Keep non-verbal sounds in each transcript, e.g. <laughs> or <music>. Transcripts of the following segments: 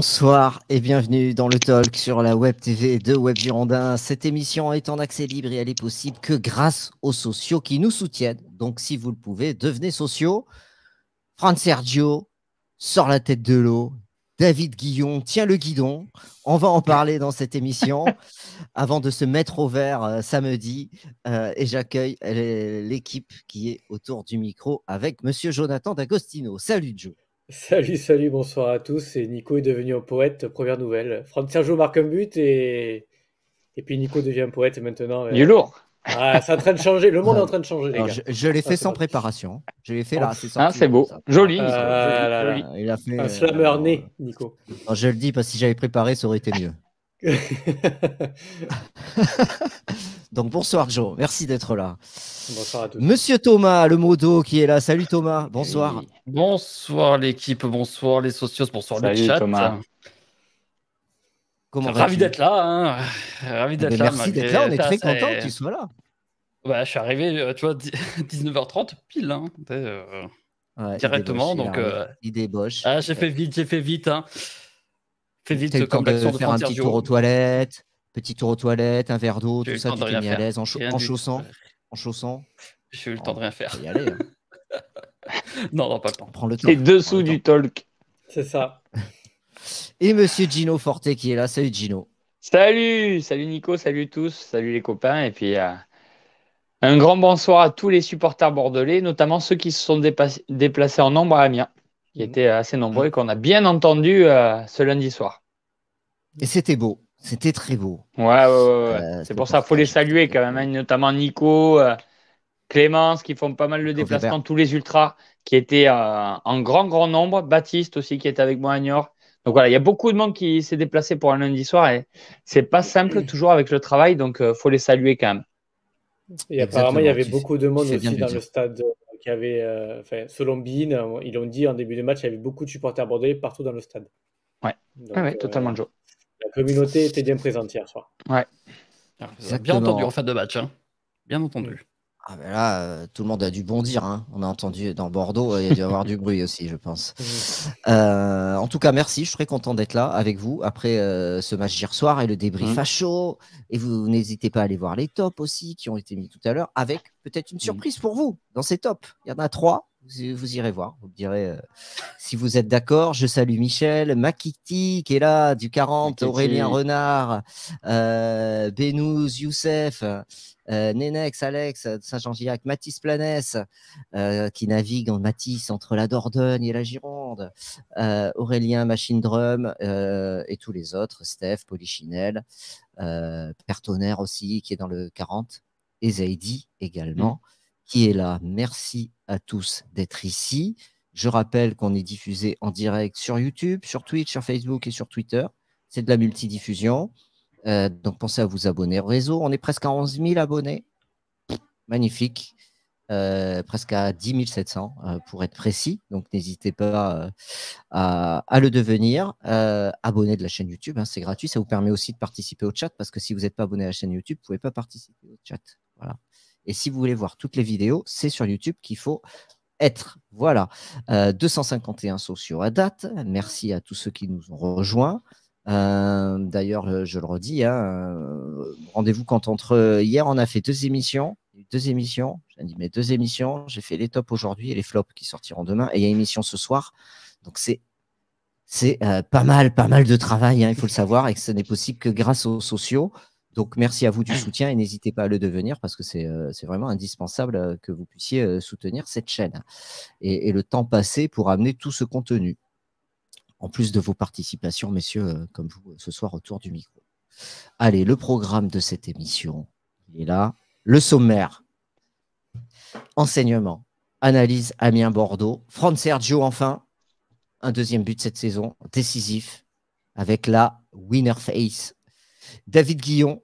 Bonsoir et bienvenue dans le talk sur la Web TV de Web Girondin. Cette émission est en accès libre et elle est possible que grâce aux sociaux qui nous soutiennent. Donc si vous le pouvez, devenez sociaux. Franck Sergio sort la tête de l'eau. David Guillon tient le guidon. On va en parler dans cette émission <laughs> avant de se mettre au vert euh, samedi. Euh, et j'accueille euh, l'équipe qui est autour du micro avec Monsieur Jonathan D'Agostino. Salut Joe. Salut, salut, bonsoir à tous. Et Nico est devenu un poète, première nouvelle. Franck Sergio marque un but et, et puis Nico devient poète maintenant. Euh. Il est lourd. Ah, c'est en train de changer. Le monde est en train de changer, les Je, l'ai ah, fait sans préparation. Je l'ai fait là. Ah, c'est ah, beau. Euh, joli. il a fait, un slammer euh, Nico. je le dis parce que si j'avais préparé, ça aurait été mieux. <laughs> Donc bonsoir Joe, merci d'être là. Bonsoir à tous. Monsieur Thomas, le modo qui est là. Salut Thomas, bonsoir. Bonsoir l'équipe, bonsoir les socios, bonsoir le chat. Thomas. Ravi d'être là, hein. Ravi d'être eh ben, là. Merci d'être là, on est très content que tu sois là. Bah, je suis arrivé, euh, tu vois, 19h30 <laughs> pile, hein. Euh, directement. donc, euh, Ah, j'ai fait vite, j'ai fait vite. Hein vite, euh, faire un petit tour aux toilettes, petit tour aux toilettes, un verre d'eau, tout ça, tu à l'aise en, en, chaussant. En chaussant. <laughs> J'ai eu le temps oh, de rien faire. Hein. <laughs> non, non, pas le temps. le dessous du talk. C'est ça. <laughs> Et monsieur Gino Forte qui est là. Salut Gino. Salut, salut Nico, salut tous, salut les copains. Et puis euh, un grand bonsoir à tous les supporters bordelais, notamment ceux qui se sont déplacés en nombre à Amiens, qui mmh. étaient assez nombreux mmh. et qu'on a bien entendu euh, ce lundi soir. Et c'était beau. C'était très beau. Ouais, ouais, ouais. Euh, c'est pour ça qu'il faut les saluer quand même, hein. notamment Nico, euh, Clémence, qui font pas mal le déplacement, tous les ultras qui étaient euh, en grand, grand nombre. Baptiste aussi qui était avec moi à Niort. Donc voilà, il y a beaucoup de monde qui s'est déplacé pour un lundi soir et c'est pas simple toujours avec le travail, donc faut les saluer quand même. Et apparemment, il y avait beaucoup de monde aussi dans le stade qui avait, selon Bean, ils l'ont dit en début de match, il y avait beaucoup de supporters bordelais partout dans le stade. Ouais, ah ouais totalement, Joe. La communauté était bien présente hier soir. Ouais. Ah, bien entendu en fin de match. Hein. Bien entendu. Ah là, euh, tout le monde a dû bondir. Hein. On a entendu dans Bordeaux, euh, il y a dû avoir du bruit aussi, je pense. <laughs> Euh, en tout cas, merci. Je serais content d'être là avec vous après ce match d'hier soir et le débrief mmh. à chaud. Et vous n'hésitez pas à aller voir les tops aussi qui ont été mis tout à l'heure, avec peut-être une mmh. surprise pour vous dans ces tops. Il y en a trois vous, irez voir, vous me direz euh, si vous êtes d'accord. Je salue Michel, Makiti qui est là, du 40, Aurélien Renard, euh, Benouz, Youssef, euh, Nenex, Alex, saint jean jacques, Mathis Planès, qui navigue en Mathis entre la Dordogne et la Gironde, Aurélien Machine Drum et tous les autres, Steph, Polichinelle, Pertonner aussi qui est dans le 40, et Zaidi également. Mm. Qui est là. Merci à tous d'être ici. Je rappelle qu'on est diffusé en direct sur YouTube, sur Twitch, sur Facebook et sur Twitter. C'est de la multidiffusion. Euh, donc pensez à vous abonner au réseau. On est presque à 11 000 abonnés. magnifique. Euh, presque à 10 700 euh, pour être précis. Donc n'hésitez pas à, le devenir. abonné de la chaîne YouTube, hein, c'est gratuit. Ça vous permet aussi de participer au chat parce que si vous n'êtes pas abonné à la chaîne YouTube, vous ne pouvez pas participer au chat. Voilà. Et si vous voulez voir toutes les vidéos, c'est sur YouTube qu'il faut être. Voilà. 251 sociaux à date. Merci à tous ceux qui nous ont rejoints. Euh, d'ailleurs, euh, je le redis, hein, euh, rendez-vous quand entre hier, on a fait deux émissions. Deux émissions, j'ai mes deux émissions. J'ai fait les tops aujourd'hui et les flops qui sortiront demain. Et il y a émission ce soir. Donc c'est c'est pas mal, pas mal de travail, hein, il faut le savoir, et que ce n'est possible que grâce aux sociaux. Donc, merci à vous du mmh. soutien et n'hésitez pas à le devenir parce que c'est euh, vraiment indispensable euh, que vous puissiez euh, soutenir cette chaîne et, le temps passé pour amener tout ce contenu, en plus de vos participations, messieurs, comme vous ce soir autour du micro. Allez, le programme de cette émission, est là. Le sommaire, enseignement, analyse Amiens Bordeaux, Franck Sergio enfin, un deuxième but de cette saison décisif avec la winner face David Guillon,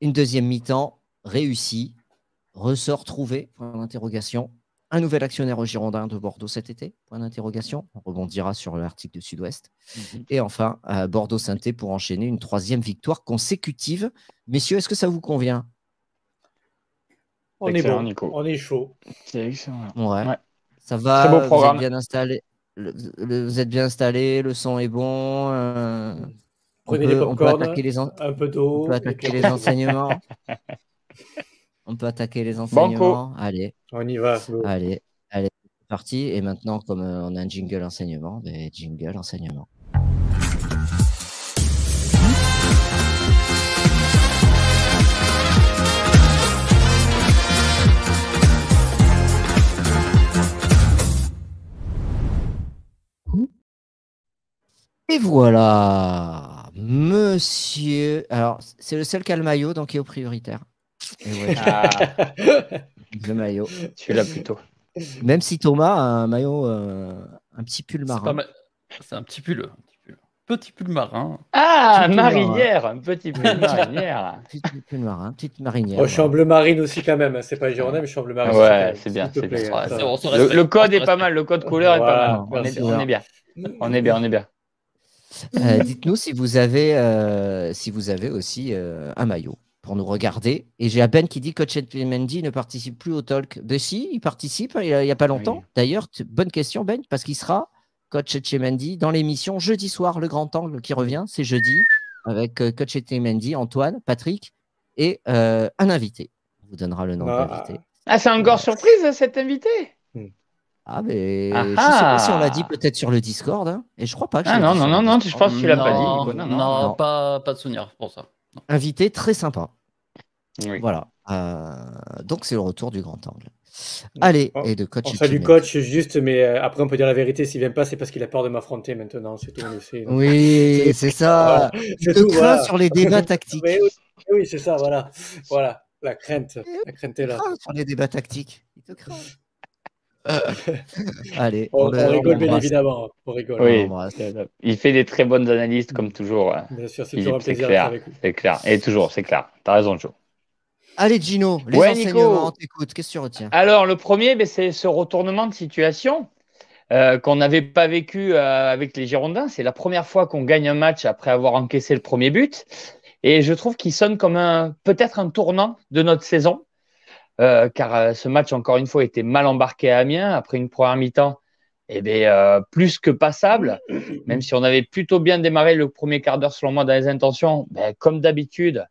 une deuxième mi-temps réussie, ressort trouvé, point d'interrogation. Un nouvel actionnaire au Girondin de Bordeaux cet été, point d'interrogation. On rebondira sur l'article du Sud-Ouest. Mhm. Et enfin, Bordeaux-Sainté pour enchaîner une troisième victoire consécutive. Messieurs, est-ce que ça vous convient on est on est chaud. Ça va, programme. Vous êtes bien installé. Le, son est bon. Euh, <laughs> <laughs> on peut, attaquer les les enseignements. on peut attaquer les enseignements. Allez. On y va. Allez, allez, parti. Et maintenant, comme euh, on a un jingle enseignement, ben, jingle enseignement. Et voilà Monsieur. Alors, c'est le seul qui a le maillot, donc il est au prioritaire. <laughs> Ah. le maillot. Celui-là plutôt. Même si Thomas a un maillot, euh, un petit pull marin. C'est un petit pull. Petit pull marin. Ah, marinière, un petit pull marinière. petit pull marin, petite marinière. je suis en bleu marine aussi quand même, hein, c'est pas Girondin, mais je suis en bleu marine. Ouais, c'est bien, c'est hein. le, code est pas mal, le code couleur est pas mal. on est bien, on est bien, on est bien. Euh, dites-nous si vous avez, euh, si vous avez aussi euh, un maillot pour nous regarder. Et j'ai à Ben qui dit que Mendy ne participe plus au talk. Ben si, il participe il n'y a, pas longtemps. D'ailleurs, bonne question Ben, parce qu'il sera coach Mendy dans l'émission jeudi soir, le grand angle qui revient, c'est jeudi, avec coach Mendy, Antoine, Patrick et un invité. On vous donnera le nom de bah. l'invité. Ah, c'est encore bah. surprise cet invité ah, mais euh, je ah sais pas si on l'a ah. dit peut-être sur le Discord. Hein, et je crois pas. Que ah non, non, non, non, je pense que tu l'as pas dit. Non, non, Pas, pas, de souvenir pour ça. Invité très sympa. Oui. Voilà. Euh, donc c'est le retour du grand angle. Allez, oh, et de coach. On du coach juste, mais euh, après on peut dire la vérité. S'il vient pas, c'est parce qu'il a peur de m'affronter maintenant. C'est tout. oui, <laughs> c'est ça. Je te crains sur les débats tactiques. oui, c'est ça. Voilà, voilà, la crainte, eh la crainte est là. Sur les débats tactiques, il te craint. Euh. <laughs> Allez, on, rigole bien évidemment. On rigole. Il fait des très bonnes analyses comme toujours. Bien sûr, c'est toujours un clair, C'est clair. Et toujours, c'est clair. T'as raison, Joe. Allez, Gino, les ouais, enseignements, Qu'est-ce que tu retiens Alors, le premier, ben, c'est ce retournement de situation euh, qu'on n'avait pas vécu euh, avec les Girondins. C'est la première fois qu'on gagne un match après avoir encaissé le premier but. Et je trouve qu'il sonne comme un peut-être un tournant de notre saison. Euh, car euh, ce match, encore une fois, était mal embarqué à Amiens après une première mi-temps. Eh ben, euh, plus que passable, même si on avait plutôt bien démarré le premier quart d'heure, selon moi, dans les intentions, ben, comme d'habitude,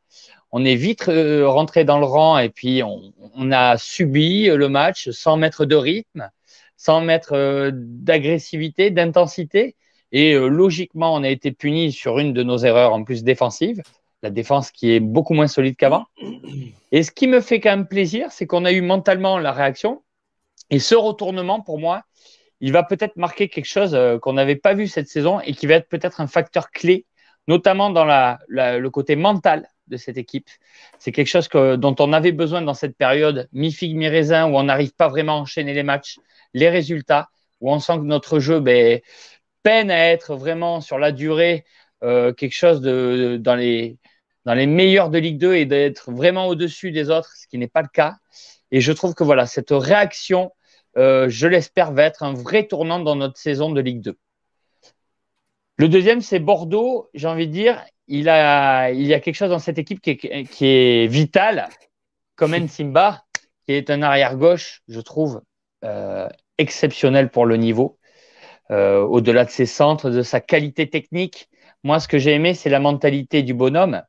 on est vite rentré dans le rang et puis on, a subi le match sans mettre de rythme, sans mettre d'agressivité, d'intensité. Et logiquement, on a été puni sur une de nos erreurs en plus défensive la défense qui est beaucoup moins solide qu'avant. Et ce qui me fait quand même plaisir, c'est qu'on a eu mentalement la réaction. Et ce retournement, pour moi, il va peut-être marquer quelque chose euh, qu'on n'avait pas vu cette saison et qui va être peut-être un facteur clé, notamment dans le côté mental de cette équipe. C'est quelque chose dont on avait besoin dans cette période mi-figue, mi-raisin, où on n'arrive pas vraiment à enchaîner les matchs, les résultats, où on sent que notre jeu ben, peine à être vraiment sur la durée euh, quelque chose de, dans les dans les meilleurs de Ligue 2 et d'être vraiment au-dessus des autres, ce qui n'est pas le cas. Et je trouve que voilà, cette réaction, euh, je l'espère, va être un vrai tournant dans notre saison de Ligue 2. Le deuxième, c'est Bordeaux. J'ai envie de dire, il, a, il y a quelque chose dans cette équipe qui est, vital, comme Simba, qui est un arrière-gauche, je trouve, euh, exceptionnel pour le niveau. Euh, au-delà de ses centres, de sa qualité technique, moi, ce que j'ai aimé, c'est la mentalité du bonhomme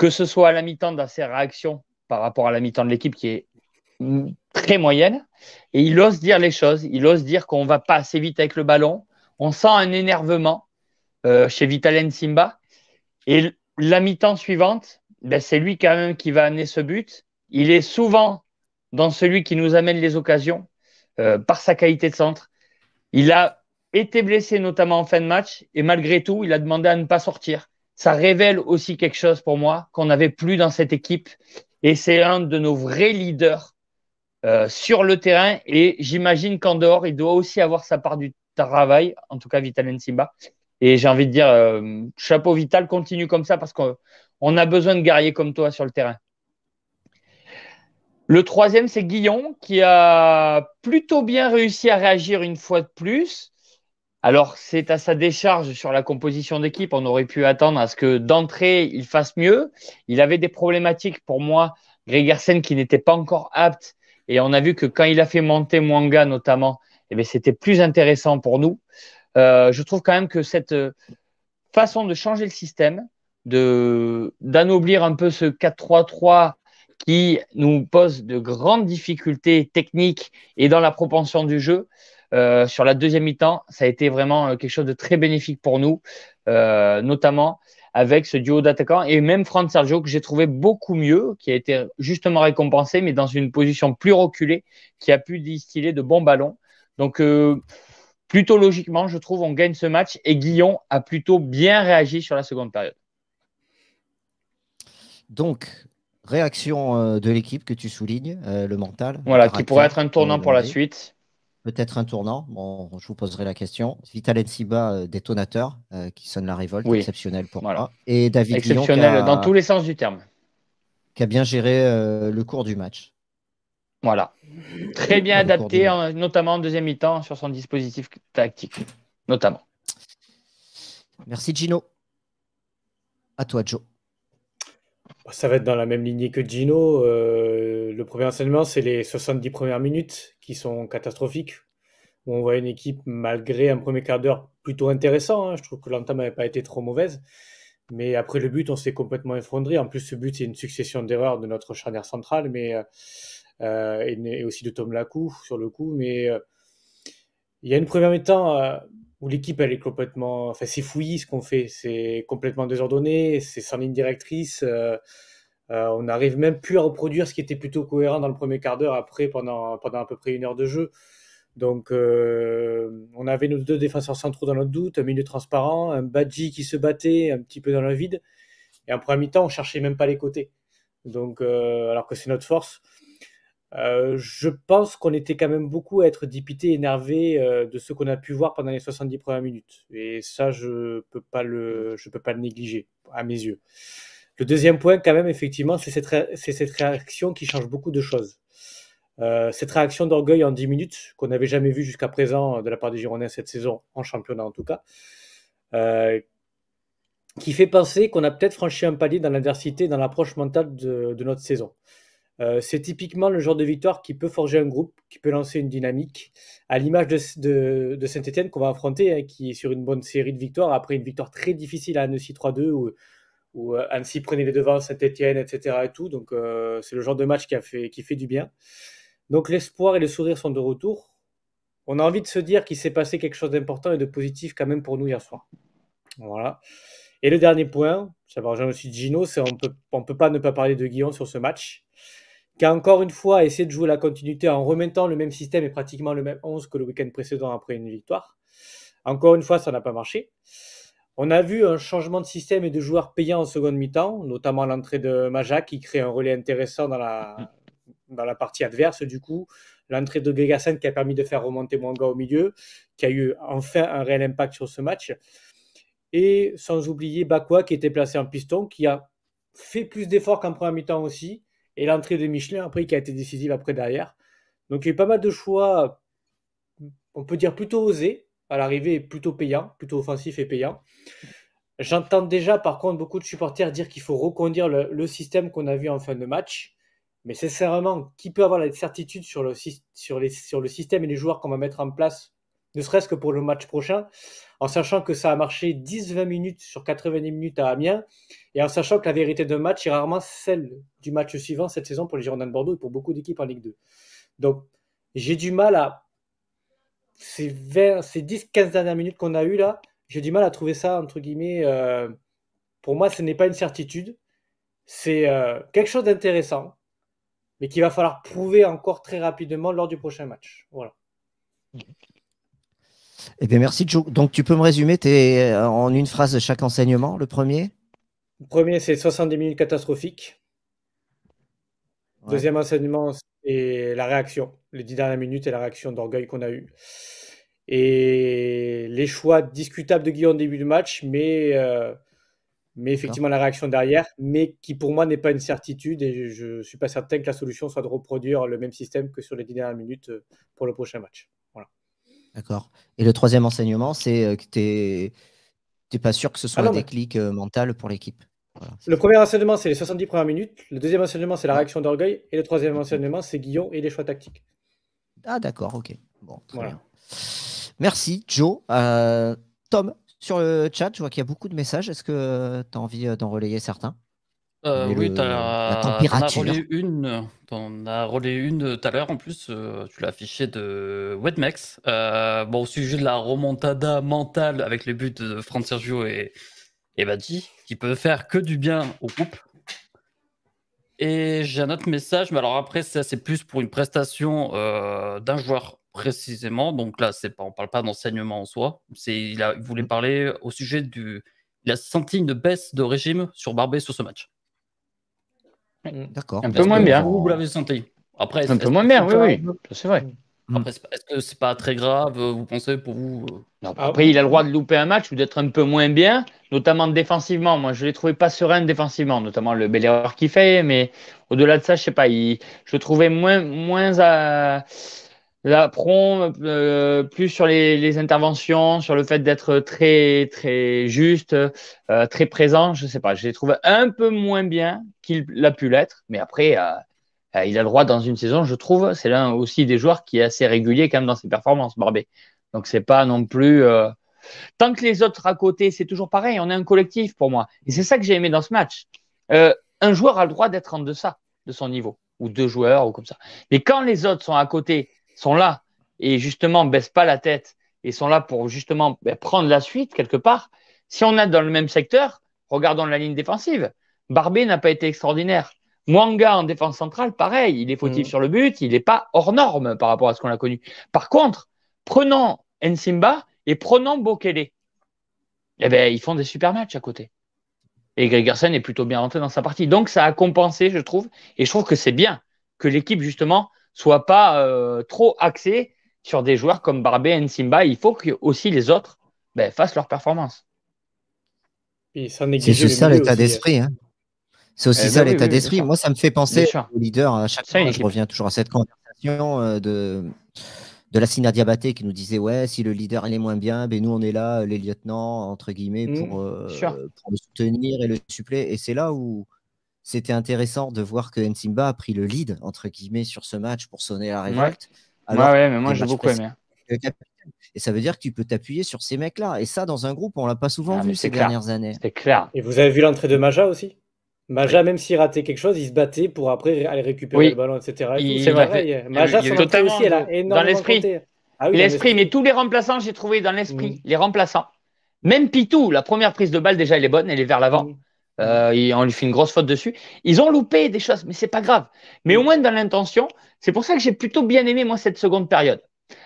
que ce soit à la mi-temps dans ses réactions par rapport à la mi-temps de l'équipe qui est très moyenne. Et il ose dire les choses, il ose dire qu'on va pas assez vite avec le ballon. On sent un énervement euh, chez Vitalen Simba. Et la mi-temps suivante, ben, c'est lui quand même qui va amener ce but. Il est souvent dans celui qui nous amène les occasions euh, par sa qualité de centre. Il a été blessé notamment en fin de match et malgré tout, il a demandé à ne pas sortir ça révèle aussi quelque chose pour moi qu'on n'avait plus dans cette équipe. Et c'est un de nos vrais leaders euh, sur le terrain. Et j'imagine qu'en dehors, il doit aussi avoir sa part du travail, en tout cas Vital Simba. Et j'ai envie de dire, euh, chapeau Vital, continue comme ça parce qu'on a besoin de guerriers comme toi sur le terrain. Le troisième, c'est Guillon qui a plutôt bien réussi à réagir une fois de plus. Alors, c'est à sa décharge sur la composition d'équipe. On aurait pu attendre à ce que d'entrée, il fasse mieux. Il avait des problématiques pour moi, Gregersen, qui n'était pas encore apte. Et on a vu que quand il a fait monter Mwanga, notamment, eh c'était plus intéressant pour nous. Euh, je trouve quand même que cette euh, façon de changer le système, d'anoblir un peu ce 4-3-3 qui nous pose de grandes difficultés techniques et dans la propension du jeu, euh, sur la deuxième mi-temps, ça a été vraiment euh, quelque chose de très bénéfique pour nous, euh, notamment avec ce duo d'attaquants et même Franck Sergio que j'ai trouvé beaucoup mieux, qui a été justement récompensé, mais dans une position plus reculée, qui a pu distiller de bons ballons. Donc plutôt logiquement, je trouve, on gagne ce match et Guillon a plutôt bien réagi sur la seconde période. Donc, réaction de l'équipe que tu soulignes, le mental. Voilà, qui pourrait être un tournant pour la suite peut-être un tournant. Bon, je vous poserai la question. Vital Siba, euh, détonateur, euh, qui sonne la révolte, exceptionnel pour moi. Et David exceptionnel dans tous les sens du terme, qui a bien géré euh, le cours du match. Voilà, très bien adapté, notamment en deuxième mi-temps sur son dispositif tactique, notamment. Merci Gino. À toi, Joe. Ça va être dans la même lignée que Gino. Euh, le premier enseignement, c'est les 70 premières minutes qui sont catastrophiques. on voit une équipe, malgré un premier quart d'heure plutôt intéressant, hein, je trouve que l'entame n'avait pas été trop mauvaise. Mais après le but, on s'est complètement effondré. En plus, ce but, c'est une succession d'erreurs de notre charnière centrale mais, euh, euh, et, aussi de Tom Lacou sur le coup. Mais il y a une première mi-temps où l'équipe elle est complètement, enfin c'est fouillis ce qu'on fait, c'est complètement désordonné, c'est sans ligne directrice. Euh, euh, on n'arrive même plus à reproduire ce qui était plutôt cohérent dans le premier quart d'heure après pendant, pendant à peu près une heure de jeu. Donc euh, on avait nos deux défenseurs centraux dans notre doute, un milieu transparent, un Badji qui se battait un petit peu dans le vide. Et en premier mi-temps, on cherchait même pas les côtés. Donc alors que c'est notre force. Euh, je pense qu'on était quand même beaucoup à être dépité, énervé euh, de ce qu'on a pu voir pendant les 70 premières minutes. Et ça, je ne peux pas le négliger à mes yeux. Le deuxième point, quand même, effectivement, c'est cette, réaction qui change beaucoup de choses. Euh, cette réaction d'orgueil en 10 minutes qu'on n'avait jamais vue jusqu'à présent de la part des Girondins cette saison, en championnat en tout cas, qui fait penser qu'on a peut-être franchi un palier dans l'adversité, dans l'approche mentale de notre saison. Euh, c'est typiquement le genre de victoire qui peut forger un groupe, qui peut lancer une dynamique, à l'image de, Saint-Etienne qu'on va affronter, hein, qui est sur une bonne série de victoires, après une victoire très difficile à Annecy 3-2, où, euh, Annecy prenait les devants, Saint-Etienne, etc. tout. Donc euh, c'est le genre de match qui, fait, du bien. Donc l'espoir et le sourire sont de retour. On a envie de se dire qu'il s'est passé quelque chose d'important et de positif quand même pour nous hier soir. Voilà. Et le dernier point, ça va aussi Gino, c'est on ne peut pas ne pas parler de Guillaume sur ce match qui a encore une fois essayé de jouer la continuité en remettant le même système et pratiquement le même 11 que le week-end précédent après une victoire. Encore une fois, ça n'a pas marché. On a vu un changement de système et de joueurs payants en seconde mi-temps, notamment l'entrée de Maja qui crée un relais intéressant dans la, dans la partie adverse du coup. L'entrée de Gregasen qui a permis de faire remonter Mwanga au milieu, qui a eu enfin un réel impact sur ce match. Et sans oublier Bakwa qui était placé en piston, qui a fait plus d'efforts qu'en première mi-temps aussi, et l'entrée de Michelin après qui a été décisive après derrière. Donc il y a eu pas mal de choix, on peut dire plutôt osés à l'arrivée, plutôt payant, plutôt offensif et payant. J'entends déjà par contre beaucoup de supporters dire qu'il faut reconduire le, système qu'on a vu en fin de match. Mais sincèrement, qui peut avoir la certitude sur le, sur le système et les joueurs qu'on va mettre en place ne serait-ce que pour le match prochain, en sachant que ça a marché 10-20 minutes sur 90 minutes à Amiens, et en sachant que la vérité d'un match est rarement celle du match suivant cette saison pour les Girondins de Bordeaux et pour beaucoup d'équipes en Ligue 2. Donc, j'ai du mal à. Ces, ces 10-15 dernières minutes qu'on a eues là, j'ai du mal à trouver ça, entre guillemets. Euh, pour moi, ce n'est pas une certitude. C'est euh, quelque chose d'intéressant, mais qu'il va falloir prouver encore très rapidement lors du prochain match. Voilà. Eh bien, merci, Joe. Donc, tu peux me résumer euh, en une phrase de chaque enseignement, le premier Le premier, c'est 70 minutes catastrophiques. Deuxième enseignement, c'est la réaction, les dix dernières minutes et la réaction d'orgueil qu'on a eue. Et les choix discutables de Guillaume au début du match, mais, euh, mais effectivement la réaction derrière, mais qui pour moi n'est pas une certitude et je ne suis pas certain que la solution soit de reproduire le même système que sur les 10 dernières minutes euh, pour le prochain match. D'accord. Et le troisième enseignement, c'est euh, que tu n'es pas sûr que ce soit des ah un déclic euh, mental pour l'équipe. le premier enseignement, c'est les 70 premières minutes. Le deuxième enseignement, c'est la réaction d'orgueil. Et le troisième enseignement, c'est Guillaume et les choix tactiques. Ah, d'accord, ok. Bon, très bien. Merci, Joe. Euh, Tom, sur le chat, je vois qu'il y a beaucoup de messages. Est-ce que tu as envie d'en relayer certains euh, oui, tu la une, a relé une tout à l'heure en plus, euh, tu l'as affiché de Wedmex. Euh, bon, au sujet de la remontada mentale avec les buts de Franck Sergio et, et qui peut faire que du bien au groupe. Et j'ai un autre message, mais alors après, ça c'est plus pour une prestation d'un joueur précisément. Donc là, c'est pas, on parle pas d'enseignement en soi. C'est, il, a, il voulait parler au sujet du. Il a senti une baisse de régime sur Barbet sur ce match. Mm, d'accord. Un peu moins bien. Vous, l'avez senti. Après, un peu moins bien, oui, oui. C'est vrai. Mm. Mm. est-ce que c'est pas très grave, euh, vous pensez, pour vous euh ah, Après, il a le droit de louper un match ou d'être un peu moins bien, notamment défensivement. Moi, je l'ai trouvé pas serein défensivement, notamment le bel erreur qu'il fait, mais au-delà de ça, je sais pas, je le trouvais moins, moins à l'apprend euh, plus sur les, interventions, sur le fait d'être très très juste, euh, très présent. Je sais pas, je les trouvé un peu moins bien qu'il l'a pu l'être, mais après, euh, il a le droit dans une saison, je trouve. C'est là aussi des joueurs qui est assez régulier quand même dans ses performances, Barbé. Donc c'est pas non plus. Tant que les autres à côté, c'est toujours pareil. On est un collectif pour moi, et c'est ça que j'ai aimé dans ce match. un joueur a le droit d'être en deçà de son niveau, ou deux joueurs, ou comme ça. Mais quand les autres sont à côté sont là et justement baissent pas la tête et sont là pour justement ben, prendre la suite quelque part. Si on est dans le même secteur, regardons la ligne défensive. Barbé n'a pas été extraordinaire. Mwanga en défense centrale, pareil, il est fautif mm. sur le but, il n'est pas hors norme par rapport à ce qu'on a connu. Par contre, prenons Nsimba et prenons Bokele. Eh ben, ils font des super matchs à côté. Et Gregersen est plutôt bien rentré dans sa partie. Donc, ça a compensé, je trouve. Et je trouve que c'est bien que l'équipe, justement, soit pas euh, trop axé sur des joueurs comme Barbé et Simba. Il faut que aussi les autres ben, fassent leur performance. C'est aussi ça l'état d'esprit. Hein. Hein. C'est aussi eh ça ben l'état d'esprit. Moi, ça me fait penser au leader à chaque fois. Je reviens toujours à cette conversation euh, de, de la Sina Diabaté qui nous disait Ouais, si le leader il est moins bien, ben nous on est là, les lieutenants, entre guillemets, mm. pour, euh, pour le soutenir et le suppléer. Et c'est là où c'était intéressant de voir que Nsimba a pris le lead, entre guillemets, sur ce match pour sonner la révolte. Ouais. ouais, moi j'ai beaucoup aimé. Hein. Et ça veut dire que tu peux t'appuyer sur ces mecs-là. Et ça, dans un groupe, on l'a pas souvent ah, vu ces dernières années. C'est clair. Et vous avez vu l'entrée de Maja aussi Maja, même s'il ratait quelque chose, il se battait pour après aller récupérer le ballon, etc. c'est vrai. Maja, son aussi, elle ah Dans l'esprit. l'esprit, mais tous les remplaçants, j'ai trouvé dans l'esprit, mm. les remplaçants. Même Pitou, la première prise de balle, déjà, elle est bonne, elle est vers l'avant. Mm. Euh, on lui fait une grosse faute dessus. Ils ont loupé des choses, mais c'est pas grave. Mais au moins dans l'intention, c'est pour ça que j'ai plutôt bien aimé moi cette seconde période.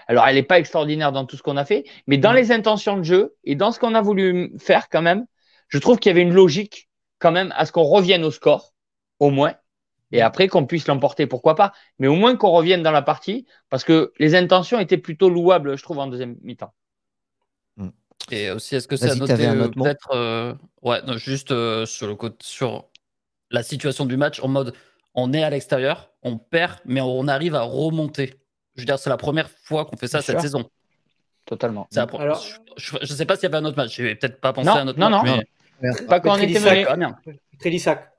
Alors elle n'est pas extraordinaire dans tout ce qu'on a fait, mais dans les intentions de jeu et dans ce qu'on a voulu faire quand même, je trouve qu'il y avait une logique quand même à ce qu'on revienne au score, au moins, et après qu'on puisse l'emporter, pourquoi pas. Mais au moins qu'on revienne dans la partie, parce que les intentions étaient plutôt louables, je trouve, en deuxième mi-temps. Et aussi, est-ce que c'est à noter peut-être euh, ouais, juste euh, sur le côté sur la situation du match en mode on est à l'extérieur, on perd, mais on arrive à remonter. Je veux dire, c'est la première fois qu'on fait ça cette saison. Totalement. Alors... Je ne sais pas s'il y avait un autre match. J'ai peut-être pas pensé à un autre match. Non, mais... non. Pas quand on était mené. Trélissac.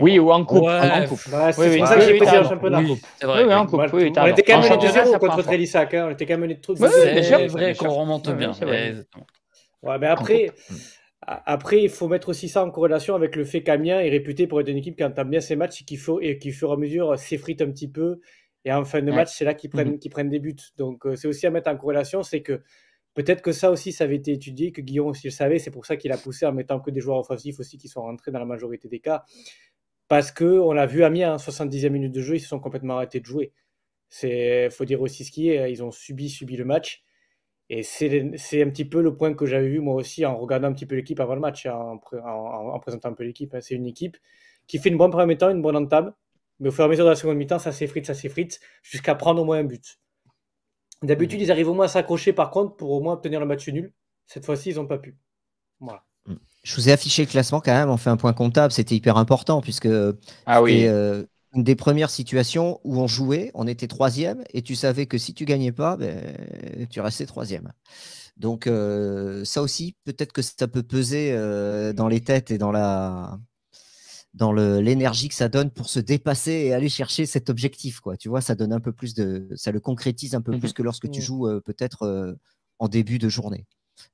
Oui, ou en coupe. en c'est ça que j'ai en championnat. vrai. Oui, en coupe. on était quand même mené de 0 contre Trélissac. On était quand même mené de 3 C'est vrai qu'on remonte bien. après, après, il faut mettre aussi ça en corrélation avec le fait qu'Amiens est réputé pour être une équipe qui entame bien ses matchs et qui, faut, et qui au fur et à mesure, s'effrite un petit peu. Et en fin de match, c'est là qu'ils mhm. prennent, prennent des buts. Donc, euh, c'est aussi à mettre en corrélation, c'est que Peut-être que ça aussi, ça avait été étudié, que Guillaume aussi le savait, c'est pour ça qu'il a poussé en mettant que des joueurs offensifs aussi qui sont rentrés dans la majorité des cas. Parce que on l'a vu à Amiens, 70e hein, minute de jeu, ils se sont complètement arrêtés de jouer. C'est faut dire aussi ce qui est, hein, ils ont subi, subi le match. Et c'est un petit peu le point que j'avais vu moi aussi en regardant un petit peu l'équipe avant le match, hein, en, en présentant un peu l'équipe. C'est une équipe qui fait une bonne première mi-temps, une bonne entame, mais au fur et à mesure de la seconde mi-temps, ça s'effrite, ça s'effrite, jusqu'à prendre au moins un but. D'habitude, mhm. ils arrivent au moins à s'accrocher par contre pour au moins obtenir le match nul. Cette fois-ci, ils n'ont pas pu. Mm. Je vous ai affiché le classement quand même, on fait un point comptable, c'était hyper important puisque ah oui. Euh, une des premières situations où on jouait, on était troisième et tu savais que si tu gagnais pas, ben, tu restais troisième. Donc euh, ça aussi, peut-être que ça peut peser euh, dans les têtes et dans la, dans l'énergie que ça donne pour se dépasser et aller chercher cet objectif. Quoi. Tu vois, ça donne un peu plus de, ça le concrétise un peu mhm. plus que lorsque tu mhm. joues euh, peut-être euh, en début de journée.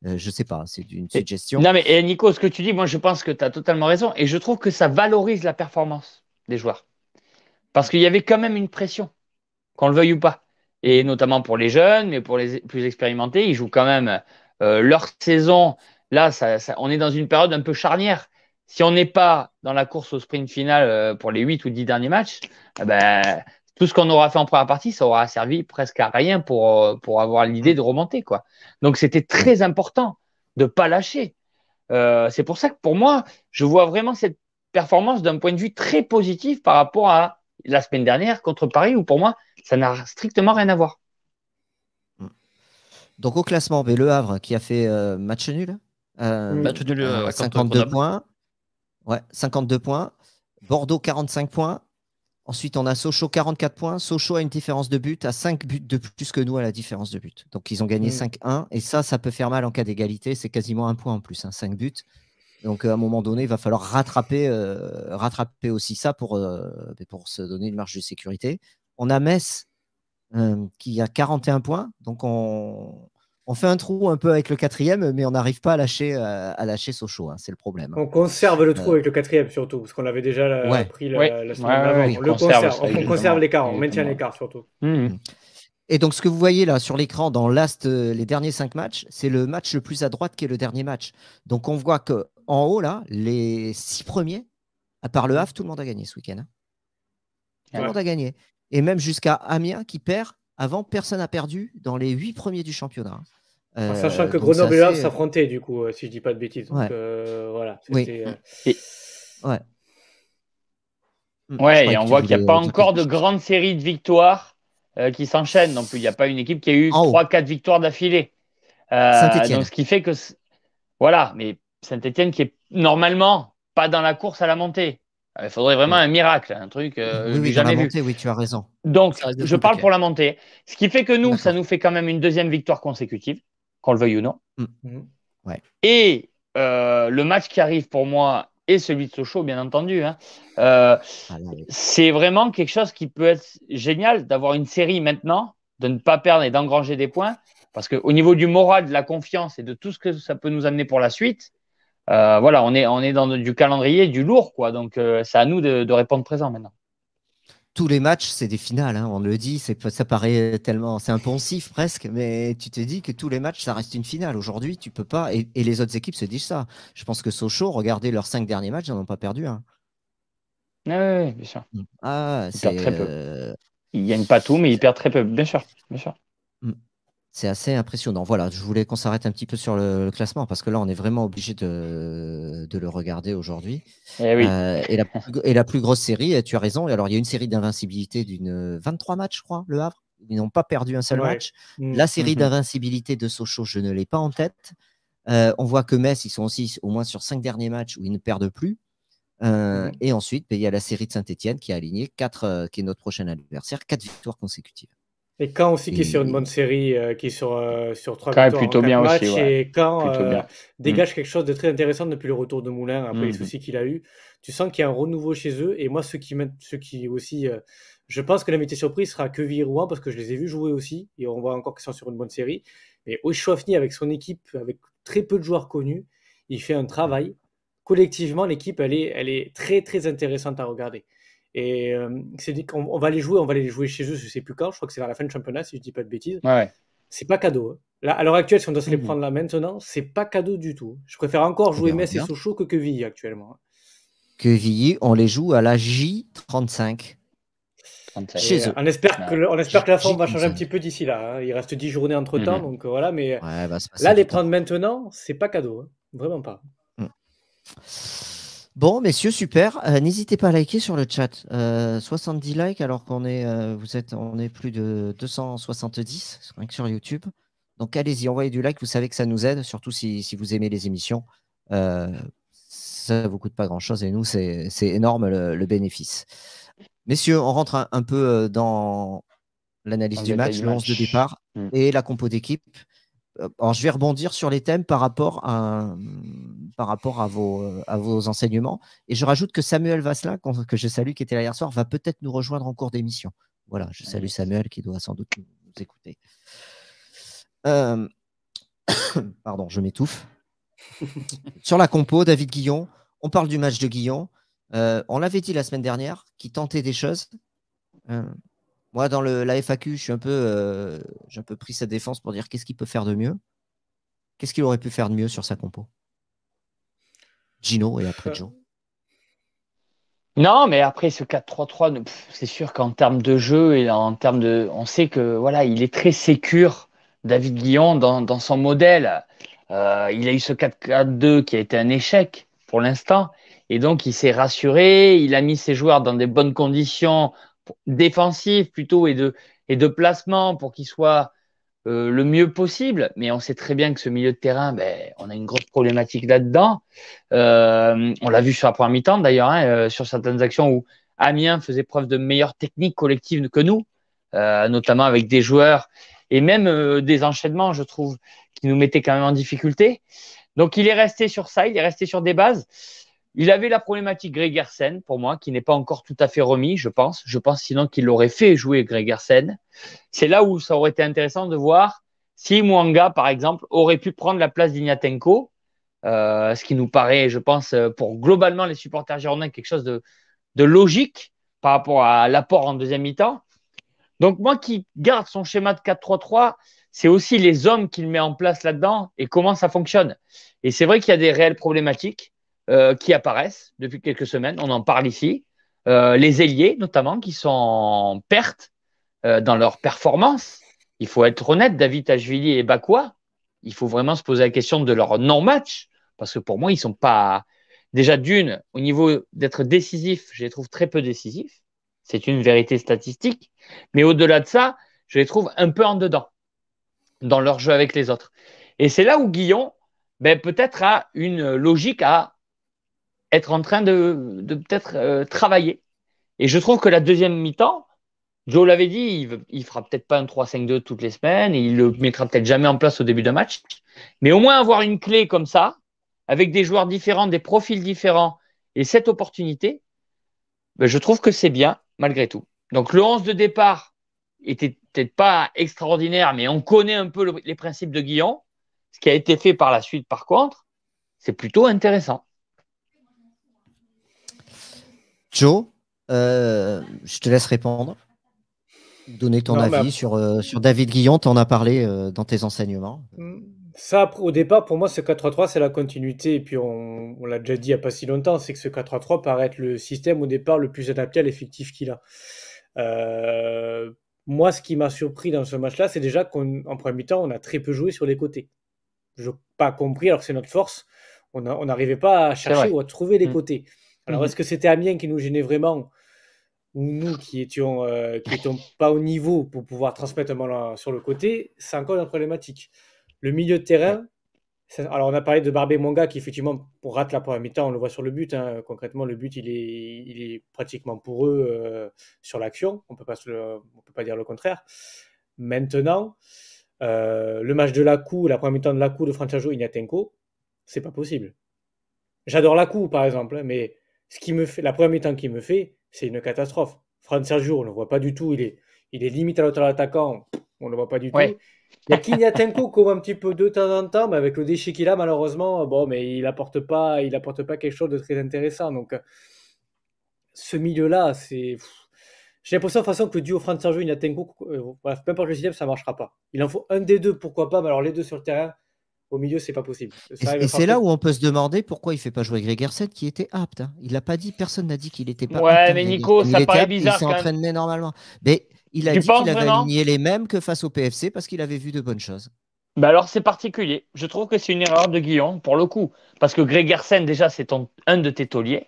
Euh, je sais pas, c'est une suggestion. Non mais et Nico, ce que tu dis, moi je pense que tu as totalement raison et je trouve que ça valorise la performance des joueurs parce qu'il y avait quand même une pression, qu'on le veuille ou pas, et notamment pour les jeunes, mais pour les plus expérimentés, ils jouent quand même leur saison. Là, on est dans une période un peu charnière si on n'est pas dans la course au sprint final euh, pour les 8 ou 10 derniers matchs, eh ben, tout ce qu'on aura fait en première partie, ça aura servi presque à rien pour, euh, pour avoir l'idée de remonter. Quoi. Donc c'était très important de ne pas lâcher. Euh, c'est pour ça que pour moi, je vois vraiment cette performance d'un point de vue très positif par rapport à la semaine dernière contre Paris, où pour moi, ça n'a strictement rien à voir. Hmm. Donc au classement, mais Le Havre qui a fait match nul, match nul 52 points. Ouais, 52 points. Bordeaux, 45 points. Ensuite, on a Sochaux 44 points. Sochaux a une différence de but, à 5 buts de plus que nous à la différence de but. Donc, ils ont gagné 5-1. Mm. Et ça, ça peut faire mal en cas d'égalité. C'est quasiment un point en plus, 5 hein, buts. Donc, euh, à un moment donné, il va falloir rattraper, euh, rattraper aussi ça pour, euh, pour se donner une marge de sécurité. On a Metz qui a 41 points. Donc, on, on fait un trou un peu avec le quatrième, mais on n'arrive pas à lâcher, euh, à lâcher Sochaux. Hein, c'est le problème. On conserve le trou euh. avec le quatrième surtout, parce qu'on avait déjà pris la, semaine on, conserve, on, l'écart, on maintient l'écart surtout. Mmh. Mmh. Et donc, ce que vous voyez là sur l'écran dans last, euh, les derniers cinq matchs, c'est le match le plus à droite qui est le dernier match. Donc, on voit que en haut, là, les six premiers, à part le Havre, tout le monde a gagné ce week-end. Hein. Tout le monde a gagné. Et même jusqu'à Amiens qui perd, avant, personne n'a perdu dans les huit premiers du championnat. Hein. Euh, sachant que Grenoble et du coup, euh, si je ne dis pas de bêtises. Donc, euh, voilà. Oui. Et... Ouais. et on voit qu'il n'y a pas encore de grande série de victoires qui s'enchaînent non plus. Il n'y a pas une équipe qui a eu trois, quatre victoires d'affilée. donc, ce qui fait que. Voilà, mais Saint-Etienne qui est normalement pas dans la course à la montée. Ah, il faudrait vraiment un miracle, un truc euh, oui, oui, jamais vu. Oui, tu as raison. Donc, je parle pour la montée. Ce qui fait que nous, ça nous fait quand même une deuxième victoire consécutive, qu'on le veuille ou non. Mm. Mm. Et euh, le match qui arrive pour moi et celui de Sochaux, bien entendu. Hein, euh, ah, c'est vraiment quelque chose qui peut être génial d'avoir une série maintenant, de ne pas perdre et d'engranger des points, parce qu'au niveau du moral, de la confiance et de tout ce que ça peut nous amener pour la suite, euh, voilà, on est, on est dans du calendrier, du lourd, quoi. Donc, euh, c'est à nous de, répondre présent maintenant. Tous les matchs, c'est des finales, hein. on le dit, ça paraît tellement. C'est impensif presque, mais tu te dis que tous les matchs, ça reste une finale. Aujourd'hui, tu peux pas. Et, les autres équipes se disent ça. Je pense que Sochaux, regardez leurs cinq derniers matchs, ils n'en ont pas perdu un. Ah oui, bien sûr. Ah, ils perdent euh, gagnent pas tout, mais ils perdent très peu, bien sûr. Bien sûr. Mm c'est assez impressionnant. Voilà, je voulais qu'on s'arrête un petit peu sur le, classement parce que là, on est vraiment obligé de, le regarder aujourd'hui. Eh euh, et, la, plus grosse série, tu as raison. Alors, il y a une série d'invincibilité d'une 23 matchs, je crois, Le Havre. Ils n'ont pas perdu un seul match. Mm, la série mm-hmm. d'invincibilité de Sochaux, je ne l'ai pas en tête. Euh, on voit que Metz, ils sont aussi au moins sur cinq derniers matchs où ils ne perdent plus. Euh, mm. Et ensuite, ben, il y a la série de Saint-Etienne qui a aligné quatre, qui est notre prochain adversaire, quatre victoires consécutives. Et quand aussi qui est sur une bonne série, euh, qui est sur, euh, sur 3 victoires plutôt en bien et quand euh, dégage mm. quelque chose de très intéressant depuis le retour de Moulin, après les mm, mm. soucis qu'il a eu. Tu sens qu'il y a un renouveau chez eux, et moi, ceux qui, ce qui aussi... je pense que la surprise sera que Rouen, parce que je les ai vus jouer aussi, et on voit encore qu'ils sont sur une bonne série. Mais Oshwafni, avec son équipe, avec très peu de joueurs connus, il fait un travail. Collectivement, l'équipe, elle est, elle est très, très intéressante à regarder. Et euh, c'est dit on va les jouer, on va les jouer chez eux, je sais plus quand, je crois que c'est vers la fin du championnat, si je dis pas de bêtises. Ouais. C'est pas cadeau. Hein. Là, à l'heure actuelle, si on doit se les mmh. prendre là maintenant, c'est pas cadeau du tout. Je préfère encore jouer eh Metz et Sochaux que Quevilly actuellement. Hein. Quevilly, on les joue à la J35. Chez eux. On espère, bah, que, on espère que la forme va changer un petit peu d'ici là. Hein. Il reste 10 journées entre temps, mmh. donc euh, voilà. Mais bah, là, les prendre maintenant, c'est pas cadeau. Vraiment pas. Mmh. Bon, messieurs, super. Euh, n'hésitez pas à liker sur le chat. 70 euh, likes alors qu'on est, euh, vous êtes, on est plus de 270 sur YouTube. Donc allez-y, envoyez du like. Vous savez que ça nous aide, surtout si, vous aimez les émissions. ça ne vous coûte pas grand-chose et nous, c'est énorme le, bénéfice. Messieurs, on rentre un, peu dans l'analyse du match, l'once de départ mm. et la compo d'équipe. Euh, je vais rebondir sur les thèmes par rapport à, euh, par rapport à, vos, euh, à vos enseignements. Et je rajoute que Samuel Vasselin, que je salue, qui était là hier soir, va peut-être nous rejoindre en cours d'émission. Voilà, je ah salue Samuel qui doit sans doute nous, écouter. <coughs> Pardon, je m'étouffe. <laughs> sur la compo, David Guillon, on parle du match de Guillon. on l'avait dit la semaine dernière, qui tentait des choses. Moi, dans la FAQ, je suis un peu, euh, j'ai un peu pris sa défense pour dire qu'est-ce qu'il peut faire de mieux. Qu'est-ce qu'il aurait pu faire de mieux sur sa compo Gino et après euh. Joe. Non, mais après ce 4-3-3, c'est sûr qu'en termes de jeu et en termes de, on sait que voilà, il est très sécure David Guillon dans, son modèle. Euh, il a eu ce 4-4-2 qui a été un échec pour l'instant, et donc il s'est rassuré. Il a mis ses joueurs dans des bonnes conditions défensif plutôt et de, et de placement pour qu'il soit euh, le mieux possible. Mais on sait très bien que ce milieu de terrain, ben, on a une grosse problématique là-dedans. Euh, on l'a vu sur la première mi-temps d'ailleurs, hein, euh, sur certaines actions où Amiens faisait preuve de meilleure technique collective que nous, notamment avec des joueurs et même des enchaînements, je trouve, qui nous mettaient quand même en difficulté. Donc il est resté sur ça, il est resté sur des bases. Il avait la problématique Gregersen, pour moi, qui n'est pas encore tout à fait remis, je pense. Je pense sinon qu'il l'aurait fait jouer Gregersen. C'est là où ça aurait été intéressant de voir si Mwanga, par exemple, aurait pu prendre la place d'Ignatenko, euh, ce qui nous paraît, je pense, euh, pour globalement les supporters girondins, quelque chose de, de logique par rapport à l'apport en deuxième mi-temps. Donc moi qui garde son schéma de 4-3-3, c'est aussi les hommes qu'il met en place là-dedans et comment ça fonctionne. Et c'est vrai qu'il y a des réelles problématiques. Euh, qui apparaissent depuis quelques semaines. On en parle ici. Euh, les ailiers, notamment, qui sont en perte euh, dans leur performance. Il faut être honnête, David Tachvili et Bakoua, il faut vraiment se poser la question de leur non-match, parce que pour moi, ils ne sont pas. Déjà, d'une, au niveau d'être décisif, je les trouve très peu décisifs. C'est une vérité statistique. Mais au-delà de ça, je les trouve un peu en dedans, dans leur jeu avec les autres. Et c'est là où Guillaume, ben, peut-être, a une logique à être en train de, peut-être euh, travailler. Et je trouve que la deuxième mi-temps, Joe l'avait dit, il, fera peut-être pas un 3-5-2 toutes les semaines, il le mettra peut-être jamais en place au début d'un match, mais au moins avoir une clé comme ça, avec des joueurs différents, des profils différents, et cette opportunité, ben, je trouve que c'est bien malgré tout. Donc le 11 de départ était peut-être pas extraordinaire, mais on connaît un peu les principes de Guillon. Ce qui a été fait par la suite, par contre, c'est plutôt intéressant. Joe, euh, je te laisse répondre, donner ton avis sur, euh, sur David Guillon, tu en as parlé euh, dans tes enseignements. Ça, au départ, pour moi, ce 4-3-3, c'est la continuité, et puis on, l'a déjà dit il n'y a pas si longtemps, c'est que ce 4-3-3 paraît être le système au départ le plus adapté à l'effectif qu'il a. moi, ce qui m'a surpris dans ce match-là, c'est déjà qu'en premier temps on a très peu joué sur les côtés. Je n'ai pas compris, alors que c'est notre force, on n'arrivait pas à chercher ou à trouver les mm. côtés. Alors, mhm. est-ce que c'était Amiens qui nous gênait vraiment ou nous qui étions, euh, qui étions pas au niveau pour pouvoir transmettre un ballon sur le côté C'est encore une problématique. Le milieu de terrain, alors on a parlé de Barbé Monga qui effectivement pour rate la première mi-temps, on le voit sur le but. Hein. concrètement, le but il est, il est pratiquement pour eux euh, sur l'action. On peut pas peut pas dire le contraire. Maintenant, euh, le match de Lacou, la première mi-temps de Lacou de Franciajo Ignatenko, c'est pas possible. J'adore Lacou par exemple, hein, mais ce qui me fait, la première étant temps qu'il me fait, c'est une catastrophe. Franck Sergio, on ne le voit pas du tout. Il est, il est limite à l'autre attaquant. On ne le voit pas du tout. Il y a Kinyatenko comme un petit peu de temps en temps, mais avec le déchet qu'il a, malheureusement, bon, mais il apporte pas, il apporte pas quelque chose de très intéressant. Donc, ce milieu-là, c'est. J'ai l'impression de façon que duo France Sergio Kinyatenko, euh, bref, peu importe le système, ça ne marchera pas. Il en faut un des deux, pourquoi pas, mais alors les deux sur le terrain, au milieu, c'est pas possible. et c'est là où on peut se demander pourquoi il fait pas jouer Gregersen qui était apte. Hein. Il l'a pas dit, personne n'a dit qu'il était pas apte. Ouais, mais Nico, ça paraît bizarre. Il s'entraînait normalement. Mais il a dit qu'il avait aligné les mêmes que face au PFC parce qu'il avait vu de bonnes choses. Bah alors c'est particulier. Je trouve que c'est une erreur de Guillaume pour le coup. Parce que Gregersen, déjà, c'est un de tes tauliers.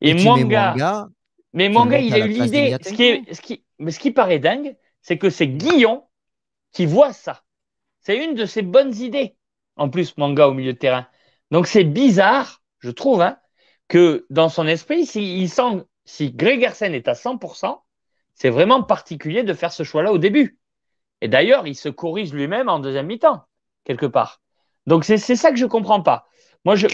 Et, Manga, mais Manga, il a eu l'idée. Ce qui, est, ce, qui, mais ce qui paraît dingue, c'est que c'est Guillon qui voit ça. C'est une de ses bonnes idées en plus Manga au milieu de terrain. Donc c'est bizarre, je trouve, hein, que dans son esprit, si, sent, si Gregersen est à 100%, c'est vraiment particulier de faire ce choix-là au début. Et d'ailleurs, il se corrige lui-même en deuxième mi-temps, quelque part. Donc c'est ça que je ne comprends pas. Moi, je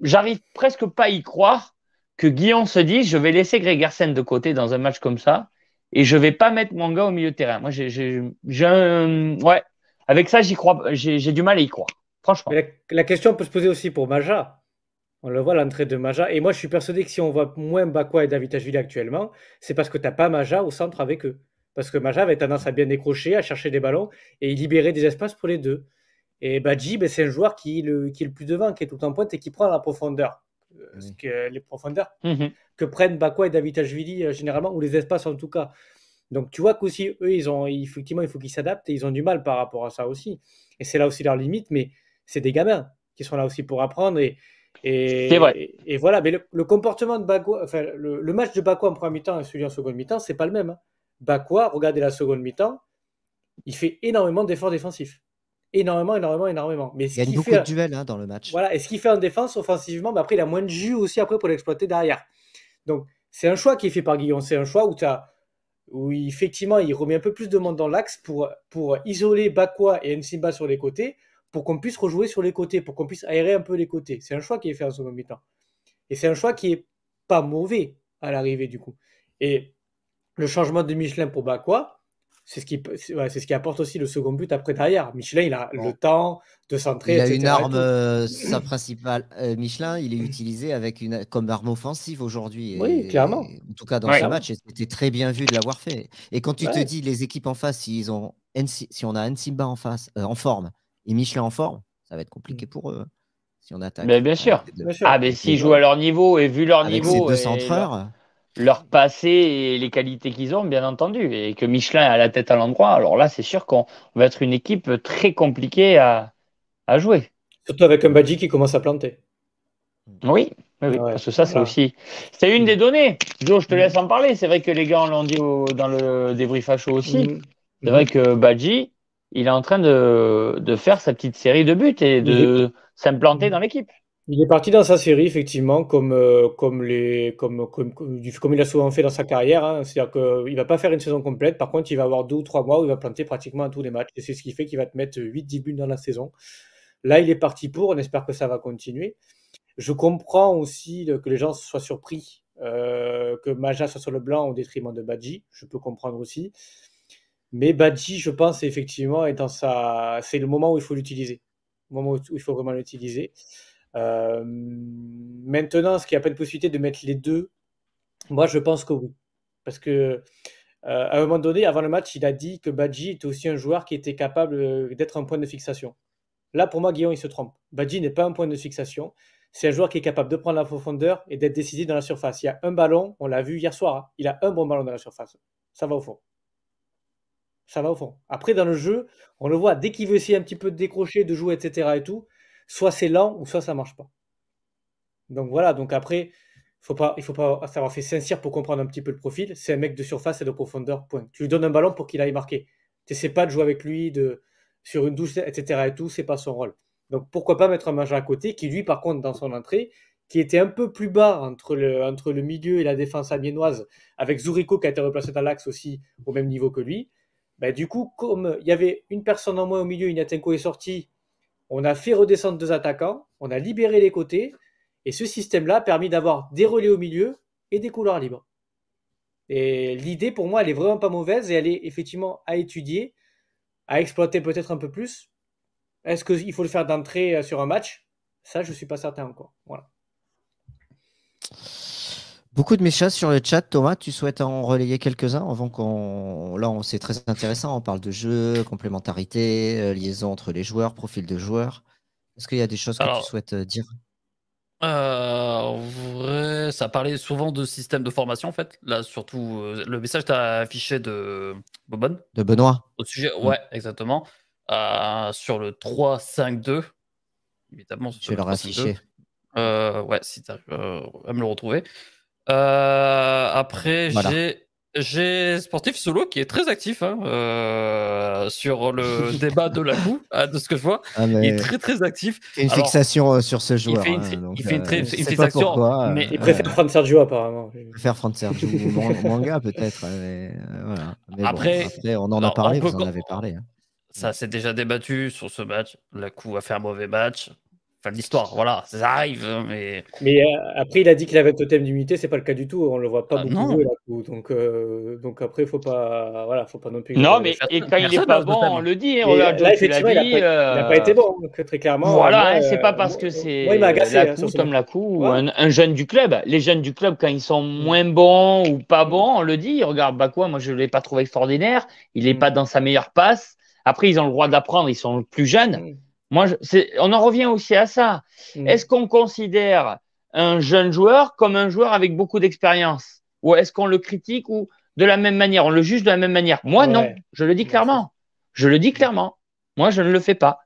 j'arrive presque pas à y croire que Guillaume se dise je vais laisser Gregersen de côté dans un match comme ça et je vais pas mettre Manga au milieu de terrain. Moi, j'ai, ouais, avec ça, j'y crois, j'ai du mal à y croire. Franchement. La, question peut se poser aussi pour Maja. On le voit l'entrée de Maja. Et moi, je suis persuadé que si on voit moins Bakwa et Davitajvili actuellement, c'est parce que tu n'as pas Maja au centre avec eux. Parce que Maja avait tendance à bien décrocher, à chercher des ballons et libérer des espaces pour les deux. Et Badji, ben, c'est un joueur qui est, le, qui est, le, plus devant, qui est tout en pointe et qui prend la profondeur. Euh, les profondeurs mhm. que prennent Bakwa et Davitajvili euh, généralement, ou les espaces en tout cas. Donc tu vois qu'aussi, eux, ils ont, effectivement, il faut qu'ils s'adaptent et ils ont du mal par rapport à ça aussi. Et c'est là aussi leur limite, mais c'est des gamins qui sont là aussi pour apprendre. Et, et, et, voilà, mais le, comportement de Bakwa, enfin, le, match de Bakwa en première mi-temps et celui en seconde mi-temps, c'est pas le même. Hein. Bakoua regardez la seconde mi-temps, il fait énormément d'efforts défensifs. Énormément, énormément, énormément. Mais il y a beaucoup fait, de duels hein, dans le match. Voilà, et ce qu'il fait en défense, offensivement, après, il a moins de jus aussi après pour l'exploiter derrière. Donc, c'est un choix qui est fait par Guillaume. C'est un choix où, as, où effectivement, il remet un peu plus de monde dans l'axe pour, pour isoler Bakwa et Nsimba sur les côtés, pour qu'on puisse rejouer sur les côtés, pour qu'on puisse aérer un peu les côtés. C'est un choix qui est fait en second mi-temps. Et c'est un choix qui est pas mauvais à l'arrivée du coup. Et le changement de Michelin pour Bakwa, c'est ce qui c'est ce qui apporte aussi le second but après derrière. Michelin, il a le temps de centrer. Il a une arme, euh, sa principale. Euh, Michelin, il est utilisé avec une comme arme offensive aujourd'hui. Oui, clairement. en tout cas dans ce match, c'était très bien vu de l'avoir fait. Et quand tu te dis les équipes en face, ont si on a Nsimba en face, euh, en forme, et Michelin en forme, ça va être compliqué mm. pour eux hein, si on attaque. bien, sûr. Ah, mais s'ils jouent à leur niveau et vu leur niveau. Ces et leur, passé et les qualités qu'ils ont, bien entendu, et que Michelin a la tête à l'endroit, alors là, c'est sûr qu'on va être une équipe très compliquée à, jouer. Surtout avec un Badji qui commence à planter. Oui, parce que ça, c'est aussi. C'est une des données. Joe, je te mm. laisse en parler. C'est vrai que les gars l'ont dit dans le débrief à chaud aussi. Mm. C'est vrai que Badji, il est en train de, de, faire sa petite série de buts et de s'implanter dans l'équipe. Il est parti dans sa série, effectivement, comme, euh, comme, les, comme, comme, comme, il a souvent fait dans sa carrière. Hein. C'est-à-dire qu'il euh, ne va pas faire une saison complète. Par contre, il va avoir deux ou trois mois où il va planter pratiquement à tous les matchs. Et c'est ce qui fait qu'il va te mettre 8-10 buts dans la saison. Là, il est parti pour. On espère que ça va continuer. Je comprends aussi que les gens soient surpris euh, que Maja soit sur le blanc au détriment de Badji. Je peux comprendre aussi. Mais Badji, je pense, effectivement, dans c'est le moment où il faut l'utiliser. Le moment où il faut vraiment l'utiliser. Euh, maintenant, ce qui n'y a pas de possibilité de mettre les deux Moi, je pense que oui. Parce que euh, à un moment donné, avant le match, il a dit que Badji était aussi un joueur qui était capable euh, d'être un point de fixation. Là, pour moi, Guillaume, il se trompe. Badji n'est pas un point de fixation. C'est un joueur qui est capable de prendre la profondeur et d'être décisif dans la surface. Il y a un ballon, on l'a vu hier soir, hein. il a un bon ballon dans la surface. Ça va au fond ça va au fond. Après, dans le jeu, on le voit, dès qu'il veut essayer un petit peu de décrocher, de jouer, etc. et tout, soit c'est lent ou soit ça marche pas. Donc voilà, donc après, il ne il faut pas savoir fait sincère pour comprendre un petit peu le profil. C'est un mec de surface et de profondeur, point. Tu lui donnes un ballon pour qu'il aille marquer. Tu pas de jouer avec lui sur une douche, etc. et tout, c'est pas son rôle. Donc pourquoi pas mettre un majeur à côté qui, lui, par contre, dans son entrée, qui était un peu plus bas entre le, milieu et la défense amiénoise, avec Zurico qui a été replacé dans l'axe aussi au même niveau que lui. Bah, du coup, comme il y avait une personne en moins au milieu, Inatenko est sorti, on a fait redescendre deux attaquants, on a libéré les côtés, et ce système-là a permis d'avoir des relais au milieu et des couloirs libres. Et l'idée, pour moi, elle est vraiment pas mauvaise et elle est effectivement à étudier, à exploiter peut-être un peu plus. Est-ce qu'il faut le faire d'entrée euh, sur un match Ça, je ne suis pas certain encore. Voilà. Beaucoup de messages sur le chat, Thomas. Tu souhaites en relayer quelques-uns avant qu'on. Là, on... c'est très intéressant. On parle de jeu, complémentarité, euh, liaison entre les joueurs, profil de joueurs. Est-ce qu'il y a des choses que tu souhaites euh, dire euh, en vrai, ça parlait souvent de système de formation en fait. Là, surtout, le message t'as affiché de Bonne De Benoît. Au sujet, mm. ouais, exactement. sur le 3-5-2. Évidemment, je vais le afficher. ouais, si t'arrives à me le retrouver. Euh, après, j'ai. J'ai Sportif Solo qui est très actif hein, euh, sur le <laughs> débat de la coup, hein, de ce que je vois. Ah, il est très très actif. Il fait une fixation euh, sur ce joueur. Il fait une, il fixation. mais... Il préfère prendre Sergio apparemment. Il préfère prendre Sergio ou <laughs> manga peut-être. Voilà. Après, on en a parlé, vous en avez parlé. Hein. Ça s'est déjà débattu sur ce match. La coup a fait un mauvais match. Fin l'histoire, voilà, ça arrive. Hein, mais, euh, après, il a dit qu'il avait le totem d'immunité, c'est pas le cas du tout, on le voit pas ah, beaucoup donc, euh, donc après, faut pas, voilà, faut pas non plus. Non, mais quand il est pas bon, on le dit. Hein, là, il, n'a pas, euh, été bon, très clairement. Voilà, c'est pas parce que c'est hein, Tom Lacou ou un, jeune du club. Les jeunes du club, quand ils sont mm. moins bons ou pas mm. bons, on le dit. Regarde, bah quoi, moi je l'ai pas trouvé extraordinaire. Il n'est mm. pas dans sa meilleure passe. Après, ils ont le droit d'apprendre, ils sont plus jeunes on en revient aussi à ça. Mm. Est-ce qu'on considère un jeune joueur comme un joueur avec beaucoup d'expérience Ou est-ce qu'on le critique ou de la même manière On le juge de la même manière Moi, non. Je le dis clairement. Je le dis clairement. Moi, je ne le fais pas.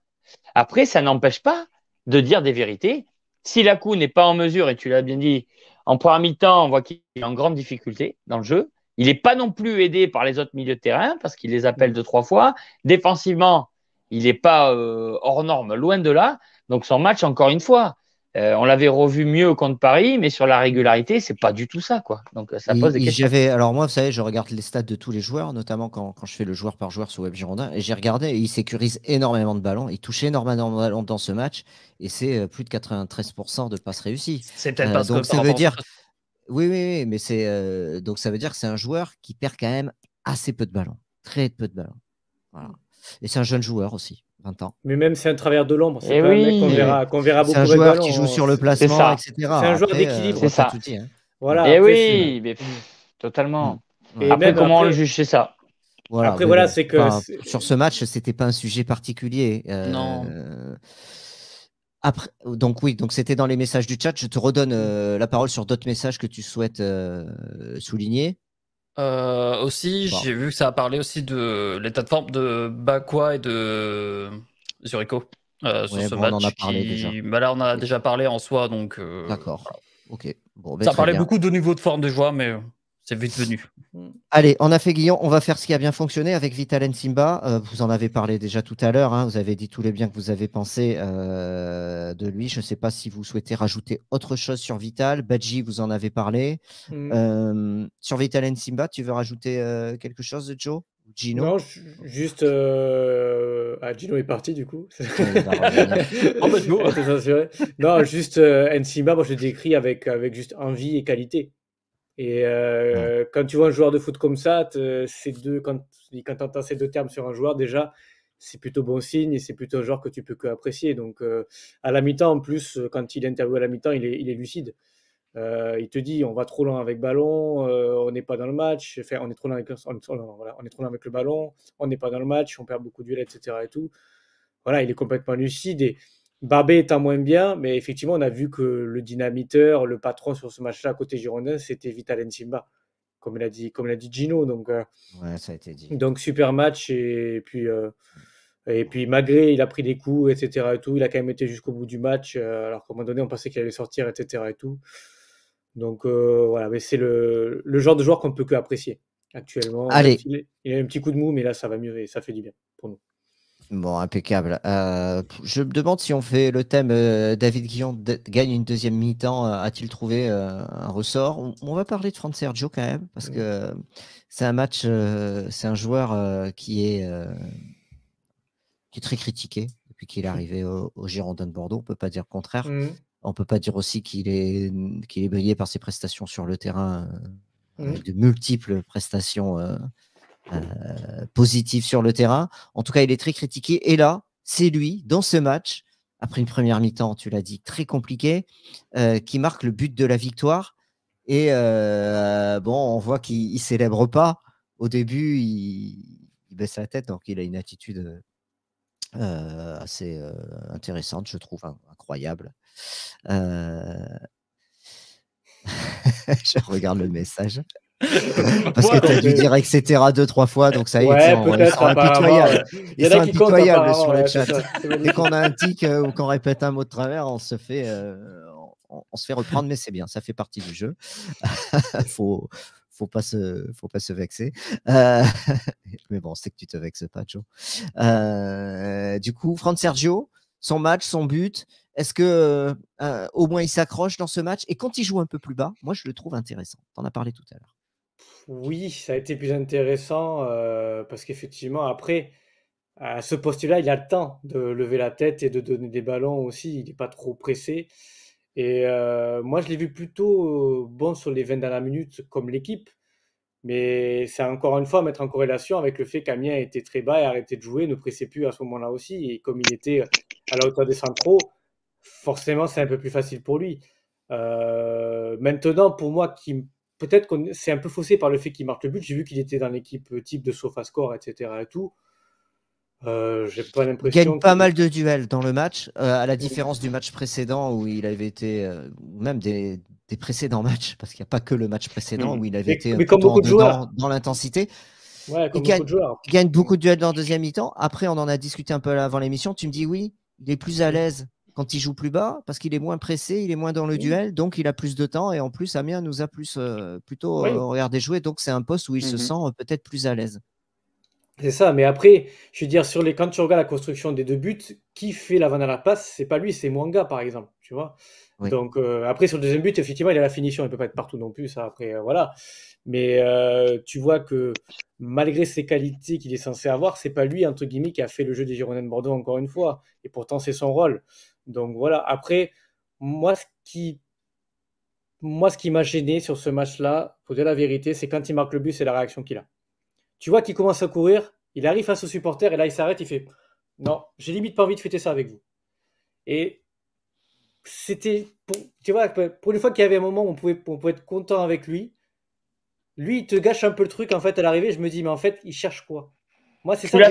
Après, ça n'empêche pas de dire des vérités. Si Lacou n'est pas en mesure, et tu l'as bien dit, en premier mi-temps, on voit qu'il est en grande difficulté dans le jeu. Il n'est pas non plus aidé par les autres milieux de terrain parce qu'il les appelle mm. deux, trois fois. Défensivement, il n'est pas euh, hors norme, loin de là. Donc son match, encore une fois, euh, on l'avait revu mieux contre Paris, mais sur la régularité, c'est pas du tout ça, quoi. Donc ça pose des questions. alors moi, vous savez, je regarde les stats de tous les joueurs, notamment quand, je fais le joueur par joueur sur Web Girondin, et j'ai regardé, il sécurise énormément de ballons, il touche énormément de ballons dans ce match, et c'est euh, plus de 93% de passes réussies. C'est peut-être pas donc ça veut dire. Oui, oui, mais c'est donc ça veut dire que c'est un joueur qui perd quand même assez peu de ballons, très peu de ballons. Voilà. Et c'est un jeune joueur aussi, 20 ans. Mais même c'est un travers de l'ombre, c'est eh un mec qu'on verra, beaucoup. Hein. C'est un joueur qui joue sur le placement, etc. C'est un joueur d'équilibre. c'est ça. Hein. voilà, et eh oui, totalement. Mm. Et après, comment on le juge, c'est ça. Voilà, après, voilà, c'est que. sur ce match, c'était pas un sujet particulier. Euh, non. Après, donc oui, donc c'était dans les messages du chat. Je te redonne euh, la parole sur d'autres messages que tu souhaites euh, souligner. Euh, aussi, j'ai vu que ça a parlé aussi de l'état de forme de Bakwa et de Zurico euh, sur ce match. On en a déjà. Bah, là, on a déjà parlé en soi, donc. Euh, D'accord. Ok. Bon, ça bah, parlait beaucoup de niveau de forme de joie, mais euh, c'est vite venu. Allez, on a fait Guillaume, on va faire ce qui a bien fonctionné avec Vitalen Simba. Euh, vous en avez parlé déjà tout à l'heure, hein. vous avez dit tous les biens que vous avez pensé euh, de lui. Je ne sais pas si vous souhaitez rajouter autre chose sur Vital. Badji, vous en avez parlé. Mm. Euh, sur Vitalen Simba, tu veux rajouter quelque chose de Joe Gino Non, juste. Ah, Gino est parti du coup. <laughs> <laughs> en non, juste Simba, moi je le décris avec, avec juste envie et qualité. Et euh, quand tu vois un joueur de foot comme ça, ces deux, quand, quand tu entends ces deux termes sur un joueur, déjà, c'est plutôt bon signe et c'est plutôt un joueur que tu peux que apprécier. Donc, euh, à la mi-temps, en plus, quand il est à la mi-temps, il est, il est lucide. Euh, il te dit on va trop lent avec ballon, on n'est pas dans le match, on, est trop avec, on, est trop lent avec le ballon, on n'est pas dans le match, on perd beaucoup de duels, etc. Et tout. Voilà, il est complètement lucide et Babé étant moins bien, mais effectivement, on a vu que le dynamiteur, le patron sur ce match-là, côté Girondin, c'était Vital Simba, comme l'a dit, comme dit Gino. Donc, euh, ça a été dit. donc super match et puis. Euh, et puis malgré, il a pris des coups, etc. tout, il a quand même été jusqu'au bout du match. Euh, alors qu'à un moment donné, on pensait qu'il allait sortir, etc. Et tout. Donc voilà, mais c'est le, genre de joueur qu'on ne peut que apprécier actuellement. Il, a eu un petit coup de mou, mais là, ça va mieux et ça fait du bien pour nous. Bon, impeccable. Euh, je me demande si on fait le thème euh, David Guillon gagne une deuxième mi-temps, euh, a-t-il trouvé un ressort on, va parler de France Sergio quand même, parce que c'est un match, c'est un joueur qui, est, qui est très critiqué depuis qu'il est arrivé au, Girondin de Bordeaux, on ne peut pas dire le contraire. On On peut pas dire aussi qu'il est, qu'il est brillé par ses prestations sur le terrain, de multiples prestations euh, positif sur le terrain. En tout cas, il est très critiqué. Et là, c'est lui, dans ce match, après une première mi-temps, tu l'as dit, très compliqué euh, qui marque le but de la victoire. Et euh, bon, on voit qu'il célèbre pas. Au début, il, baisse la tête, donc il a une attitude assez intéressante, je trouve, incroyable. <laughs> je regarde le message. <laughs> Parce que tu as dû euh, dire etc. deux, trois fois, donc ça y est, ils sont impitoyables, ils sont impitoyables sur le chat. Dès qu'on a un tic euh, ou qu'on répète un mot de travers, on se fait, euh, on, se fait reprendre, mais c'est bien, ça fait partie du jeu. <laughs> faut, faut pas se, faut pas se vexer. <laughs> mais bon, c'est que tu te vexes pas, Joe. du coup, Fran Sergio, son match, son but, est-ce que au moins il s'accroche dans ce match Et quand il joue un peu plus bas, moi je le trouve intéressant. T'en as parlé tout à l'heure. Oui, ça a été plus intéressant euh, parce qu'effectivement, après, à ce poste-là, il a le temps de lever la tête et de donner des ballons aussi. Il n'est pas trop pressé. Et euh, moi, je l'ai vu plutôt euh, bon sur les 20 dernières minutes comme l'équipe. Mais c'est encore une fois mettre en corrélation avec le fait qu'Amiens était très bas et arrêtait de jouer, ne pressait plus à ce moment-là aussi. Et comme il était à la hauteur des centraux, forcément, c'est un peu plus facile pour lui. maintenant, pour moi, qui peut-être qu'on c'est un peu faussé par le fait qu'il marque le but. J'ai vu qu'il était dans l'équipe euh, type de SofaScore, etc. Et tout. Euh, j'ai pas l'impression. Gagne pas mal de duels dans le match, euh, à la différence du match précédent où il avait été, euh, Ou même des, précédents matchs, parce qu'il n'y a pas que le match précédent hmm. où il avait été mais beaucoup de joueurs. dans l'intensité. Ouais, il, gagne, il gagne beaucoup de duels dans le deuxième mi-temps. Après, on en a discuté un peu avant l'émission. Tu me dis oui, il est plus à l'aise quand il joue plus bas parce qu'il est moins pressé, il est moins dans le duel, donc il a plus de temps. Et en plus, Amiens nous a plus euh, plutôt euh, regardé jouer, donc c'est un poste où il se mhm. sent euh, peut-être plus à l'aise. C'est ça, mais après, je veux dire, sur les, quand tu regardes la construction des deux buts, qui fait la à la passe C'est pas lui, c'est Mwanga, par exemple, tu vois. Donc après, sur le deuxième but, effectivement, il a la finition, il peut pas être partout non plus, après, voilà. Mais tu vois que malgré ses qualités qu'il est censé avoir, c'est pas lui, entre guillemets, qui a fait le jeu des Girondins de Bordeaux encore une fois. Et pourtant, c'est son rôle. Donc voilà, après, moi ce qui moi, ce qui m'a gêné sur ce match-là, pour dire la vérité, c'est quand il marque le but, c'est la réaction qu'il a. Tu vois qu'il commence à courir, il arrive face au supporter et là, il s'arrête, il fait Non, j'ai limite pas envie de fêter ça avec vous. Et c'était, tu vois, pour une fois qu'il y avait un moment où on pouvait, on être content avec lui, lui, il te gâche un peu le truc en fait à l'arrivée. Je me dis, mais en fait, il cherche quoi Moi, c'est ça tu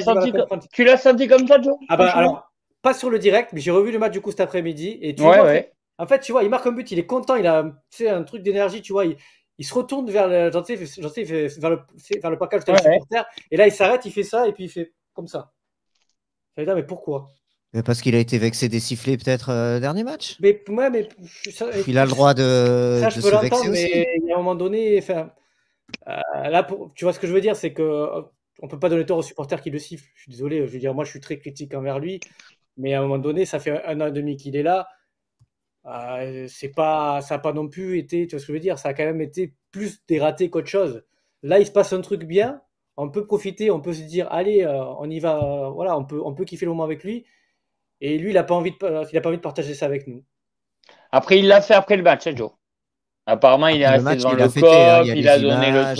l'as senti, comme ça, Joe Ah bah alors, pas sur le direct, mais j'ai revu le match du coup cet après-midi. Et tu ouais, vois, ouais. En fait, tu vois, il marque un but, il est content, il a tu un truc d'énergie, tu vois. Il, il, se retourne vers le, genre, j'en sais, vers le, vers le package et là il s'arrête, il fait ça, et puis il fait comme ça. mais pourquoi parce qu'il a été vexé des sifflets peut-être euh, dernier match. Mais, ouais, mais il a le droit de, ça, je peux se Mais à un moment donné, enfin, euh, là, pour, tu vois ce que je veux dire, c'est que euh, on peut pas donner tort aux supporters qui le sifflent. Je suis désolé, je veux dire, moi, je suis très critique envers lui. Mais à un moment donné, ça fait un an et demi qu'il est là. Euh, c'est pas, ça n'a pas non plus été, tu vois ce que je veux dire, ça a quand même été plus des qu'autre chose. Là, il se passe un truc bien, on peut profiter, on peut se dire, allez, euh, on y va, euh, voilà, on peut, on peut kiffer le moment avec lui. Et lui, il n'a pas, envie de, a pas envie de partager ça avec nous. Après, il l'a fait après le match, hein, Joe. Apparemment, il est resté devant le coup. il a donné le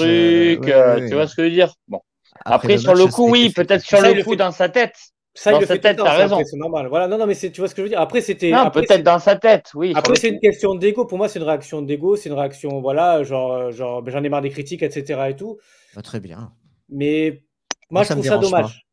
truc, tu vois ce que je veux dire Bon. Après, sur le coup, oui, peut-être sur le coup dans sa tête, ça, dans il sa tête, raison. C'est normal. Voilà. Non, non, mais tu vois ce que je veux dire. Après, c'était. peut-être dans sa tête, oui. Après, c'est une question d'ego. Pour moi, c'est une réaction d'ego. C'est une réaction, voilà, genre, euh, genre, ben, j'en ai marre des critiques, etc. et tout. Bah, très bien. Mais moi, je trouve ça dommage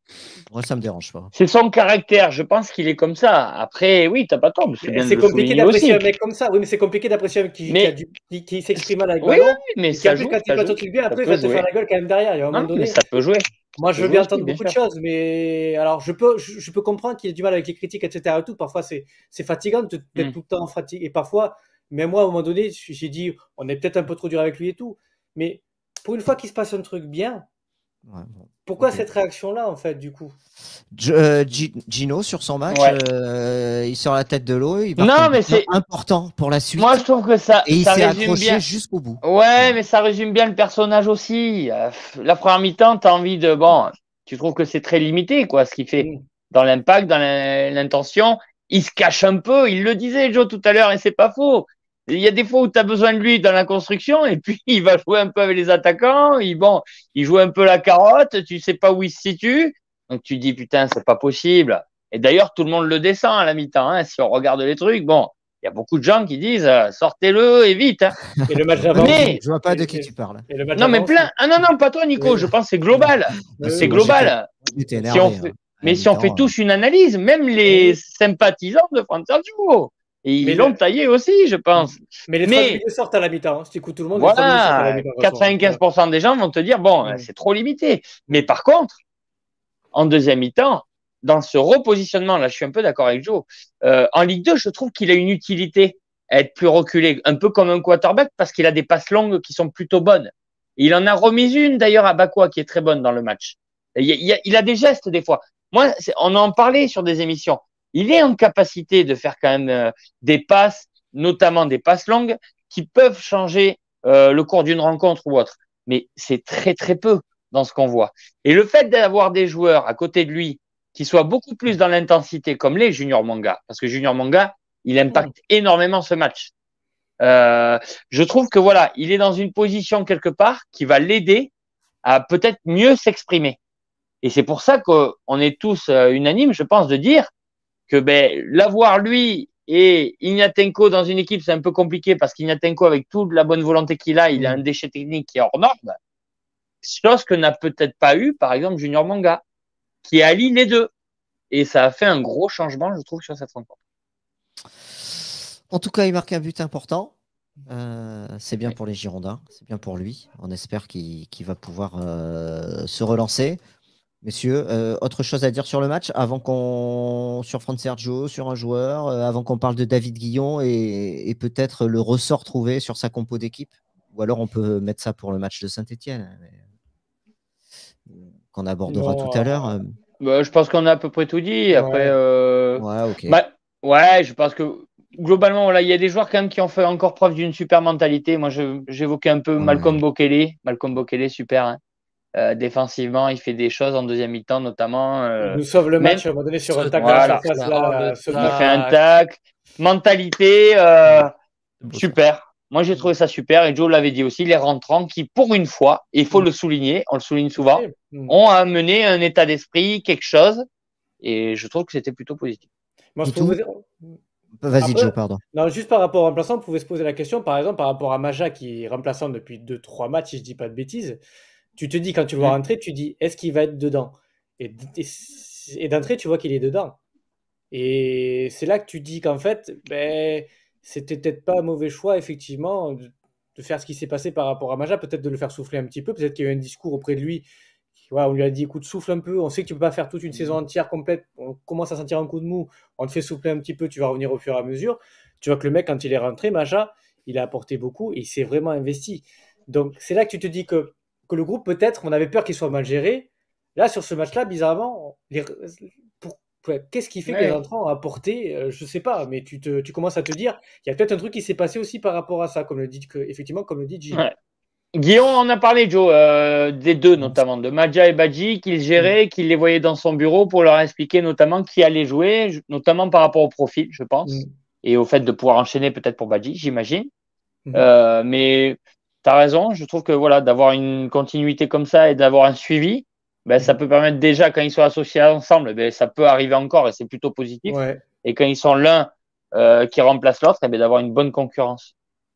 ça me dérange pas. C'est son caractère. Je pense qu'il est comme ça. Après, oui, t'as pas tort. C'est compliqué d'apprécier un mec comme ça. Oui, mais c'est compliqué d'apprécier un mec qui, s'exprime mal avec oui, Oui, mais ça joue, quand un joue, il bien, après, il va te faire la gueule quand même derrière. donné. ça peut jouer. Moi, je veux bien entendre beaucoup de choses, mais alors je peux, comprendre qu'il ait du mal avec les critiques, etc. tout. Parfois, c'est fatigant d'être hmm. tout le temps fatigué. Et parfois, mais moi, à un moment donné, j'ai dit, on est peut-être un peu trop dur avec lui et tout. Mais pour une fois qu'il se passe un truc bien, ouais, pourquoi cette réaction-là, en fait, du coup euh, Gino, sur son match, euh, il sort la tête de l'eau. Non, mais c'est important pour la suite. Moi, je trouve que ça, Et il résume bien. jusqu'au bout. Ouais, mais ça résume bien le personnage aussi. Euh, la première mi-temps, tu as envie de. Bon, tu trouves que c'est très limité, quoi, ce qu'il fait mm. dans l'impact, dans l'intention. Il se cache un peu. Il le disait, Joe, tout à l'heure, et c'est pas faux. Il y a des fois où tu as besoin de lui dans la construction et puis <laughs> il va jouer un peu avec les attaquants. Il, bon, il joue un peu la carotte, tu sais pas où il se situe. Donc tu dis putain, c'est pas possible. Et d'ailleurs, tout le monde le descend à la mi-temps. Hein, si on regarde les trucs, bon, il y a beaucoup de gens qui disent euh, sortez-le et vite. Hein. <laughs> Et Je vois pas de qui tu parles. non, mais plein. Ah non, non, pas toi, Nico. Je pense que c'est global. c'est global. Euh, mais si on fait tous une analyse, même les sympathisants de France Anjou, et ils l'ont taillé aussi, je pense. Mais les mais... sortent à la mi-temps. Hein. Si tu écoutes tout le monde, voilà, les 95% des gens vont te dire bon, c'est trop limité. Mais par contre, en deuxième mi-temps, dans ce repositionnement, là, je suis un peu d'accord avec Joe. Euh, en Ligue 2, je trouve qu'il a une utilité à être plus reculé, un peu comme un quarterback, parce qu'il a des passes longues qui sont plutôt bonnes. il en a remis une d'ailleurs à Bakoua qui est très bonne dans le match. Il, a, il il a des gestes des fois. Moi, on en parlait sur des émissions il est en capacité de faire quand même euh, des passes, notamment des passes longues, qui peuvent changer euh, le cours d'une rencontre ou autre. Mais c'est très très peu dans ce qu'on voit. Et le fait d'avoir des joueurs à côté de lui qui soient beaucoup plus dans l'intensité, comme les Junior Manga, parce que Junior Manga, il impacte énormément ce match. Euh, je trouve que voilà, il est dans une position quelque part qui va l'aider à peut-être mieux s'exprimer. Et c'est pour ça qu'on est tous unanimes, je pense, de dire que ben, l'avoir lui et Ignatenko dans une équipe, c'est un peu compliqué parce qu'Ignatenko, avec toute la bonne volonté qu'il a, il a un mm. déchet technique qui est hors norme. Chose que n'a peut-être pas eu, par exemple, Junior Manga, qui allie les deux. Et ça a fait un gros changement, je trouve, sur cette rencontre. En tout cas, il marque un but important. Euh, c'est bien pour les Girondins, c'est bien pour lui. On espère qu'il va pouvoir euh, se relancer. Messieurs, euh, autre chose à dire sur le match avant qu'on sur France Sergio, sur un joueur, euh, avant qu'on parle de David Guillon et, peut-être le ressort trouvé sur sa compo d'équipe. Ou alors on peut mettre ça pour le match de Saint-Etienne, euh, qu'on abordera tout à l'heure. Bah, je pense qu'on a à peu près tout dit. Après, ouais. Bah, ouais, je pense que globalement, là, il y a des joueurs quand même qui ont fait encore preuve d'une super mentalité. Moi, j'évoquais un peu Malcolm Bokele. Malcolm Bokele, super. Hein. Euh, défensivement, il fait des choses en deuxième mi-temps, notamment. Euh, il nous sauve le match, à un sur un euh, il fait Mentalité, super. Moi, j'ai trouvé ça super. Et Joe l'avait dit aussi, les rentrants qui, pour une fois, il faut mm. le souligner, on le souligne souvent, mm. ont amené un état d'esprit, quelque chose. Et je trouve que c'était plutôt positif. Vas-y, Joe, pardon. Non, juste par rapport au remplaçant, vous pouvez se poser la question, par exemple, par rapport à Maja, qui est remplaçant depuis 2-3 matchs, si je ne dis pas de bêtises. Tu te dis, quand tu le vois mm. rentrer, tu dis, est-ce qu'il va être dedans Et, et, d'entrée, tu vois qu'il est dedans. Et c'est là que tu dis qu'en fait, ben, c'était peut-être pas un mauvais choix, effectivement, de, faire ce qui s'est passé par rapport à Maja, peut-être de le faire souffler un petit peu, peut-être qu'il y a eu un discours auprès de lui. on lui a dit, écoute, souffle un peu, on sait que tu peux pas faire toute une mm. saison entière complète, on commence à sentir un coup de mou, on te fait souffler un petit peu, tu vas revenir au fur et à mesure. Tu vois que le mec, quand il est rentré, Maja, il a apporté beaucoup et il s'est vraiment investi. Donc c'est là que tu te dis que le groupe, peut-être, on avait peur qu'il soit mal géré. Là, sur ce match-là, bizarrement, qu'est-ce qui fait que les entrants ont apporté Je euh, Je sais pas, mais tu, commences à te dire, il y a peut-être un truc qui s'est passé aussi par rapport à ça, comme le dit, que, effectivement, comme le dit Gilles. Guillaume en a parlé, Joe, euh, des deux notamment, de Maja et Badji, qu'il gérait, mm. qu'il les voyait dans son bureau pour leur expliquer notamment qui allait jouer, notamment par rapport au profil, je pense, mm. et au fait de pouvoir enchaîner peut-être pour Badji, j'imagine. Mm. Euh, mais T'as raison. Je trouve que voilà, d'avoir une continuité comme ça et d'avoir un suivi, ben, ça peut permettre déjà quand ils sont associés ensemble, ben, ça peut arriver encore et c'est plutôt positif. Et quand ils sont l'un euh, qui remplace l'autre, eh ben, d'avoir une bonne concurrence.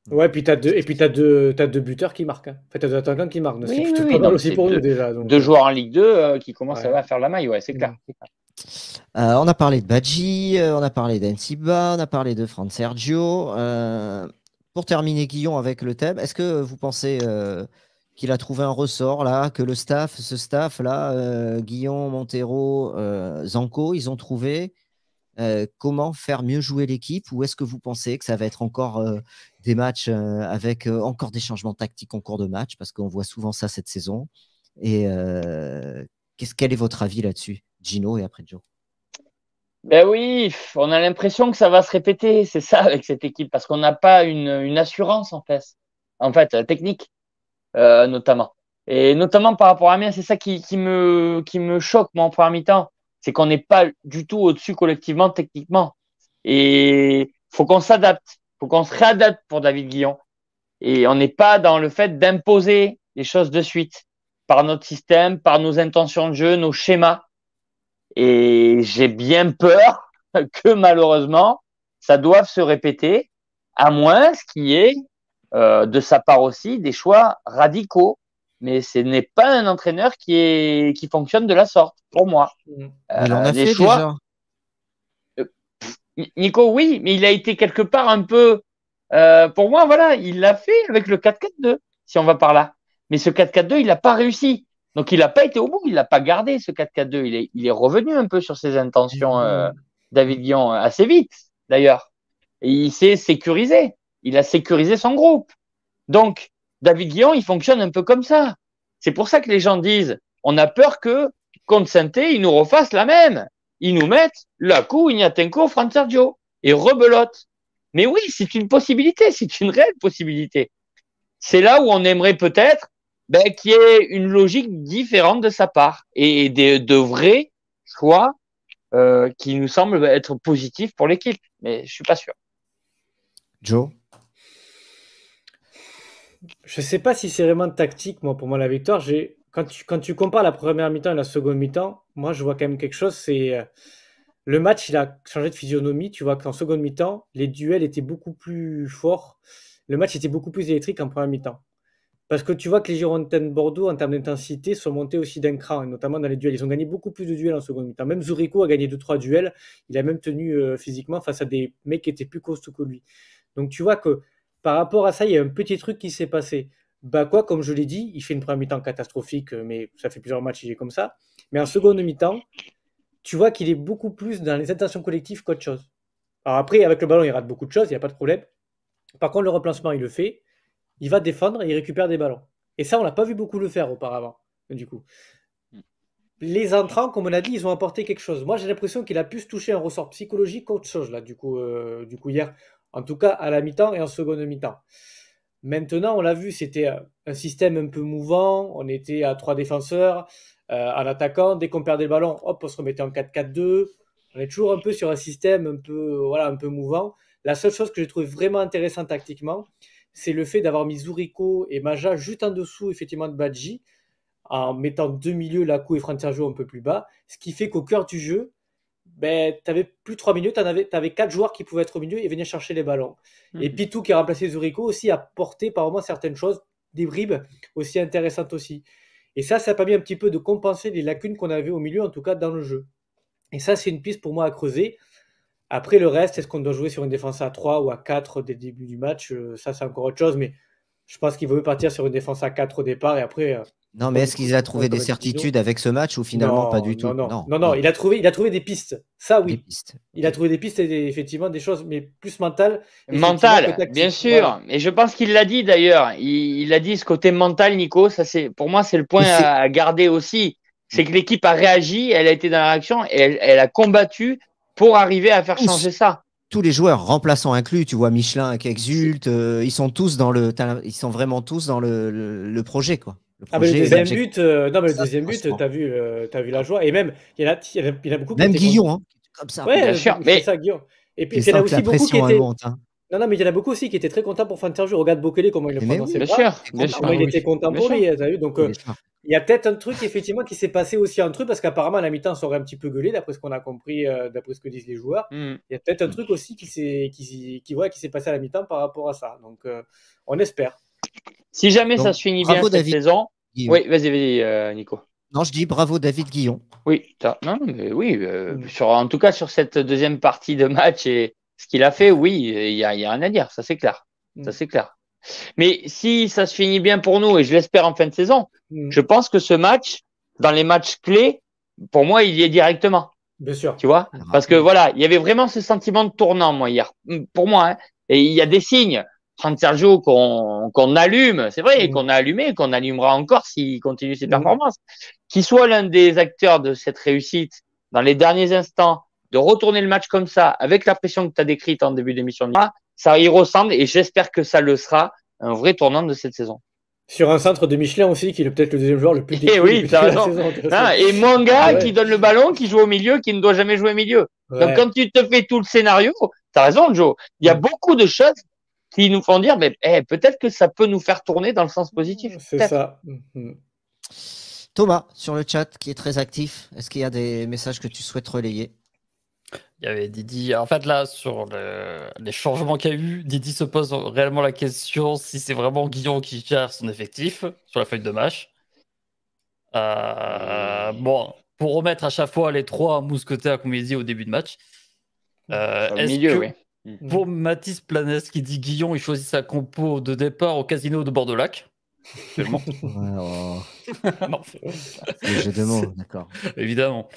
Ouais, puis t'as deux, et puis tu deux, deux buteurs qui marquent. Hein. Enfin, tu deux attaquants qui marquent. plutôt pour deux, déjà. Deux euh. joueurs en Ligue 2 euh, qui commencent à faire la maille, ouais, c'est clair. on a parlé de Badji, on a parlé d'Ensiba, on a parlé de Fran Sergio. Pour terminer, Guillon, avec le thème, est-ce que vous pensez euh, qu'il a trouvé un ressort là, que le staff, ce staff là, euh, Guillaume, Guillon, Montero, euh, ils ont trouvé comment faire mieux jouer l'équipe ou est-ce que vous pensez que ça va être encore des matchs avec encore des changements tactiques en cours de match parce qu'on voit souvent ça cette saison et quel est votre avis là-dessus, Gino et après Joe ben oui, on a l'impression que ça va se répéter, c'est ça avec cette équipe, parce qu'on n'a pas une, assurance en fait, en fait euh, technique euh, notamment. Et notamment par rapport à Mien, c'est ça qui, me, qui me choque moi en première temps c'est qu'on n'est pas du tout au-dessus collectivement techniquement. Et faut qu'on s'adapte, faut qu'on se réadapte pour David Guillon. Et on n'est pas dans le fait d'imposer les choses de suite par notre système, par nos intentions de jeu, nos schémas. Et j'ai bien peur <laughs> que malheureusement, ça doive se répéter, à moins ce qui est euh, de sa part aussi des choix radicaux. Mais ce n'est pas un entraîneur qui, est, qui fonctionne de la sorte, pour moi. Alors euh, a des choix... Euh, Nico, oui, mais il a été quelque part un peu. pour moi, voilà, il l'a fait avec le 4-4-2, si on va par là. Mais ce 4-4-2, il n'a pas réussi. Donc il n'a pas été au bout, il n'a pas gardé ce 4-4-2. Il est, il est, revenu un peu sur ses intentions, mm-hmm. euh, David Guion, euh, assez vite d'ailleurs. Il s'est sécurisé, il a sécurisé son groupe. Donc David Guion, il fonctionne un peu comme ça. C'est pour ça que les gens disent, on a peur que contre saint il nous refasse la même. Il nous mettent Lacou, Ignatenko, Franz Sergio et rebelote. Mais oui, c'est une possibilité, c'est une réelle possibilité. C'est là où on aimerait peut-être ben, qui est une logique différente de sa part et de, vrais choix euh, qui nous semblent être positifs pour l'équipe. Mais je suis pas sûr. Joe Je ne sais pas si c'est vraiment tactique, moi, pour moi, la victoire. J'ai... Quand, tu, compares la première mi-temps et la seconde mi-temps, moi, je vois quand même quelque chose, c'est euh, le match, il a changé de physionomie. Tu vois qu'en seconde mi-temps, les duels étaient beaucoup plus forts. Le match était beaucoup plus électrique en première mi-temps. Parce que tu vois que les Girondins de Bordeaux, en termes d'intensité, sont montés aussi d'un cran, et notamment dans les duels. Ils ont gagné beaucoup plus de duels en seconde mi-temps. Même Zurico a gagné 2-3 duels. Il a même tenu euh, physiquement face à des mecs qui étaient plus costauds que lui. Donc tu vois que par rapport à ça, il y a un petit truc qui s'est passé. Bah quoi, comme je l'ai dit, il fait une première mi-temps catastrophique, euh, mais ça fait plusieurs matchs, il est comme ça. Mais en seconde mi-temps, tu vois qu'il est beaucoup plus dans les intentions collectives qu'autre chose. Alors après, avec le ballon, il rate beaucoup de choses, il n'y a pas de problème. Par contre, le remplacement, il le fait il va défendre et il récupère des ballons. Et ça, on l'a pas vu beaucoup le faire auparavant, du coup. Hmm. Les entrants, comme on a dit, ils ont apporté quelque chose. Moi, j'ai l'impression qu'il a pu se toucher un ressort psychologique autre chose, là, du coup, euh, du coup, hier. En tout cas, à la mi-temps et en seconde mi-temps. Maintenant, on l'a vu, c'était euh, un système un peu mouvant. On était à trois défenseurs, à euh, l'attaquant. attaquant. Dès qu'on perdait le ballon, hop, on se remettait en 4-4-2. On est toujours un peu sur un système un peu, voilà, un peu mouvant. La seule chose que j'ai trouvé vraiment intéressante tactiquement, c'est le fait d'avoir mis Zurico et Maja juste en dessous effectivement de Badji, en mettant deux milieux, Lacou et Fran un peu plus bas, ce qui fait qu'au cœur du jeu, ben, tu n'avais plus trois milieux, tu avais, quatre joueurs qui pouvaient être au milieu et venir chercher les ballons. Et mhm. Pitou qui a remplacé Zurico aussi a porté par moments certaines choses, des bribes aussi intéressantes aussi. Et ça, ça a permis un petit peu de compenser les lacunes qu'on avait au milieu, en tout cas dans le jeu. Et ça, c'est une piste pour moi à creuser. Après, le reste, est-ce qu'on doit jouer sur une défense à 3 ou à 4 dès le début du match euh, Ça, c'est encore autre chose, mais je pense qu'il vaut mieux partir sur une défense à 4 au départ et après. Euh, non, mais est-ce qu'il a trouvé des certitudes avec ce match ou finalement pas du tout non, non non, Il, a trouvé, il a trouvé des pistes. Ça, oui. Il a trouvé des pistes et effectivement des choses, mais plus mentales. Mental, bien sûr. Et je pense qu'il l'a dit d'ailleurs. Il, a dit ce côté mental, Nico. Ça, c'est pour moi, c'est le point à garder aussi. C'est que l'équipe a réagi, elle a été dans la réaction elle a combattu pour arriver à faire changer ça. Tous les joueurs remplaçants inclus, tu vois Michelin qui exulte, euh, ils sont tous dans le, ils sont vraiment tous dans le, le, projet quoi. Le, ah, projet, deuxième but, euh, non mais le deuxième but, t'as vu, euh, as vu la joie et même il y en a, il y a, il y a beaucoup. Même Guillon, hein, comme ça. Ouais, bien sûr, mais ça, Guillon. Et puis il y en a aussi beaucoup qui étaient. Hein. Non, non, mais il y en a beaucoup aussi qui étaient très contents pour fin de jeu. Regarde Bokele, comment il le prend dans ses bras. Bien sûr, bien sûr. il ah était content pour lui. Donc, il y a peut-être un truc, effectivement, qui s'est passé aussi entre truc parce qu'apparemment, à la mi-temps, on s'aurait un petit peu gueulé, d'après ce qu'on a compris, euh, d'après ce que disent les joueurs. Mm. Il y a peut-être un mm. truc aussi qui s'est qui, qui s'est passé à la mi-temps par rapport à ça. Donc, euh, on espère. Si jamais ça se finit bien cette saison. Oui, vas-y, vas-y, euh, Nico. Non, je dis bravo David Guillon. Oui, mais oui mm. en tout cas, sur cette deuxième partie de match et ce qu'il a fait, oui, il y, a rien à dire, ça c'est clair. Ça c'est clair. Mais si ça se finit bien pour nous, et je l'espère en fin de saison, hmm. je pense que ce match, dans les matchs clés, pour moi, il y est directement. Bien sûr. Tu vois ah, Parce que voilà, il y avait vraiment ce sentiment de tournant, moi, hier. Hmm, pour moi, hein. Et il y a des signes. Franck Sergio qu'on allume, c'est vrai, hmm. qu'on a allumé, qu'on allumera encore s'il continue ses performances. Qu'il soit l'un des acteurs de cette réussite dans les derniers instants, de retourner le match comme ça, avec la pression que tu as décrite en début d'émission, ça y ressemble et j'espère que ça le sera, un vrai tournant de cette saison. Sur un centre de Michelin aussi, qui est peut-être le deuxième joueur le plus <laughs> Et eh de saison. Ah, et Manga ah qui donne le ballon, qui joue au milieu, qui ne doit jamais jouer au milieu. Donc quand tu te fais tout le scénario, tu as raison, Joe. Il y a beaucoup de choses qui nous font dire, mais eh, peut-être que ça peut nous faire tourner dans le sens positif. C'est ça. Mm-hmm. Thomas, sur le chat, qui est très actif, est-ce qu'il y a des messages que tu souhaites relayer il y avait Didi. En fait, là, sur les changements qu'il y a eu, Didi se pose réellement la question si c'est vraiment Guillon qui gère son effectif sur la feuille de match. Euh, bon, pour remettre à chaque fois les trois mousquetaires il dit au début de match. Mmh. Euh, ce que... Mmh. Pour Mathis Planès qui dit Guillon, il choisit sa compo de départ au casino de Bordelac lac oh. <laughs> non, d'accord. <laughs> Évidemment.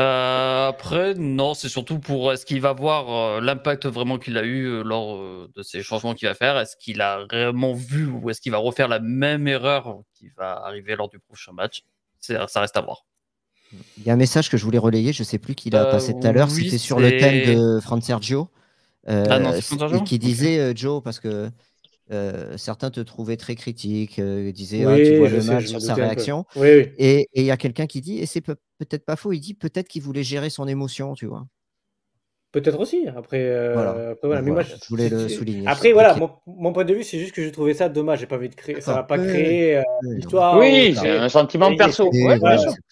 Euh, après, non, c'est surtout pour est-ce qu'il va voir euh, l'impact vraiment qu'il a eu euh, lors de ces changements qu'il va faire Est-ce qu'il a vraiment vu ou est-ce qu'il va refaire la même erreur qui va arriver lors du prochain match Ça reste à voir. Il y a un message que je voulais relayer, je ne sais plus qui l'a passé tout à l'heure, si c'était sur le thème de Fran Sergio. Ah non, qui disait Joe, parce que euh, certains te trouvaient très critique, euh, disaient ah, tu vois le mal sur sa réaction. Et il y a quelqu'un qui dit, et c'est peut-être pas faux, il dit peut-être qu'il voulait gérer son émotion, tu vois. Peut-être aussi. Après, euh, voilà. Mais je, voulais le souligner. Après, voilà, mon, point de vue, c'est juste que je trouvé ça dommage. J'ai pas envie de créer. Ça va pas créer l'histoire. Oui, un sentiment perso. Bah,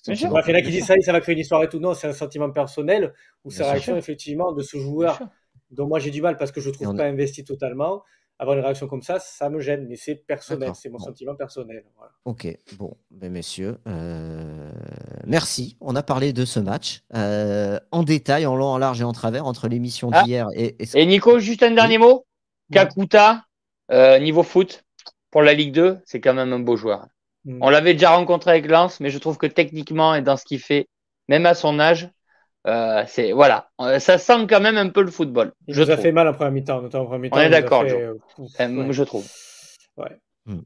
il qui disent ça, ça va créer une histoire et tout. Non, c'est un sentiment personnel ou sa réaction, effectivement, de ce joueur dont moi j'ai du mal parce que je trouve pas investi totalement avoir une réaction comme ça, ça me gêne, mais c'est personnel, c'est mon sentiment personnel. Ok, bon, mais messieurs, euh, merci. On a parlé de ce match euh, en détail, en long, en large et en travers, entre l'émission ah. d'hier et, et, Nico, juste un dernier mot. Kakuta, euh, niveau foot, pour la Ligue 2, c'est quand même un beau joueur. Mm. On l'avait déjà rencontré avec Lens, mais je trouve que techniquement et dans ce qu'il fait, même à son âge, euh, c'est voilà, euh, ça sent quand même un peu le football. Il je nous fait mal en première mi-temps, On est d'accord, euh, je trouve. Hmm.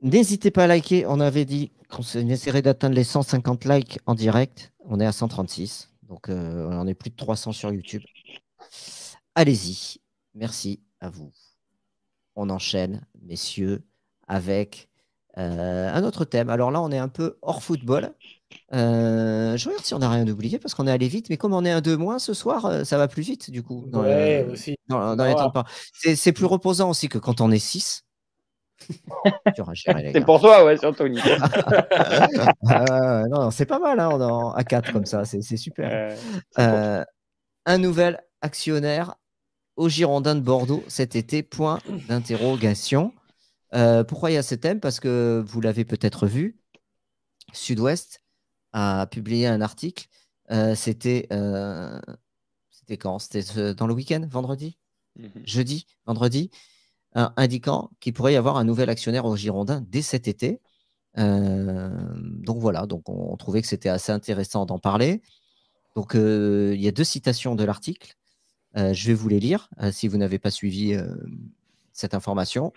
N'hésitez pas à liker. On avait dit qu'on essaierait d'atteindre les 150 likes en direct. On est à 136, donc on en est plus de 300 sur YouTube. Allez-y. Merci à vous. On enchaîne, messieurs, avec un autre thème. Alors là, on est un peu hors football. Euh, je regarde si on n'a rien oublié parce qu'on est allé vite, mais comme on est un deux moins ce soir, euh, ça va plus vite du coup. Dans ouais, aussi. les temps C'est plus reposant aussi que quand on est 6. <laughs> c'est pour toi, ouais, Anthony. <laughs> Ah, non, c'est pas mal hein, est à 4 comme ça, c'est super. Euh, un nouvel actionnaire au Girondin de Bordeaux cet été, point d'interrogation. pourquoi il y a ce thème Parce que vous l'avez peut-être vu, Sud-Ouest a publié un article. Euh, c'était euh, c'était quand C'était euh, dans le week-end, vendredi mhm. Jeudi, vendredi, indiquant qu'il pourrait y avoir un nouvel actionnaire au Girondin dès cet été. donc voilà, donc on, trouvait que c'était assez intéressant d'en parler. Donc il y a deux citations de l'article. je vais vous les lire si vous n'avez pas suivi cette information.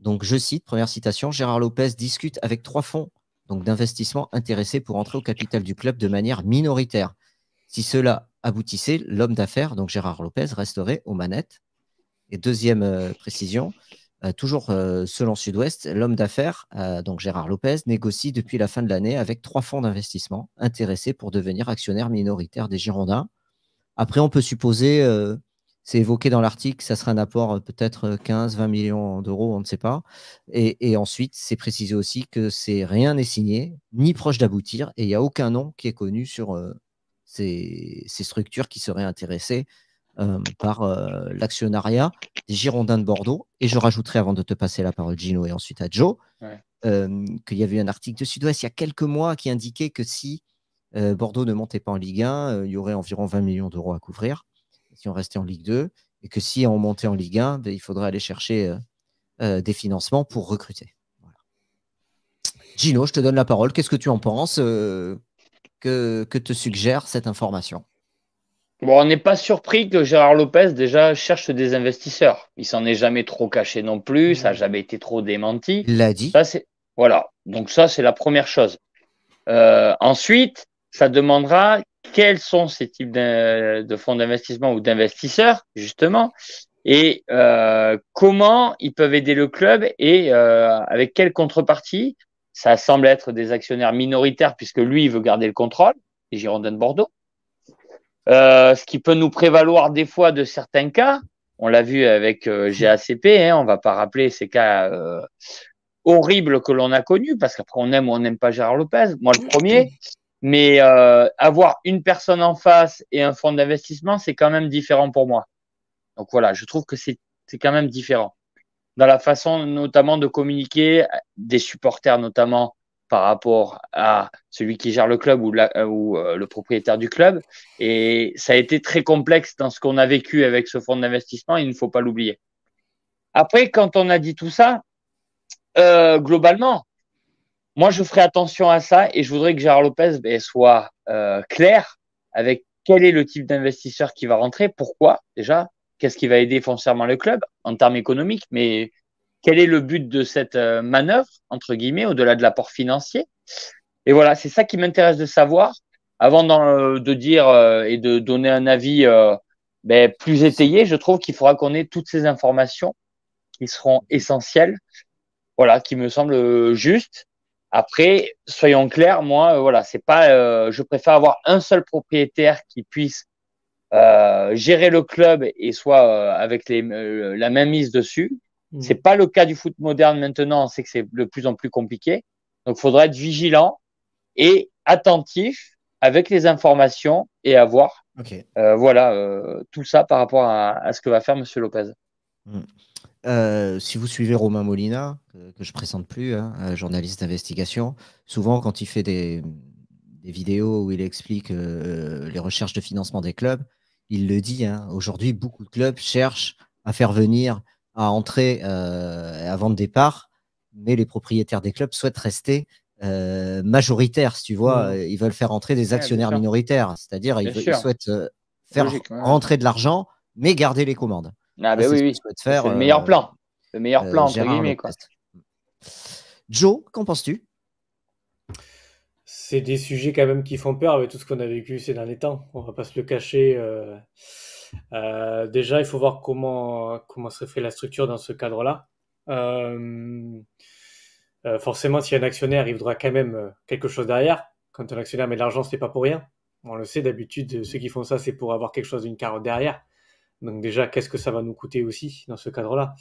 Donc je cite, première citation, Gérard Lopez discute avec trois fonds donc d'investissements intéressés pour entrer au capital du club de manière minoritaire. Si cela aboutissait, l'homme d'affaires, donc Gérard Lopez, resterait aux manettes. Et deuxième euh, précision, euh, toujours euh, selon Sud-Ouest, l'homme d'affaires, donc Gérard Lopez, négocie depuis la fin de l'année avec trois fonds d'investissement intéressés pour devenir actionnaire minoritaire des Girondins. Après, on peut supposer c'est évoqué dans l'article, ça serait un apport euh, peut-être 15, euh, 20 millions d'euros, on ne sait pas. Et, ensuite, c'est précisé aussi que c'est rien n'est signé, ni proche d'aboutir, et il n'y a aucun nom qui est connu sur euh, ces, structures qui seraient intéressées par l'actionnariat des Girondins de Bordeaux. Et je rajouterai, avant de te passer la parole, Gino, et ensuite à Joe, qu'il y avait un article de Sud-Ouest il y a quelques mois qui indiquait que si Bordeaux ne montait pas en Ligue 1, il y aurait environ 20 millions d'euros à couvrir qui ont resté en Ligue 2, et que si on montait en Ligue 1, ben, il faudrait aller chercher euh, euh, des financements pour recruter. Gino, je te donne la parole. Qu'est-ce que tu en penses euh, que, te suggère cette information Bon, on n'est pas surpris que Gérard Lopez déjà cherche des investisseurs. Il s'en est jamais trop caché non plus, ça n'a mmh. jamais été trop démenti. Il l'a dit. Ça, voilà, donc ça c'est la première chose. ensuite, ça demandera quels sont ces types de fonds d'investissement ou d'investisseurs, justement, et euh, comment ils peuvent aider le club et euh, avec quelle contrepartie. Ça semble être des actionnaires minoritaires puisque lui, il veut garder le contrôle, les Girondins de Bordeaux. Euh, ce qui peut nous prévaloir des fois de certains cas, on l'a vu avec GACP, on hein, on va pas rappeler ces cas horribles que l'on a connus, parce qu'après on aime ou on n'aime pas Gérard Lopez, moi le premier, mais euh, avoir une personne en face et un fonds d'investissement, c'est quand même différent pour moi. Donc voilà, je trouve que c'est quand même différent. Dans la façon notamment de communiquer, euh, des supporters notamment par rapport à celui qui gère le club ou, euh, ou le propriétaire du club. Et ça a été très complexe dans ce qu'on a vécu avec ce fonds d'investissement, il ne faut pas l'oublier. Après, quand on a dit tout ça, euh, globalement, moi, je ferai attention à ça et je voudrais que Gérard Lopez ben, soit euh, clair avec quel est le type d'investisseur qui va rentrer, pourquoi déjà, qu'est-ce qui va aider foncièrement le club en termes économiques, mais quel est le but de cette euh, manœuvre, entre guillemets, au-delà de l'apport financier. Et voilà, c'est ça qui m'intéresse de savoir, avant euh, de dire et de donner un avis ben, plus étayé, je trouve qu'il faudra qu'on ait toutes ces informations qui seront essentielles, voilà, qui me semblent justes après, soyons clairs, moi, euh, voilà, c'est pas, euh, je préfère avoir un seul propriétaire qui puisse euh, gérer le club et soit avec les, la main mise dessus. Mmh. C'est pas le cas du foot moderne maintenant, c'est que c'est de plus en plus compliqué. Donc, il faudra être vigilant et attentif avec les informations et avoir voilà tout ça par rapport à, ce que va faire Monsieur Lopez. Mmh. Euh, si vous suivez Romain Molina, que, je je présente plus, hein, euh, journaliste d'investigation, souvent quand il fait des, vidéos où il explique euh, les recherches de financement des clubs, il le dit, hein, aujourd'hui, beaucoup de clubs cherchent à faire venir, à entrer, avant le départ mais les propriétaires des clubs souhaitent rester majoritaires, tu vois, mmh. ils veulent faire entrer des actionnaires minoritaires, c'est-à-dire ils, souhaitent faire rentrer de l'argent, mais garder les commandes. Ah, bah, oui, oui. te faire, le meilleur euh, plan. Le meilleur euh, plan, entre guillemets. Quoi. Joe, qu'en penses-tu C'est des sujets quand même qui font peur avec tout ce qu'on a vécu ces derniers temps. On va pas se le cacher. Euh, déjà, il faut voir comment, comment se fait la structure dans ce cadre-là. forcément, si un actionnaire, il voudra quand même quelque chose derrière. Quand un actionnaire met de l'argent, ce n'est pas pour rien. On le sait, d'habitude, ceux qui font ça, c'est pour avoir quelque chose, d'une carotte derrière. Donc déjà, qu'est-ce que ça va nous coûter aussi dans ce cadre-là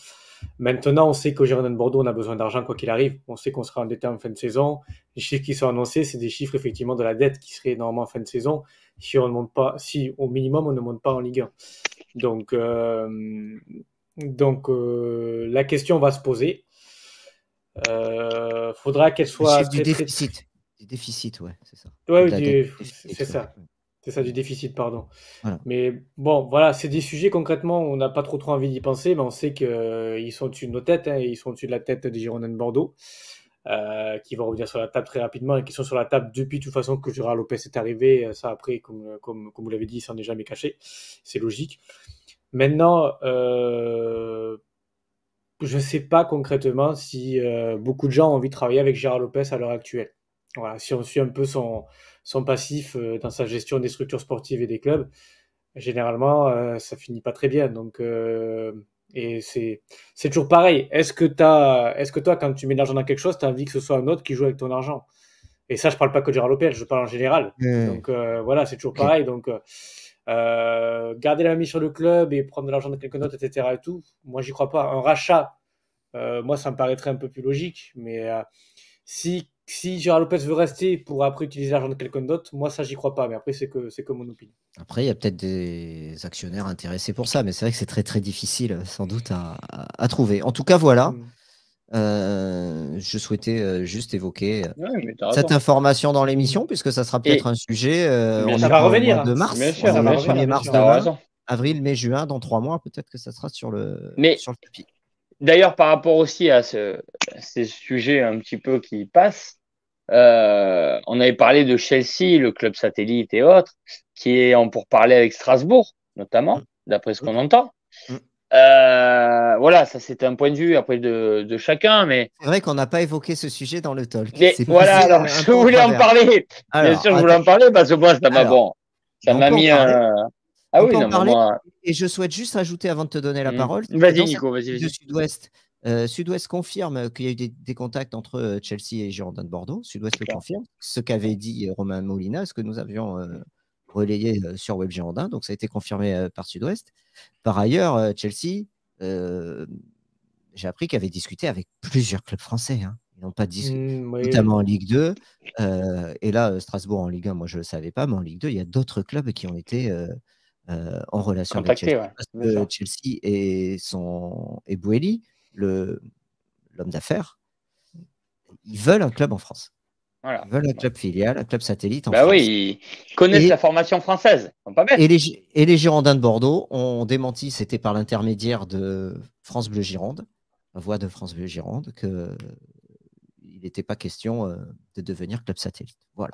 Maintenant, on sait qu'au Girondin de Bordeaux, on a besoin d'argent quoi qu'il arrive. On sait qu'on sera endetté en fin de saison. Les chiffres qui sont annoncés, c'est des chiffres effectivement de la dette qui serait normalement en fin de saison si on ne monte pas, si au minimum on ne monte pas en Ligue 1. Donc, euh, donc euh, la question va se poser. Il euh, faudra qu'elle soit. C'est du déficit. Du déficit, ouais, c'est ça. Ouais, c'est ça. C'est ça, du déficit, pardon. Mais bon, voilà, c'est des sujets concrètement, on n'a pas trop trop envie d'y penser, mais on sait qu'ils euh, ils sont au-dessus de nos têtes, hein, et ils sont au-dessus de la tête des Girondins de Bordeaux, euh, qui vont revenir sur la table très rapidement et qui sont sur la table depuis de toute façon que Gérard Lopez est arrivé. Euh, ça, après, comme, comme, vous l'avez dit, ça n'est est jamais caché. C'est logique. Maintenant, je ne sais pas concrètement si beaucoup de gens ont envie de travailler avec Gérard Lopez à l'heure actuelle. Voilà, si on suit un peu son son passif euh, dans sa gestion des structures sportives et des clubs, généralement, euh, ça finit pas très bien. Donc, euh, et c'est, c'est toujours pareil. Est-ce que, as est-ce que toi, quand tu mets de l'argent dans quelque chose, tu as envie que ce soit un autre qui joue avec ton argent Et ça, je parle pas que du Lopez, je parle en général. Donc voilà, c'est toujours pareil. Donc garder la mission sur le club et prendre de l'argent de quelqu'un d'autre, etc. Et tout, moi, j'y crois pas. Un rachat, moi, ça me paraîtrait un peu plus logique. Mais si si Gérard Lopez veut rester pour après utiliser l'argent de quelqu'un d'autre, moi ça j'y crois pas, mais après c'est que c'est comme mon opinion. Après il y a peut-être des actionnaires intéressés pour ça, mais c'est vrai que c'est très très difficile sans doute à, trouver. En tout cas voilà, mm. euh, je souhaitais euh, juste évoquer euh, cette information dans l'émission puisque ça sera peut-être un sujet. on va revenir de hein. mars, mars avril, mai, juin, dans trois mois peut-être que ça sera sur le mais... D'ailleurs, par rapport aussi à, ce, à ces sujets un petit peu qui passent, euh, on avait parlé de Chelsea, le club satellite et autres, qui est en parler avec Strasbourg, notamment, d'après ce mm. qu'on entend. Mm. Euh, voilà, ça c'était un point de vue après de, chacun, mais c'est vrai qu'on n'a pas évoqué ce sujet dans le talk. Mais voilà, alors je voulais en parler. Bien sûr, je voulais en parler parce que moi ça m'a bon, ça m'a mis un. Ah oui, non, Et je souhaite juste ajouter avant de te donner la mm. parole. Vas-y, Nico, vas-y. Sud-Ouest, euh, Sud-Ouest confirme qu'il y a eu des, contacts entre euh, Chelsea et Girondin de Bordeaux. Sud-Ouest le confirme. Ce qu'avait dit euh, Romain Molina, ce que nous avions relayé sur Web Girondin, donc ça a été confirmé par Sud-Ouest. Par ailleurs, Chelsea, j'ai appris qu'il avait discuté avec plusieurs clubs français. Hein. Ils n'ont pas discuté, mm, notamment en Ligue 2. et là, Strasbourg en Ligue 1, moi je ne le savais pas, mais en Ligue 2, il y a d'autres clubs qui ont été en relation avec Chelsea. Chelsea et, son, et l'homme d'affaires, ils veulent un club en France. Ils veulent un club filial, un club satellite en bah oui, ils connaissent la formation française. pas Et, les, Girondins de Bordeaux ont démenti, c'était par l'intermédiaire de France Bleu Gironde, la voix de France Bleu Gironde, qu'il n'était pas question euh, de devenir club satellite. Voilà.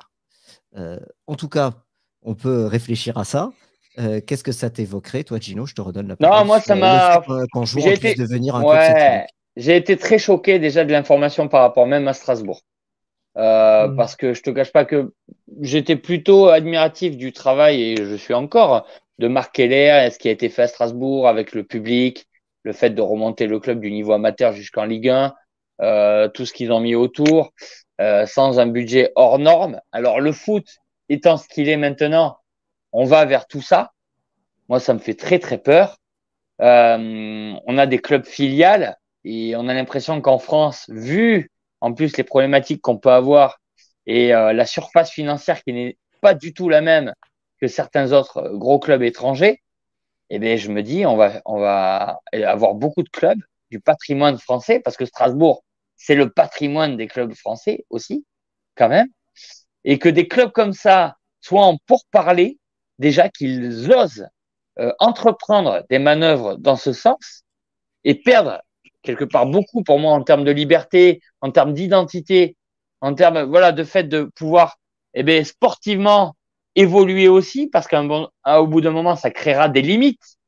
Euh, en tout cas, on peut réfléchir à ça. Euh, qu'est-ce que ça t'évoquerait, toi, Gino Je te redonne la parole. Non, moi, ça m'a. Quand devenir un ouais, J'ai été très choqué déjà de l'information par rapport même à Strasbourg. Euh, hmm. Parce que je te cache pas que j'étais plutôt admiratif du travail et je suis encore de Marc Keller, ce qui a été fait à Strasbourg avec le public, le fait de remonter le club du niveau amateur jusqu'en Ligue 1, euh, tout ce qu'ils ont mis autour, sans un budget hors norme. Alors le foot étant ce qu'il est maintenant, on va vers tout ça. Moi, ça me fait très, très peur. Euh, on a des clubs filiales et on a l'impression qu'en France, vu en plus les problématiques qu'on peut avoir et euh, la surface financière qui n'est pas du tout la même que certains autres euh, gros clubs étrangers, eh bien, je me dis, on va, on va avoir beaucoup de clubs du patrimoine français, parce que Strasbourg, c'est le patrimoine des clubs français aussi, quand même, et que des clubs comme ça soient en pourparlers déjà qu'ils osent euh, entreprendre des manœuvres dans ce sens et perdre quelque part beaucoup pour moi en termes de liberté, en termes d'identité, en termes voilà de fait de pouvoir eh sportivement évoluer aussi parce qu'au bout d'un moment ça créera des limites.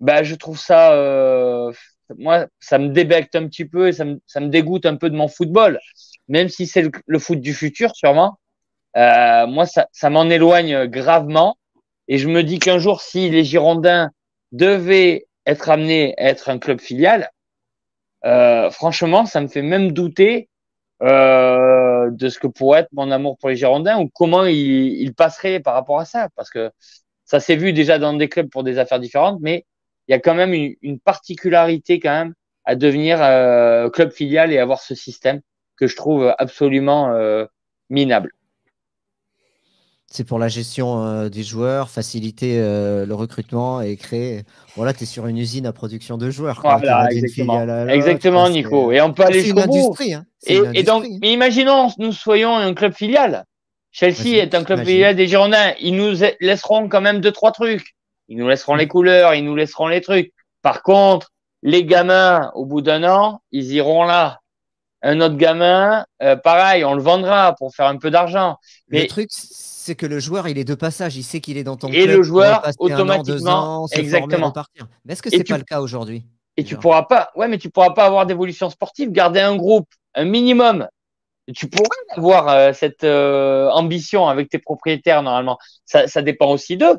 Ben, je trouve ça euh, moi ça me débecte un petit peu et ça me, ça me, dégoûte un peu de mon football même si c'est le foot du futur sûrement euh, moi, ça, m'en éloigne gravement. Et je me dis qu'un jour, si les Girondins devaient être amenés à être un club filial, euh, franchement, ça me fait même douter euh, de ce que pourrait être mon amour pour les Girondins ou comment ils il passeraient par rapport à ça. Parce que ça s'est vu déjà dans des clubs pour des affaires différentes, mais il y a quand même une, particularité quand même à devenir euh, club filial et avoir ce système que je trouve absolument minable c'est pour la gestion euh, des joueurs, faciliter euh, le recrutement et créer. Voilà, tu es sur une usine à production de joueurs. exactement, exactement Nico. Et on peut ah, aller jusqu'au hein. Et, donc, imaginons, nous soyons un club filial. Chelsea est un club filial des Girondins. Ils nous laisseront quand même deux, trois trucs. Ils nous laisseront les couleurs, ils nous laisseront les trucs. Par contre, les gamins, au bout d'un an, ils iront là. Un autre gamin, euh, pareil, on le vendra pour faire un peu d'argent. Le truc, c'est que le joueur, il est de passage, il sait qu'il est dans ton et club. Et le joueur, automatiquement, an, ans, exactement. partir. mais est-ce que c'est n'est pas le cas aujourd'hui Et tu pourras pas, ouais, mais tu pourras pas avoir d'évolution sportive, garder un groupe, un minimum. Tu pourras avoir euh, cette euh, ambition avec tes propriétaires normalement. Ça, dépend aussi d'eux.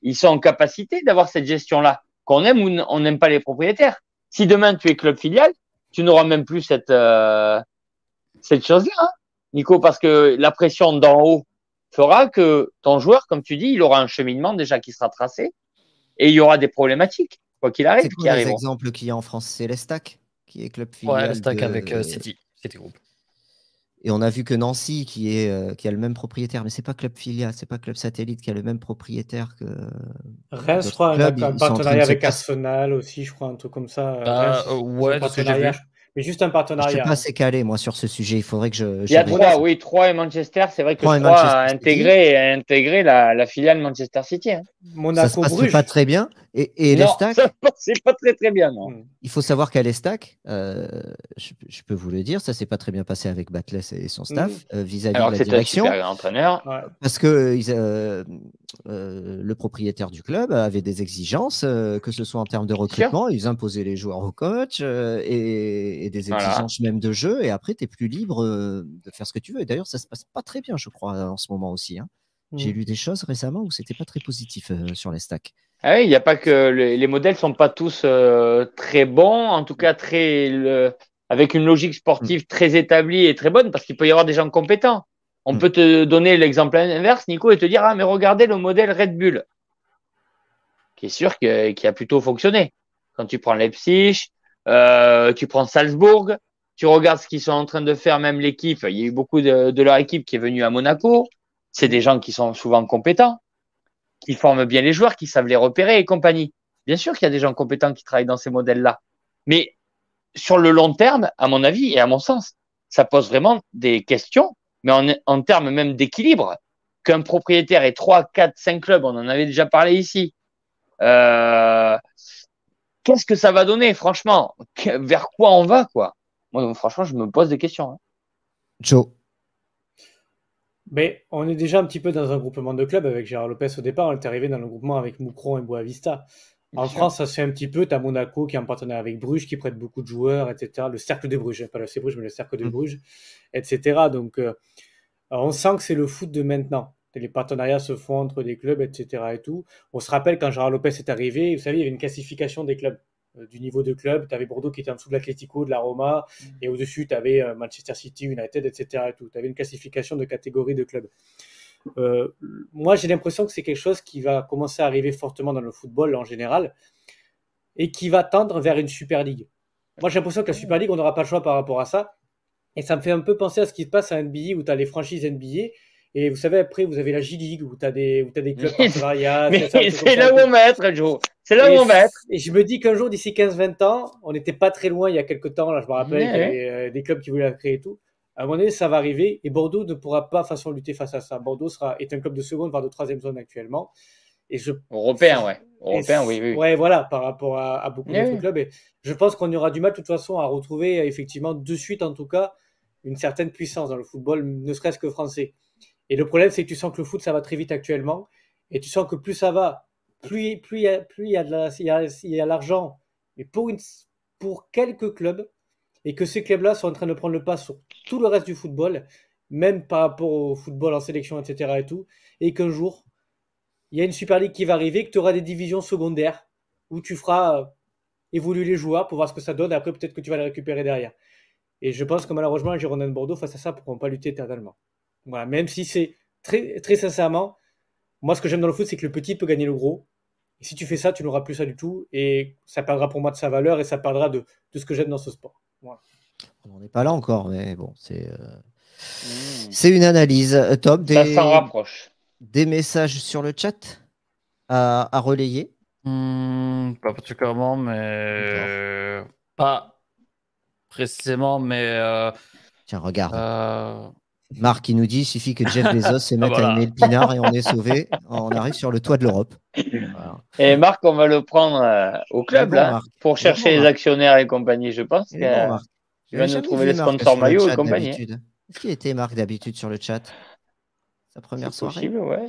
Ils sont en capacité d'avoir cette gestion-là, qu'on aime ou on n'aime pas les propriétaires. Si demain tu es club filial, tu n'auras même plus cette euh, cette chose-là, hein, Nico, parce que la pression d'en haut fera que ton joueur, comme tu dis, il aura un cheminement déjà qui sera tracé et il y aura des problématiques, quoi qu'il arrive. C'est quoi les exemples qu'il y a en France C'est l'Estac, qui est club filial. Ouais, l'Estac avec euh, City, City Group. Et on a vu que Nancy, qui, est, euh, qui a le même propriétaire, mais c'est pas club filial, c'est pas club satellite qui a le même propriétaire que. Reims, je crois, un partenariat avec Arsenal aussi, je crois, un truc comme ça. Bah, ouais, que mais juste un partenariat. Je ne suis pas assez calé, moi, sur ce sujet. Il faudrait que je. Il y a trois, oui, trois et Manchester. C'est vrai que trois a intégré, a intégré la, filiale Manchester City. Hein. Monaco, ça ne se passe pas très bien. Et, et non, Ça ne pas très, très bien, non. Hmm. Il faut savoir qu'à l'Estac, euh, je, peux vous le dire, ça ne s'est pas très bien passé avec Batles et son staff hmm. euh, vis-à-vis de la direction. un Parce que. Euh, euh, le propriétaire du club avait des exigences, euh, que ce soit en termes de recrutement, ils imposaient les joueurs au coach euh, et, des exigences même de jeu. Et après, tu es plus libre de faire ce que tu veux. Et d'ailleurs, ça se passe pas très bien, je crois, en ce moment aussi. Hein. J'ai mm. lu des choses récemment où c'était pas très positif sur les stacks. Ah il n'y a pas que les, les modèles sont pas tous très bons, en tout mm. cas très avec une logique sportive mm. très établie et très bonne, parce qu'il peut y avoir des gens compétents. On hmm. peut te donner l'exemple inverse, Nico, et te dire Ah, mais regardez le modèle Red Bull, qui est sûr que, qui a plutôt fonctionné. Quand tu prends Leipzig, euh, tu prends Salzbourg, tu regardes ce qu'ils sont en train de faire, même l'équipe. Il y a eu beaucoup de, de, leur équipe qui est venue à Monaco. C'est des gens qui sont souvent compétents, qui forment bien les joueurs, qui savent les repérer et compagnie. Bien sûr qu'il y a des gens compétents qui travaillent dans ces modèles-là. Mais sur le long terme, à mon avis et à mon sens, ça pose vraiment des questions mais en, termes même d'équilibre, qu'un propriétaire ait 3, 4, 5 clubs, on en avait déjà parlé ici. Euh, qu'est-ce que ça va donner, franchement Vers quoi on va, quoi Moi, franchement, je me pose des questions. Hein. Joe. Mais on est déjà un petit peu dans un groupement de clubs avec Gérard Lopez au départ. On est arrivé dans le groupement avec Moucron et Boavista. En France, ça se fait un petit peu. Tu as Monaco qui est en partenariat avec Bruges, qui prête beaucoup de joueurs, etc. Le cercle de Bruges, hein, pas le C Bruges, mais le cercle de mm. Bruges, etc. Donc, euh, on sent que c'est le foot de maintenant. Les partenariats se font entre des clubs, etc. Et tout. On se rappelle quand Gérard Lopez est arrivé, vous savez, il y avait une classification des clubs, euh, du niveau de club. Tu avais Bordeaux qui était en dessous de l'Atlético, de la Roma, mm. et au-dessus, tu avais euh, Manchester City, United, etc. Et tu avais une classification de catégorie de clubs. Euh, moi, j'ai l'impression que c'est quelque chose qui va commencer à arriver fortement dans le football en général et qui va tendre vers une Super League. Moi, j'ai l'impression que la Super League, on n'aura pas le choix par rapport à ça. Et ça me fait un peu penser à ce qui se passe à NBA où tu as les franchises NBA. Et vous savez, après, vous avez la J-League où tu as, des clubs c'est là où on Joe. C'est là mon et, Et je me dis qu'un jour, d'ici 15-20 ans, on n'était pas très loin il y a quelques temps. Là, je me rappelle, euh, des clubs qui voulaient créer et tout. À un moment donné, ça va arriver et Bordeaux ne pourra pas façon lutter face à ça. Bordeaux sera, est un club de seconde, voire de troisième zone actuellement. Et je, Européen, ouais. Européen, oui, oui. Ouais, voilà, par rapport à, beaucoup eh d'autres clubs. Et je pense qu'on aura du mal, de toute façon, à retrouver, effectivement, de suite en tout cas, une certaine puissance dans le football, ne serait-ce que français. Et le problème, c'est que tu sens que le foot, ça va très vite actuellement. Et tu sens que plus ça va, plus, plus, plus il y a de l'argent. Mais pour, une, pour quelques clubs, et que ces clubs-là sont en train de prendre le pas sur tout le reste du football, même par rapport au football en sélection, etc. et tout, et qu'un jour, il y a une Super League qui va arriver, que tu auras des divisions secondaires où tu feras euh, évoluer les joueurs pour voir ce que ça donne. et Après, peut-être que tu vas les récupérer derrière. Et je pense que malheureusement, les de Bordeaux, face à ça, ne pourront pas lutter éternellement. Voilà, même si c'est très, très sincèrement, moi, ce que j'aime dans le foot, c'est que le petit peut gagner le gros. Et si tu fais ça, tu n'auras plus ça du tout. Et ça perdra pour moi de sa valeur et ça perdra de ce que j'aime dans ce sport. On n'est pas là encore, mais bon, c'est euh, hmm. c'est une analyse. Euh, top des... Ça s'en rapproche. Des messages sur le chat à, relayer hmm, Pas particulièrement, mais. Pas précisément, mais. Euh, Tiens, regarde. Euh... Marc qui nous dit il suffit que Jeff Bezos se <laughs> mette à aimer le pinard et on est sauvé. on arrive sur le toit de l'Europe. Et Marc, on va le prendre euh, au club là, pour chercher les actionnaires et compagnie, je pense. tu vas nous trouver les sponsors maillots et compagnie. Est-ce qu'il était Marc d'habitude sur le chat Sa première soirée possible, ouais.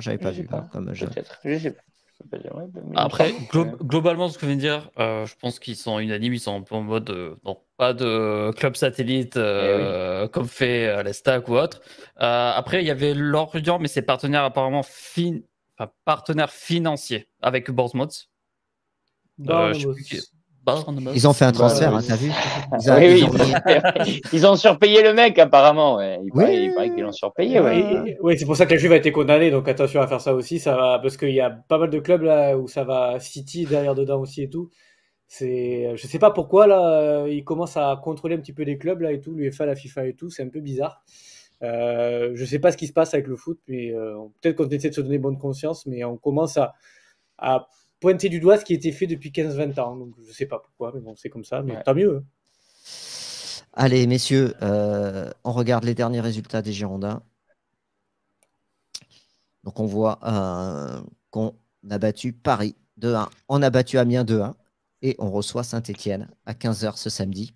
j'avais pas vu. Pas. Comme je... Je sais pas. Après, ah, globalement, ce que je viens de dire, euh, je pense qu'ils sont unanimes, ils sont un peu en mode euh, pas de club satellite euh, eh comme fait la Stack ou autre. après, il y avait l'Orient, mais c'est partenaire apparemment fin... enfin, partenaires financiers avec plus Non, bah, ils ont fait un transfert, bah, hein, t'as vu ils, ah oui, <laughs> ils, ont... surpayé le mec, apparemment. Il, paraît, qu'ils l'ont surpayé. c'est pour ça que la Juve a été condamnée, donc attention à faire ça aussi. Ça Parce qu'il y a pas mal de clubs là où ça va City derrière dedans aussi et tout. C'est, je sais pas pourquoi là, euh, ils commencent à contrôler un petit peu les clubs là et tout, l'UEFA, la FIFA et tout. C'est un peu bizarre. Euh, je sais pas ce qui se passe avec le foot, euh, peut-être qu'on essaie de se donner bonne conscience, mais on commence à, à pointer du doigt ce qui était fait depuis 15-20 ans. Donc, je ne sais pas pourquoi, mais bon, c'est comme ça, mais pas tant mieux. Hein. Allez, messieurs, euh, on regarde les derniers résultats des Girondins. Donc, on voit euh, qu'on a battu Paris 2-1, on a battu Amiens 2-1, et on reçoit Saint-Etienne à 15h ce samedi.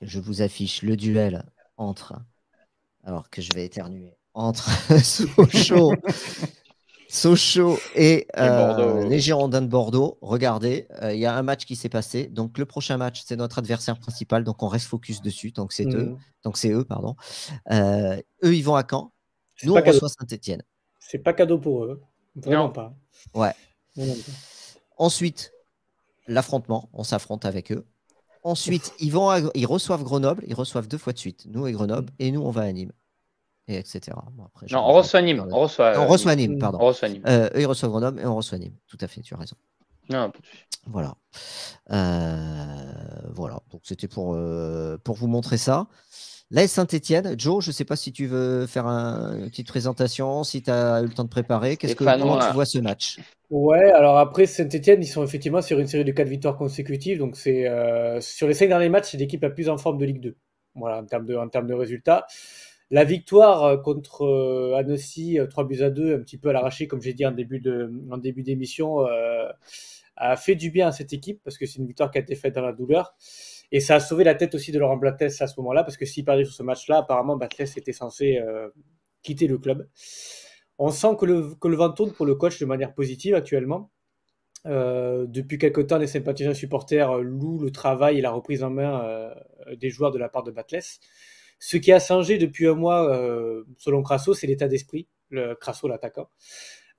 Je vous affiche le duel entre, alors que je vais éternuer, entre <laughs> Sochaux Sochaux et, euh, les Girondins de Bordeaux. Regardez, euh, il y a un match qui s'est passé. Donc le prochain match, c'est notre adversaire principal. Donc on reste focus dessus. Donc c'est eux. Mhm. Donc c'est eux, pardon. Euh, eux, ils vont à Caen. Nous, on reçoit Saint-Etienne. C'est pas cadeau pour eux. Vraiment pas. Ouais. Ensuite, l'affrontement. On s'affronte avec eux. Ensuite, ils, vont ils reçoivent Grenoble. Ils reçoivent deux fois de suite. Nous et Grenoble. Mm. Et nous, on va à Nîmes et etc. non, on euh, reçoit Nîmes. On reçoit, on Nîmes, pardon. On reçoit Nîmes. Euh, ils reçoivent Grenoble et on reçoit Nîmes. Tout à fait, tu as raison. Non, voilà. Euh, voilà. Donc c'était pour, euh, pour vous montrer ça. La Saint-Etienne, Joe, je ne sais pas si tu veux faire un, une petite présentation, si tu as eu le temps de préparer. Qu'est-ce que comment tu vois ce match Ouais, alors après Saint-Etienne, ils sont effectivement sur une série de 4 victoires consécutives. Donc c'est sur les 5 derniers matchs, c'est l'équipe la plus en forme de Ligue 2. Voilà, en termes de, en termes de résultats. La victoire euh, contre euh, Annecy, 3 euh, buts à 2, un petit peu à l'arraché, comme j'ai dit en début d'émission, a fait du bien à cette équipe parce que c'est une victoire qui a été faite dans la douleur. Et ça a sauvé la tête aussi de Laurent Blattès à ce moment-là parce que s'il perdait sur ce match-là, apparemment Blatès était censé quitter le club. On sent que le, vent tourne pour le coach de manière positive actuellement. depuis quelques temps, les sympathisants supporters louent le travail et la reprise en main des joueurs de la part de Blatès. Ce qui a changé depuis un mois, euh, selon Crasso, c'est l'état d'esprit, le Crasso l'attaquant.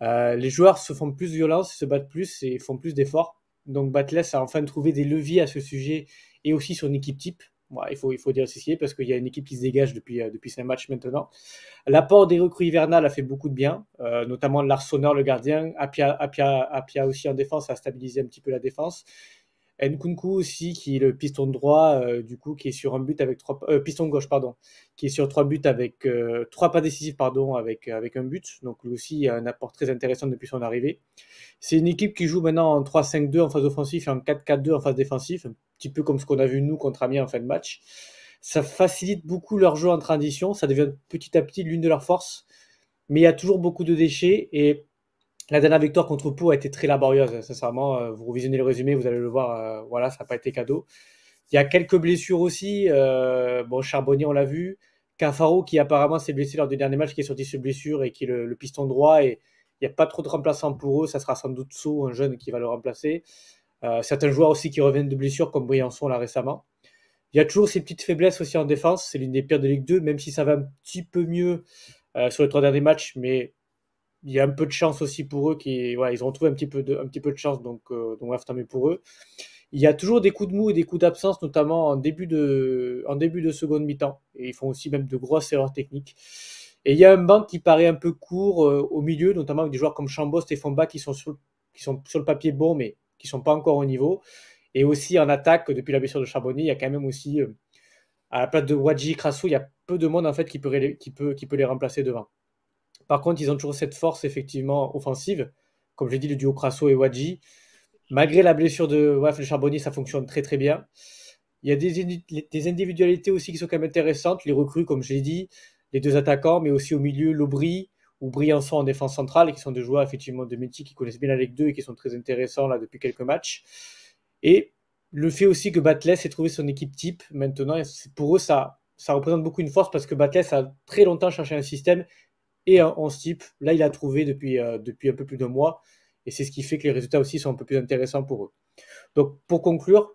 Euh, les joueurs se font plus violence, se battent plus et font plus d'efforts. Donc Batles a enfin trouvé des leviers à ce sujet et aussi son équipe type. il, faut, il faut dire ceci parce qu'il y a une équipe qui se dégage depuis, euh, depuis cinq matchs maintenant. L'apport des recrues hivernales a fait beaucoup de bien, notamment Larsonneur, le gardien. Apia, Apia, Apia aussi en défense a stabilisé un petit peu la défense. Nkunku aussi, qui est le piston droit, euh, du coup, qui est sur un but avec trois, euh, piston gauche, pardon, qui est sur trois buts avec euh, trois pas décisifs, pardon, avec, avec un but. Donc lui aussi, a un apport très intéressant depuis son arrivée. C'est une équipe qui joue maintenant en 3-5-2 en phase offensive et en 4-4-2 en phase défensive, un petit peu comme ce qu'on a vu nous contre Amiens en fin de match. Ça facilite beaucoup leur jeu en transition, ça devient petit à petit l'une de leurs forces, mais il y a toujours beaucoup de déchets et la dernière victoire contre Pau a été très laborieuse, sincèrement. Euh, vous revisionnez le résumé, vous allez le voir. Euh, voilà, ça n'a pas été cadeau. Il y a quelques blessures aussi. Euh, bon, Charbonnier, on l'a vu. Cafaro, qui apparemment s'est blessé lors du dernier match, qui est sorti sur blessure et qui est le, piston droit. Et il n'y a pas trop de remplaçants pour eux. Ça sera sans doute So, un jeune, qui va le remplacer. certains joueurs aussi qui reviennent de blessures, comme Briançon là récemment. Il y a toujours ces petites faiblesses aussi en défense. C'est l'une des pires de Ligue 2, même si ça va un petit peu mieux sur les trois derniers matchs, mais il y a un peu de chance aussi pour eux qui voilà, ils ont trouvé un petit peu de petit peu de chance donc euh, donc pour eux. Il y a toujours des coups de mou et des coups d'absence notamment en début de en début de seconde mi-temps et ils font aussi même de grosses erreurs techniques. Et il y a un banc qui paraît un peu court euh, au milieu notamment avec des joueurs comme Chambost et Fomba qui sont sur qui sont sur le papier bons mais qui sont pas encore au niveau et aussi en attaque depuis la blessure de Charbonnier, il y a quand même aussi euh, à la place de Wadji Krasou, il y a peu de monde en fait qui peut, qui peut, qui peut les remplacer devant. Par contre, ils ont toujours cette force effectivement offensive. Comme j'ai dit, le duo Crasso et Wadji. Malgré la blessure de Waf le Charbonnier, ça fonctionne très très bien. Il y a des, individualités aussi qui sont quand même intéressantes. Les recrues, comme j'ai dit, les deux attaquants, mais aussi au milieu, l'aubry ou Briançon en défense centrale, qui sont des joueurs effectivement de métier qui connaissent bien la Ligue 2 et qui sont très intéressants là depuis quelques matchs. Et le fait aussi que Batles ait trouvé son équipe type maintenant, pour eux, ça, ça représente beaucoup une force parce que Batles a très longtemps cherché un système et euh, en, se Là, il a trouvé depuis, euh, depuis un peu plus d'un mois. Et c'est ce qui fait que les résultats aussi sont un peu plus intéressants pour eux. Donc, pour conclure,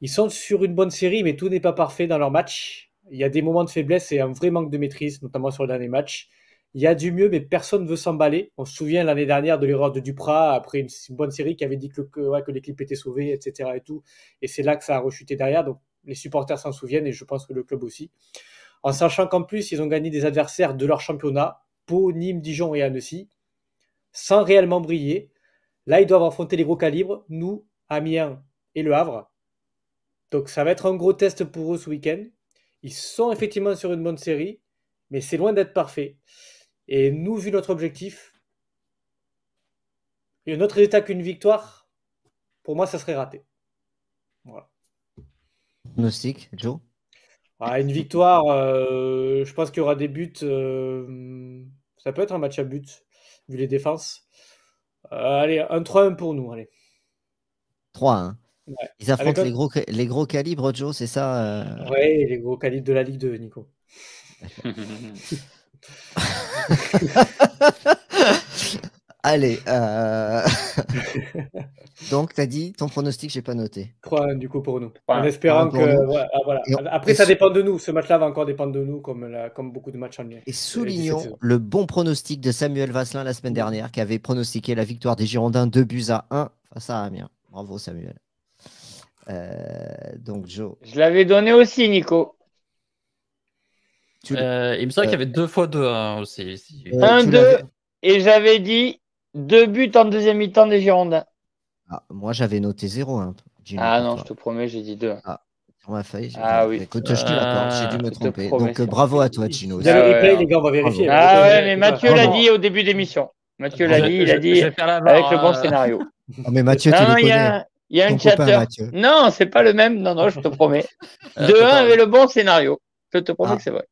ils sont sur une bonne série, mais tout n'est pas parfait dans leur match. Il y a des moments de faiblesse et un vrai manque de maîtrise, notamment sur le dernier match. Il y a du mieux, mais personne ne veut s'emballer. On se souvient l'année dernière de l'erreur de Duprat après une, bonne série qui avait dit que, que l'équipe était sauvée, etc. Et, tout. et c'est là que ça a rechuté derrière. Donc, les supporters s'en souviennent et je pense que le club aussi. En sachant qu'en plus, ils ont gagné des adversaires de leur championnat, Nîmes, Dijon et Annecy, sans réellement briller. Là, ils doivent affronter les gros calibres, nous, Amiens et Le Havre. Donc ça va être un gros test pour eux ce week-end. Ils sont effectivement sur une bonne série, mais c'est loin d'être parfait. Et nous, vu notre objectif, et un autre résultat qu'une victoire, pour moi, ça serait raté. Voilà. Gnostic, Joe ah, Une victoire, euh, je pense qu'il y aura des buts. Euh, ça peut être un match à but, vu les défenses. Euh, allez, 1 3-1 pour nous, allez. 3-1. Ils affrontent les gros, les gros calibres, Joe, c'est ça euh? Oui, les gros calibres de la Ligue 2, Nico. <laughs> <laughs> Allez. Euh, <laughs> donc, tu as dit ton pronostic, j'ai pas noté. 3-1 du coup pour nous. En espérant que. Ah, Après, ça dépend de nous. Ce match-là va encore dépendre de nous, comme, comme beaucoup de matchs en lien. Et soulignons euh, le bon pronostic de Samuel Vasselin la semaine dernière, qui avait pronostiqué la victoire des Girondins 2 buts à 1 face à Amiens. Bravo, Samuel. Euh, donc, Joe. Je l'avais donné aussi, Nico. il me semble qu'il y avait deux fois 2-1 hein, aussi. 1-2. Et j'avais dit deux buts en deuxième mi-temps des Girondins. Ah, moi, j'avais noté 0-1. Hein. Ah non, je te promets, j'ai dit 2. Ah, sur ma feuille. Ah oui. Écoute, je la ah, j'ai dû me tromper. Donc, bravo à toi, Chino. ah, les gars, on va vérifier. Ah ouais, mais Mathieu l'a dit au début d'émission. Mathieu l'a dit, il a dit avec le bon scénario. Non, ah, mais Mathieu, tu Il y a un chatter. Non, c'est pas le même. Non, non, je te promets. 2-1 <laughs> avec le bon scénario. Je te promets que c'est vrai.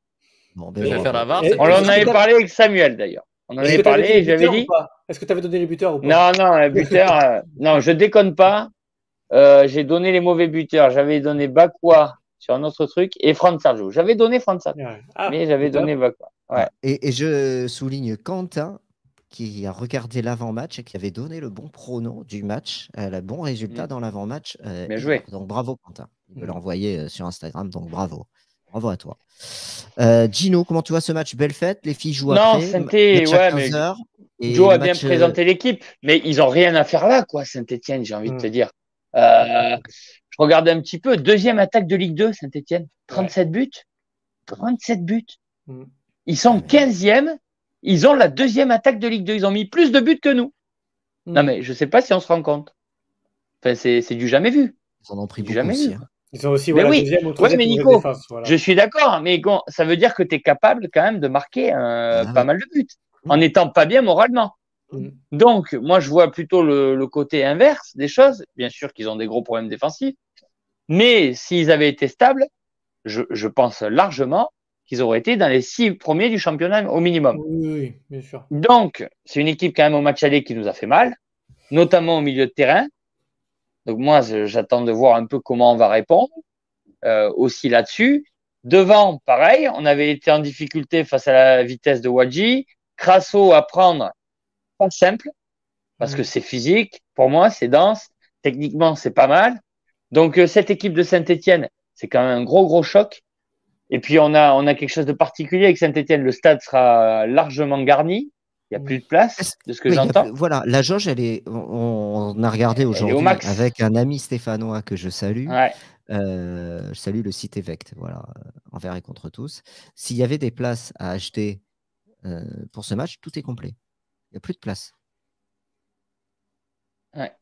On en avait parlé avec Samuel d'ailleurs. On en avait parlé et j'avais dit. Est-ce que tu avais donné les buteurs ou pas Non, non, les buteurs, euh, non, je déconne pas. Euh, j'ai donné les mauvais buteurs. J'avais donné Bakwa sur un autre truc et Franz Sarjou. J'avais donné Franz Sarjou. Ah, mais j'avais donné Bakwa. Et, je souligne Quentin qui a regardé l'avant-match et qui avait donné le bon pronom du match, euh, le bon résultat mm. dans l'avant-match. Bien joué. Donc bravo Quentin. Il me l'a envoyé sur Instagram, donc bravo. Bravo à toi. Euh, Gino, comment tu vois ce match Belle fête, les filles jouent non, après. Non, ouais, mais Joe a bien euh, présenté l'équipe, mais ils n'ont rien à faire là, quoi, Saint-Etienne, j'ai envie de mm. te dire. Euh, je regarde un petit peu. Deuxième attaque de Ligue 2, Saint-Etienne. 37 buts. 37 buts. Mm. Ils sont 15e. Ils ont la deuxième attaque de Ligue 2. Ils ont mis plus de buts que nous. Mm. Non, mais je ne sais pas si on se rend compte. Enfin, c'est du jamais vu. Ils en ont pris beaucoup jamais vu. Hein. Ils aussi Je suis d'accord, mais ça veut dire que tu es capable quand même de marquer euh, ah pas mal de buts en n'étant pas bien moralement. Mm. Donc, moi, je vois plutôt le, côté inverse des choses. Bien sûr qu'ils ont des gros problèmes défensifs, mais s'ils avaient été stables, je, pense largement qu'ils auraient été dans les six premiers du championnat au minimum. oui bien sûr. Donc, c'est une équipe quand même au match aller qui nous a fait mal, notamment au milieu de terrain. Donc moi, j'attends de voir un peu comment on va répondre euh, aussi là-dessus. Devant, pareil, on avait été en difficulté face à la vitesse de Wadji. Crasso à prendre, pas simple, parce mmh. que c'est physique. Pour moi, c'est dense. Techniquement, c'est pas mal. Donc euh, cette équipe de Saint-Etienne, c'est quand même un gros, gros choc. Et puis on a, on a quelque chose de particulier avec Saint-Etienne. Le stade sera largement garni. Il n'y a mm. plus de place, de ce que j'entends. Voilà, la jauge, elle est, on, a regardé aujourd'hui avec un ami stéphanois que je salue. Euh, je salue le site EVECT voilà, euh, envers et contre tous. S'il y avait des places à acheter euh, pour ce match, tout est complet. Il n'y a plus de place. Ouais.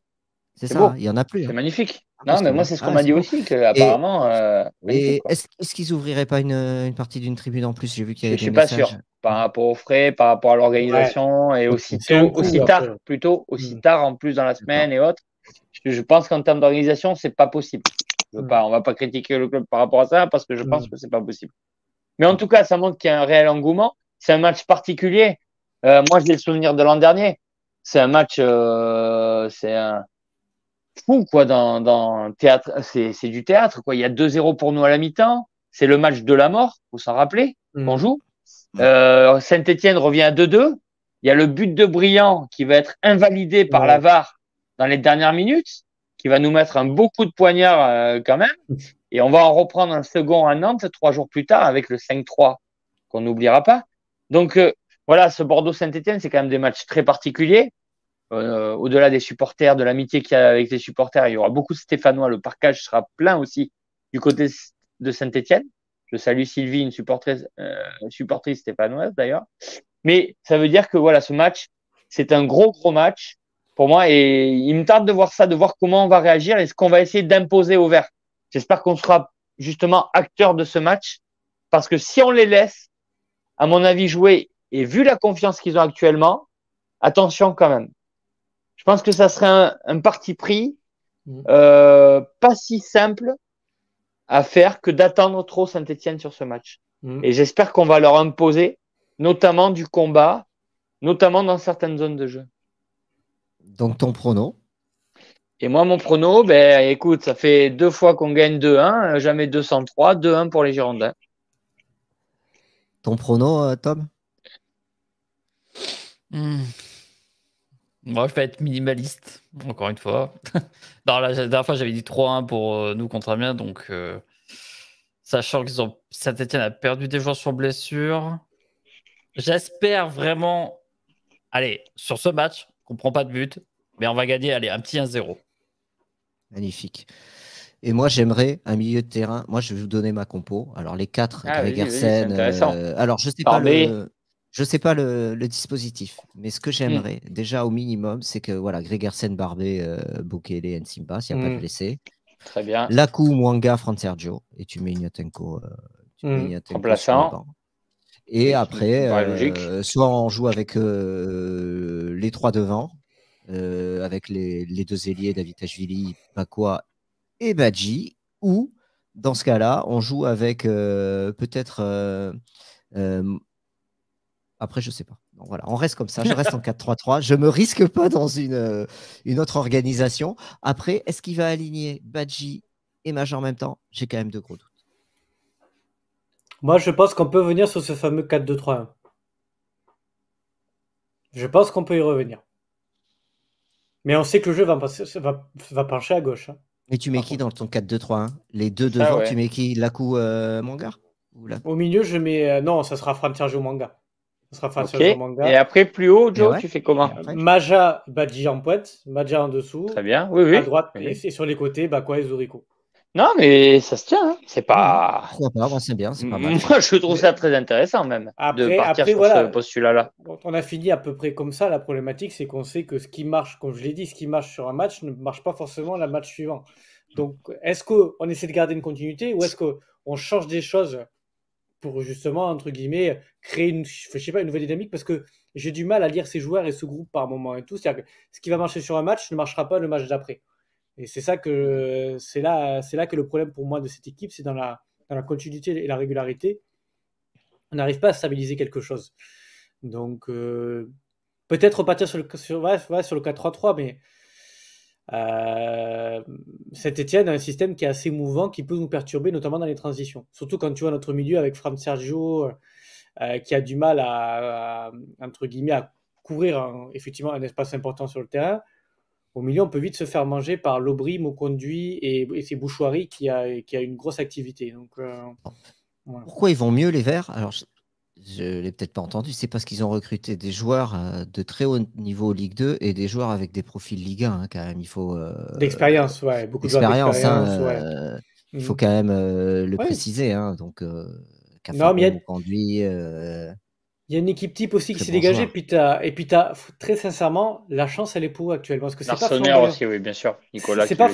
C'est ça, hein, il n'y en a plus. C'est hein. magnifique. Non, mais moi, c'est ce qu'on m'a dit aussi, qu'apparemment... apparemment. Euh, est-ce qu'ils n'ouvriraient pas une, partie d'une tribune en plus J'ai vu qu'il y avait. Je suis pas sûr. Par rapport aux frais, par rapport à l'organisation, et aussi tard, plutôt aussi mm. tard en plus dans la semaine et autres. Je, pense qu'en termes d'organisation, ce n'est pas possible. Mm. On ne va pas critiquer le club par rapport à ça parce que je pense mm. que ce n'est pas possible. Mais en tout cas, ça montre qu'il y a un réel engouement. C'est un match particulier. Euh, moi, j'ai le souvenir de l'an dernier. C'est un match, euh, c'est un, fou, quoi, dans, dans théâtre. C'est du théâtre, quoi. Il y a 2-0 pour nous à la mi-temps. C'est le match de la mort, faut s'en rappeler, mmh. on mm. euh, Saint-Etienne revient à 2-2. Il y a le but de Briand qui va être invalidé par la VAR dans les dernières minutes, qui va nous mettre un beau coup de poignard euh, quand même. <laughs> Et on va en reprendre un second à Nantes trois jours plus tard avec le 5-3 qu'on n'oubliera pas. Donc euh, voilà, ce Bordeaux-Saint-Etienne, c'est quand même des matchs très particuliers. Euh, au-delà des supporters, de l'amitié qu'il y a avec les supporters, il y aura beaucoup de Stéphanois. Le parcage sera plein aussi du côté de Saint-Etienne. Je salue Sylvie, une supportrice, euh, supportrice stéphanoise d'ailleurs. Mais ça veut dire que voilà, ce match, c'est un gros, gros match pour moi. Et il me tarde de voir ça, de voir comment on va réagir et ce qu'on va essayer d'imposer au vert. J'espère qu'on sera justement acteur de ce match. Parce que si on les laisse, à mon avis, jouer, et vu la confiance qu'ils ont actuellement, attention quand même. Je pense que ça serait un, parti pris mhm. euh, pas si simple à faire que d'attendre trop Saint-Etienne sur ce match. Mhm. Et j'espère qu'on va leur imposer, notamment du combat, notamment dans certaines zones de jeu. Donc ton prono Et moi, mon prono, ben, écoute, ça fait deux fois qu'on gagne 2-1, euh, jamais 203, 2-1 pour les Girondins. Ton prono, euh, Tom hmm. Moi, je vais être minimaliste, encore une fois. <laughs> la dernière fois, j'avais dit 3-1 pour euh, nous contre Amiens, donc euh, sachant qu'ils ont Saint-Etienne a perdu des joueurs sur blessure. J'espère vraiment. Allez, sur ce match, qu'on prend pas de but, mais on va gagner, allez, un petit 1-0. Magnifique. Et moi, j'aimerais un milieu de terrain. Moi, je vais vous donner ma compo. Alors, les quatre, avec ah oui, euh, alors, je sais pas le. Je ne sais pas le, dispositif, mais ce que j'aimerais, mm. déjà au minimum, c'est que voilà, Gregersen, Barbé, euh, et Nsimba, s'il n'y a pas de mm. blessé. Très bien. Laku, Mwanga, Fran Sergio, et tu mets euh, mm. Remplaçant. Et après, euh, soit on joue avec euh, les trois devant, avec les, deux ailiers, Davitashvili, Ashvili, et Badji, ou dans ce cas-là, on joue avec peut-être. Après, je sais pas. Donc, voilà, on reste comme ça. Je reste en 4-3-3. Je ne me risque pas dans une, euh, une autre organisation. Après, est-ce qu'il va aligner Badji et Major en même temps J'ai quand même de gros doutes. Moi, je pense qu'on peut venir sur ce fameux 4-2-3-1. Je pense qu'on peut y revenir. Mais on sait que le jeu va, pencher, va, pencher à gauche. Hein. Mais tu mets qui dans ton 4-2-3-1 Les deux devant, ah tu mets qui Lakou euh, Manga Ou Au milieu, je mets. Euh, non, ça sera Frontier Manga. Et après, plus haut, Joe, tu fais comment Maja Badji en pointe, Maja en dessous. Très bien, oui, À droite, Et, sur les côtés, Bakwa et Zuriko. Non, mais ça se tient. Hein. C'est pas. bien. je trouve ça très intéressant, même, ce postulat-là. On a fini à peu près comme ça. La problématique, c'est qu'on sait que ce qui marche, comme je l'ai dit, ce qui marche sur un match ne marche pas forcément la match suivant. Donc, est-ce qu'on essaie de garder une continuité ou est-ce qu'on change des choses pour justement, entre guillemets, créer une, je sais pas, une nouvelle dynamique parce que j'ai du mal à lire ces joueurs et ce groupe par moment et tout. cest ce qui va marcher sur un match ne marchera pas le match d'après. Et c'est ça que c'est là, c'est là que le problème pour moi de cette équipe, c'est dans la, dans la continuité et la régularité. On n'arrive pas à stabiliser quelque chose. Donc euh, peut-être partir sur le, sur, sur le 4-3-3, mais euh, Saint-Etienne a un système qui est assez mouvant, qui peut nous perturber, notamment dans les transitions. Surtout quand tu vois notre milieu avec Franck Sergio, euh, qui a du mal à, entre guillemets, à couvrir un, effectivement un espace important sur le terrain. Au milieu, on peut vite se faire manger par l'aubrime au et, et ses bouchoiries qui a, qui a une grosse activité. Donc, euh, Pourquoi ils vont mieux les Verts Alors, je ne l'ai peut-être pas entendu, c'est parce qu'ils ont recruté des joueurs euh, de très haut niveau Ligue 2 et des joueurs avec des profils Ligue 1 hein, quand même. Il faut euh, d'expérience, ouais, beaucoup d'expérience. Hein, euh, il faut mm. quand même le préciser, hein, donc. non, il y, a... il y a une équipe type aussi qui s'est dégagée, et puis très sincèrement, la chance elle est pour actuellement. Parce que c'est pas aussi, oui, bien sûr, Nicolas. C'est pas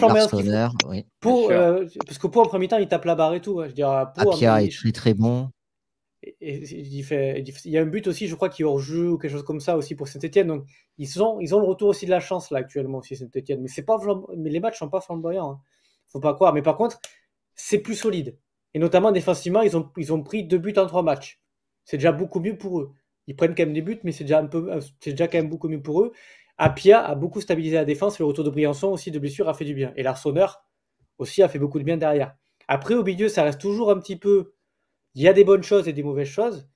Pour, parce que pour en premier temps, il tape la barre et tout. Je veux pour, est très très bon il, y a un but aussi, je crois, qui est hors jeu ou quelque chose comme ça aussi pour Saint-Etienne. Donc, ils ont, ils ont le retour aussi de la chance là actuellement aussi, Saint-Etienne. Mais, c'est pas mais les matchs sont pas flamboyants. ne hein. Faut pas croire. Mais par contre, c'est plus solide. Et notamment défensivement, ils ont, pris deux buts en trois matchs. C'est déjà beaucoup mieux pour eux. Ils prennent quand même des buts, mais c'est déjà, un peu, euh, c'est déjà quand même beaucoup mieux pour eux. Apia a beaucoup stabilisé la défense. Le retour de Briançon aussi de blessure a fait du bien. Et Larsonneur aussi a fait beaucoup de bien derrière. Après, au milieu, ça reste toujours un petit peu il y a des bonnes choses et des mauvaises choses.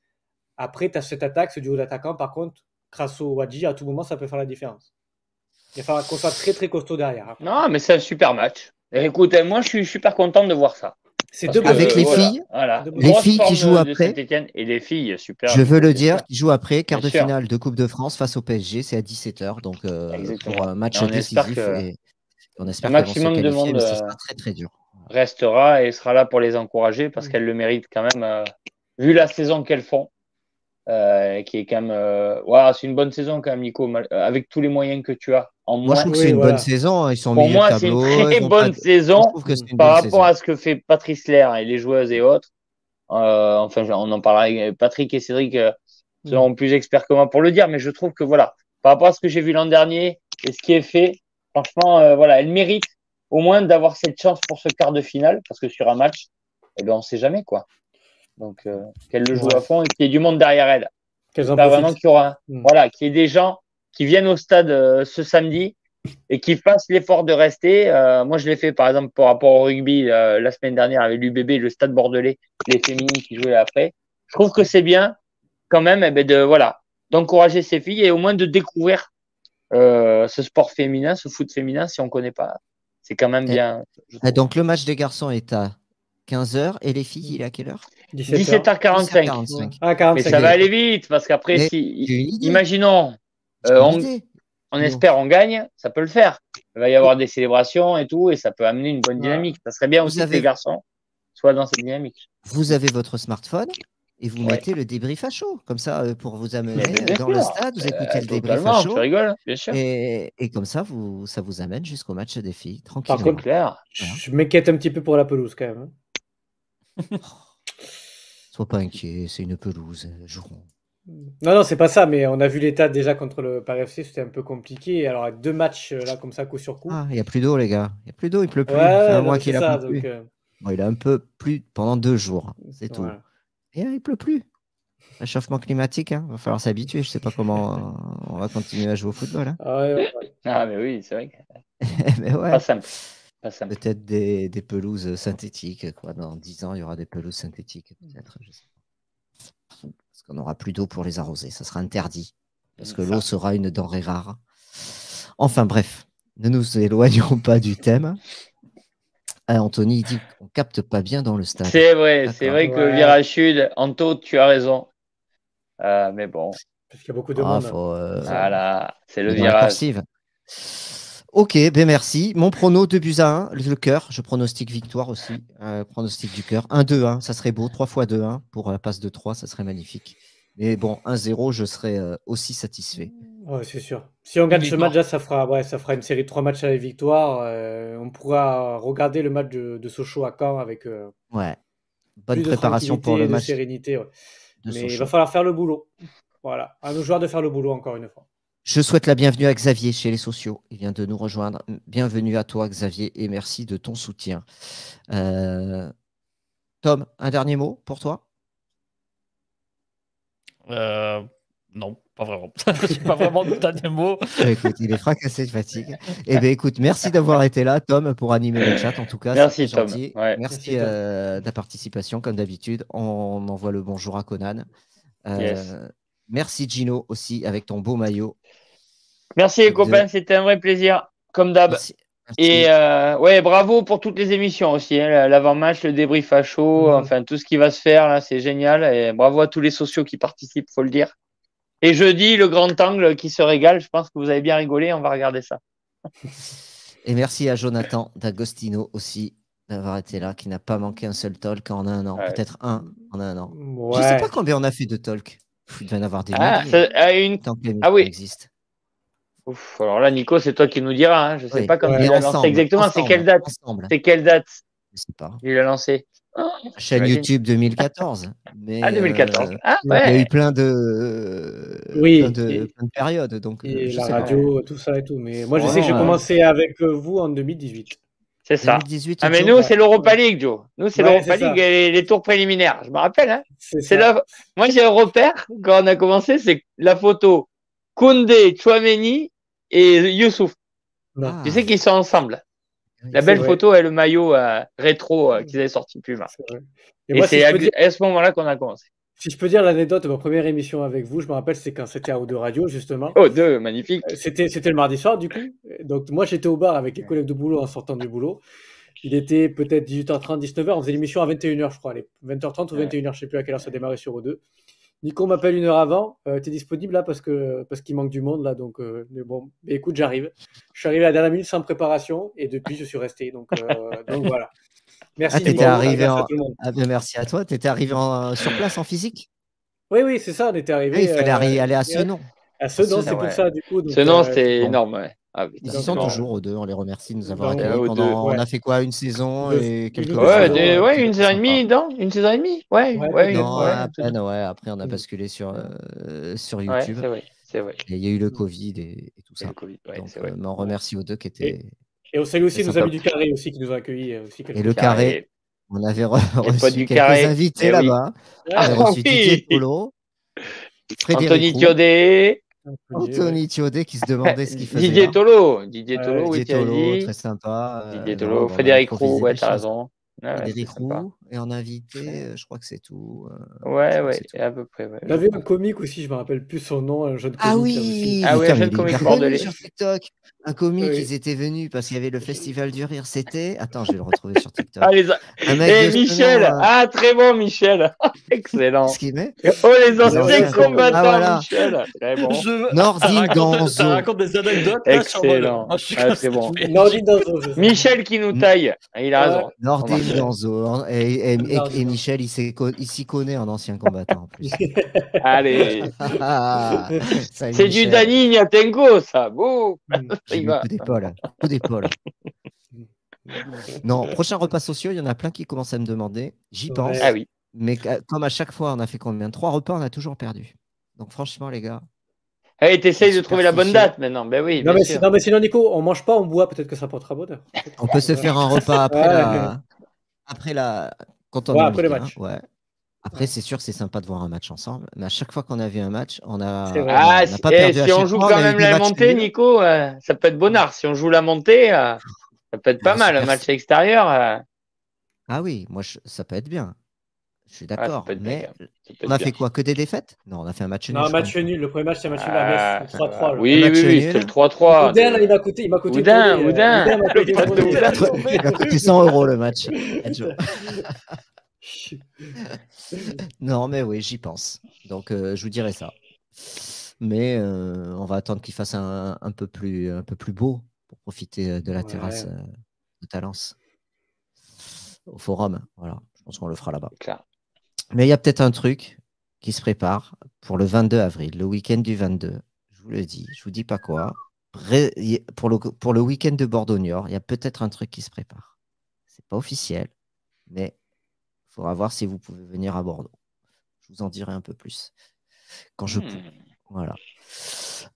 Après, tu as cette attaque, ce duo d'attaquants. Par contre, au Wadji, à tout moment, ça peut faire la différence. Il va falloir qu'on soit très très costaud derrière. Hein. Non, mais c'est un super match. Écoutez, hein, moi, je suis super content de voir ça. C'est deux Avec les filles, les filles qui jouent après. Et les filles, super. Je veux le dire, qui jouent après, quart de finale de Coupe de France face au PSG, c'est à 17h. Donc, euh, pour un match décisif. on espère un maximum de monde. Euh, très très dur restera et sera là pour les encourager parce mm. qu'elle le mérite quand même, euh, vu la saison qu'elles font, euh, qui est quand même. Euh, voilà c'est une bonne saison quand même, Nico, avec tous les moyens que tu as. En moi, je trouve que c'est une bonne saison. Ils sont pour moi, c'est une très bonne saison par rapport à ce que fait Patrice Lair et les joueuses et autres. enfin, on en parlera. Patrick et Cédric mm. seront plus experts que moi pour le dire, mais je trouve que voilà, par rapport à ce que j'ai vu l'an dernier et ce qui est fait, franchement, voilà, elle mérite au moins d'avoir cette chance pour ce quart de finale, parce que sur un match, eh ben, on ne sait jamais quoi. Donc, euh, qu'elle le joue à fond et qu'il y ait du monde derrière elle. Qu'elle vraiment qu'il y aura, mm. voilà, qu'il y ait des gens qui viennent au stade euh, ce samedi et qui fassent l'effort de rester. Euh, moi, je l'ai fait, par exemple, par rapport au rugby la semaine dernière avec l'UBB, le stade bordelais, les féminines qui jouaient après. Je trouve que c'est bien, quand même, eh ben, de voilà, d'encourager ces filles et au moins de découvrir ce sport féminin, ce foot féminin, si on ne connaît pas c'est quand même bien. Ah, donc le match des garçons est à 15h et les filles, il est à quelle heure 17h45. Ah, Mais ça va aller vite parce qu'après, si, imaginons, euh, on, espère, on gagne, ça peut le faire. Il va y avoir oh. des célébrations et tout, et ça peut amener une bonne ah. dynamique. Ça serait bien aussi avez... que les garçons soient dans cette dynamique. Vous avez votre smartphone, et vous mettez le débrief à chaud, comme ça, euh, pour vous amener euh, dans le stade, vous euh, écoutez le débrief à chaud. Hein, et, comme ça, vous, ça vous amène jusqu'au match des filles, tranquillement. Par contre, Claire, je m'inquiète un petit peu pour la pelouse quand même. Hein. <laughs> Sois pas inquiet, c'est une pelouse, Non, non, c'est pas ça, mais on a vu l'état déjà contre le Paris FC, c'était un peu compliqué. Alors, avec deux matchs là, comme ça, coup sur coup. Ah, il n'y a plus d'eau, les gars. Il n'y a plus d'eau, il pleut plus. moi qui il a un peu plus pendant deux jours, c'est tout. Et euh, il pleut plus. Réchauffement climatique, il hein. va falloir s'habituer. Je ne sais pas comment <laughs> on va continuer à jouer au football. Hein. Ah, <laughs> ah, mais oui, c'est vrai. <laughs> Pas simple. Peut-être des, pelouses synthétiques. Quoi. Dans dix ans, il y aura des pelouses synthétiques. peut Parce qu'on n'aura plus d'eau pour les arroser. Ça sera interdit. Parce que l'eau sera une denrée rare. Enfin bref, ne nous éloignons pas du thème. Ah, Anthony, il dit qu'on capte pas bien dans le stade. C'est vrai, c'est vrai que le virage sud, Anto, tu as raison. Euh, mais bon. Parce qu'il y a beaucoup de monde. Ah, hein. Faut, euh, Voilà, c'est le virage. Ok, ben merci. Mon prono 2 buts à 1, le cœur. Je pronostique victoire aussi. Euh, pronostic du cœur. 1-2-1, ça serait beau. 3 fois 2-1 pour la passe de 3, ça serait magnifique. Mais bon, 1-0, je serais euh, aussi satisfait. Ouais, c'est sûr. Si on gagne ce match, là, ça fera, ouais, ça fera une série de trois matchs avec victoire. Euh, on pourra regarder le match de, de Sochaux à Caen avec euh, ouais. bonne préparation pour le de Sérénité, Mais il va falloir faire le boulot. Voilà, à nos joueurs de faire le boulot encore une fois. Je souhaite la bienvenue à Xavier chez les sociaux. Il vient de nous rejoindre. Bienvenue à toi, Xavier, et merci de ton soutien. Euh, Tom, un dernier mot pour toi Non pas vraiment. <laughs> pas vraiment de dernier bah, écoute, il est fracassé de fatigue. Eh bien, écoute, merci d'avoir été là, Tom, pour animer le chat. En tout cas, merci, Tom. Merci, de euh, ta participation, comme d'habitude. On envoie le bonjour à Conan. Euh, merci, Gino, aussi, avec ton beau maillot. Merci, les copains. C'était un vrai plaisir, comme d'hab. Et euh, ouais, bravo pour toutes les émissions aussi. Hein, l'avant-match, le débrief à chaud, mm. enfin tout ce qui va se faire là, c'est génial. Et bravo à tous les sociaux qui participent, faut le dire. Et jeudi, le grand angle qui se régale. Je pense que vous avez bien rigolé. On va regarder ça. Et merci à Jonathan d'Agostino aussi d'avoir été là, qui n'a pas manqué un seul talk en un an. Peut-être un en un an. Je ne sais pas combien on a fait de talk. Il devait en avoir des ah, ah une... ah oui. alors là, Nico, c'est toi qui nous diras. Hein. Je ne sais pas quand il a lancé exactement. C'est quelle date C'est quelle date Je sais pas. Il a lancé. Chaîne YouTube 2014. ah, 2014. Euh, ah, il y a eu plein de, de, périodes. Donc, euh, la radio, tout ça et tout. Mais moi, je sais que j'ai commencé avec euh, vous en 2018. C'est ça. 2018, ah, mais nous, c'est l'Europa League, Joe. Nous, c'est l'Europa League et les, tours préliminaires. Je me rappelle. Hein. C'est Moi, j'ai un repère quand on a commencé c'est la photo Koundé, Chouameni et Youssouf. Ah. Tu sais qu'ils sont ensemble. La belle photo est le maillot euh, rétro euh, qu'ils avaient sorti plus Et, et c'est à, ce moment-là qu'on a commencé. Si je peux dire l'anecdote de ma première émission avec vous, je me rappelle, c'est quand c'était à O2 Radio, justement. O2, magnifique. Euh, c'était, c'était le mardi soir, du coup. Donc, moi, j'étais au bar avec les collègues de boulot en sortant du boulot. Il était peut-être 18h30, 19h. On faisait l'émission à 21h, je crois. 20h30 ou 21h, je ne sais plus à quelle heure ça démarrait sur O2. Nico m'appelle une heure avant. Euh, tu es disponible là parce que parce qu'il manque du monde là. Donc euh, mais bon, mais écoute, j'arrive. Je suis arrivé à la dernière minute sans préparation et depuis je suis resté. Donc, euh, <laughs> voilà. Merci. arrivé en... merci à toi. Tu étais arrivé sur place en physique. Oui oui c'est ça. On était arrivé. Ah, il fallait aller à nom. À c'est pour ça du coup. c'était énorme. Ouais. Ah, ils y sont toujours aux deux, on les remercie de nous avoir accueillis euh, pendant, on a fait quoi, une saison et quelques ouais, euh, ouais, une saison et demie, non Une saison et demie Ouais, ouais, ouais, non, après on a basculé sur, euh, sur YouTube. c'est vrai, c'est vrai. Et il y a eu le mm. Covid et, tout ça. COVID, Donc, vrai. on remercie aux deux qui étaient... Et, et on aussi nos amis du Carré aussi qui nous ont accueillis. Aussi et le Carré, on avait reçu quelques invités là-bas. On a reçu Polo, Anthony Thiodet, Anthony Tiodé qui se demandait ce qu'il <laughs> faisait. Hein. Didier Tolo, Didier Tolo, oui, Didier Tolo, très sympa. Euh, Didier Tolo, Frédéric Roux, ouais, t'as raison. Ah Frédéric Roux, et en invité, euh, je crois que c'est tout. Euh, ouais, ouais, à peu près. Ouais. Il y avait un comique aussi, je me rappelle plus son nom, un jeune ah comique. Ah oui, ah ouais, un jeune comique Sur TikTok, un comique, ils étaient venus parce qu'il y avait le Festival du Rire. C'était. Attends, je vais le retrouver sur TikTok. Ah, les... Et eh, Michel euh, Ah, très bon, Michel <laughs> Excellent. Ce met oh, les anciens combattants, ah, Michel très bon. je... Ganzo. Ça raconte des anecdotes. Excellent. Là, sur ah, ah c'est bon. Michel qui nous taille. Il a raison. Nordi Ganzo. Hein, et et, Michel, il s'y connaît en ancien combattant. En plus. <laughs> Allez. <laughs> c'est du Dani Niatengo, ça. Bon. Mm. <laughs> Coup d'épaule. non, prochain repas sociaux, il y en a plein qui commencent à me demander. J'y pense. Ah mais comme à chaque fois, on a fait combien Trois repas, on a toujours perdu. Donc franchement, les gars. tu eh, t'essayes de trouver la bonne date maintenant. Ben oui. Non mais, sinon, Nico, on mange pas, on boit. Peut-être que ça portera bonheur. On peut se faire un repas après. la après la. Quand on après c'est sûr, c'est sympa de voir un match ensemble. Mais à chaque fois qu'on a vu un match, on a, ah, pas perdu. Eh, si on joue quand même la montée, Nico, euh, ça peut être bonnard. Si on joue la montée, euh, ça peut être pas ah, mal. Un match extérieur. Euh. Ah oui, moi, ça peut être bien. Je suis ah, d'accord. mais hein. on a fait quoi Que des défaites Non, on a fait un match nul. Non, un match nul. Le premier match, c'est un match nul 3-3. Ah. Oui, oui, oui, c'était le 3-3. Oudin, il m'a coûté. Il m'a coûté. Oudin, euh, Il m'a coûté 100 euros le match. <laughs> non, mais oui, j'y pense. Donc, euh, je vous dirai ça. Mais euh, on va attendre qu'il fasse un, un, peu plus, un peu plus beau pour profiter de la terrasse de Talence au forum. Voilà, je pense qu'on le fera là-bas. Mais il y a peut-être un truc qui se prépare pour le 22 avril, le week-end du 22. Je vous le dis, je ne vous dis pas quoi. Pour le, week-end de Bordeaux-Niort, il y a peut-être un truc qui se prépare. Ce n'est pas officiel, mais il faudra voir si vous pouvez venir à Bordeaux. Je vous en dirai un peu plus quand je hmm. peux. Voilà.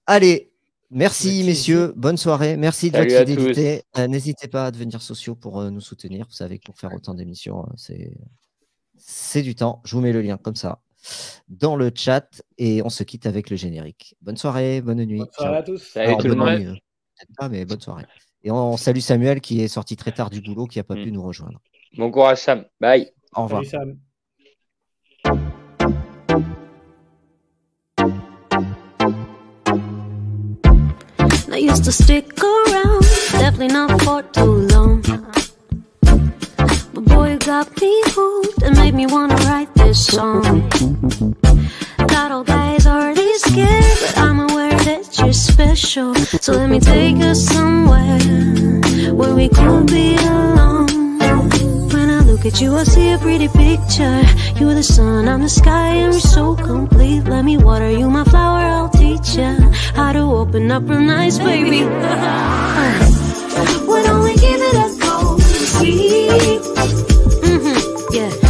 Allez, Merci, messieurs. Bonne soirée. Merci de votre fidélité. Euh, n'hésitez pas à devenir sociaux pour euh, nous soutenir. Vous savez que pour faire autant d'émissions, euh, c'est c'est du temps. Je vous mets le lien comme ça dans le chat et on se quitte avec le générique. Bonne soirée, bonne nuit. Bonne à tous. bonne soirée. Et on salue Samuel qui est sorti très tard du boulot, qui n'a pas mm. pu nous rejoindre. Bon courage Sam. Bye. Au revoir. But boy, you got me hooked and made me wanna write this song. Got all guys already scared, but I'm aware that you're special. So let me take us somewhere where we could be alone. When I look at you, I see a pretty picture. You're the sun, I'm the sky, and we're so complete. Let me water you, my flower, I'll teach you how to open up real nice, baby. <laughs> When only give it a go, see. Yeah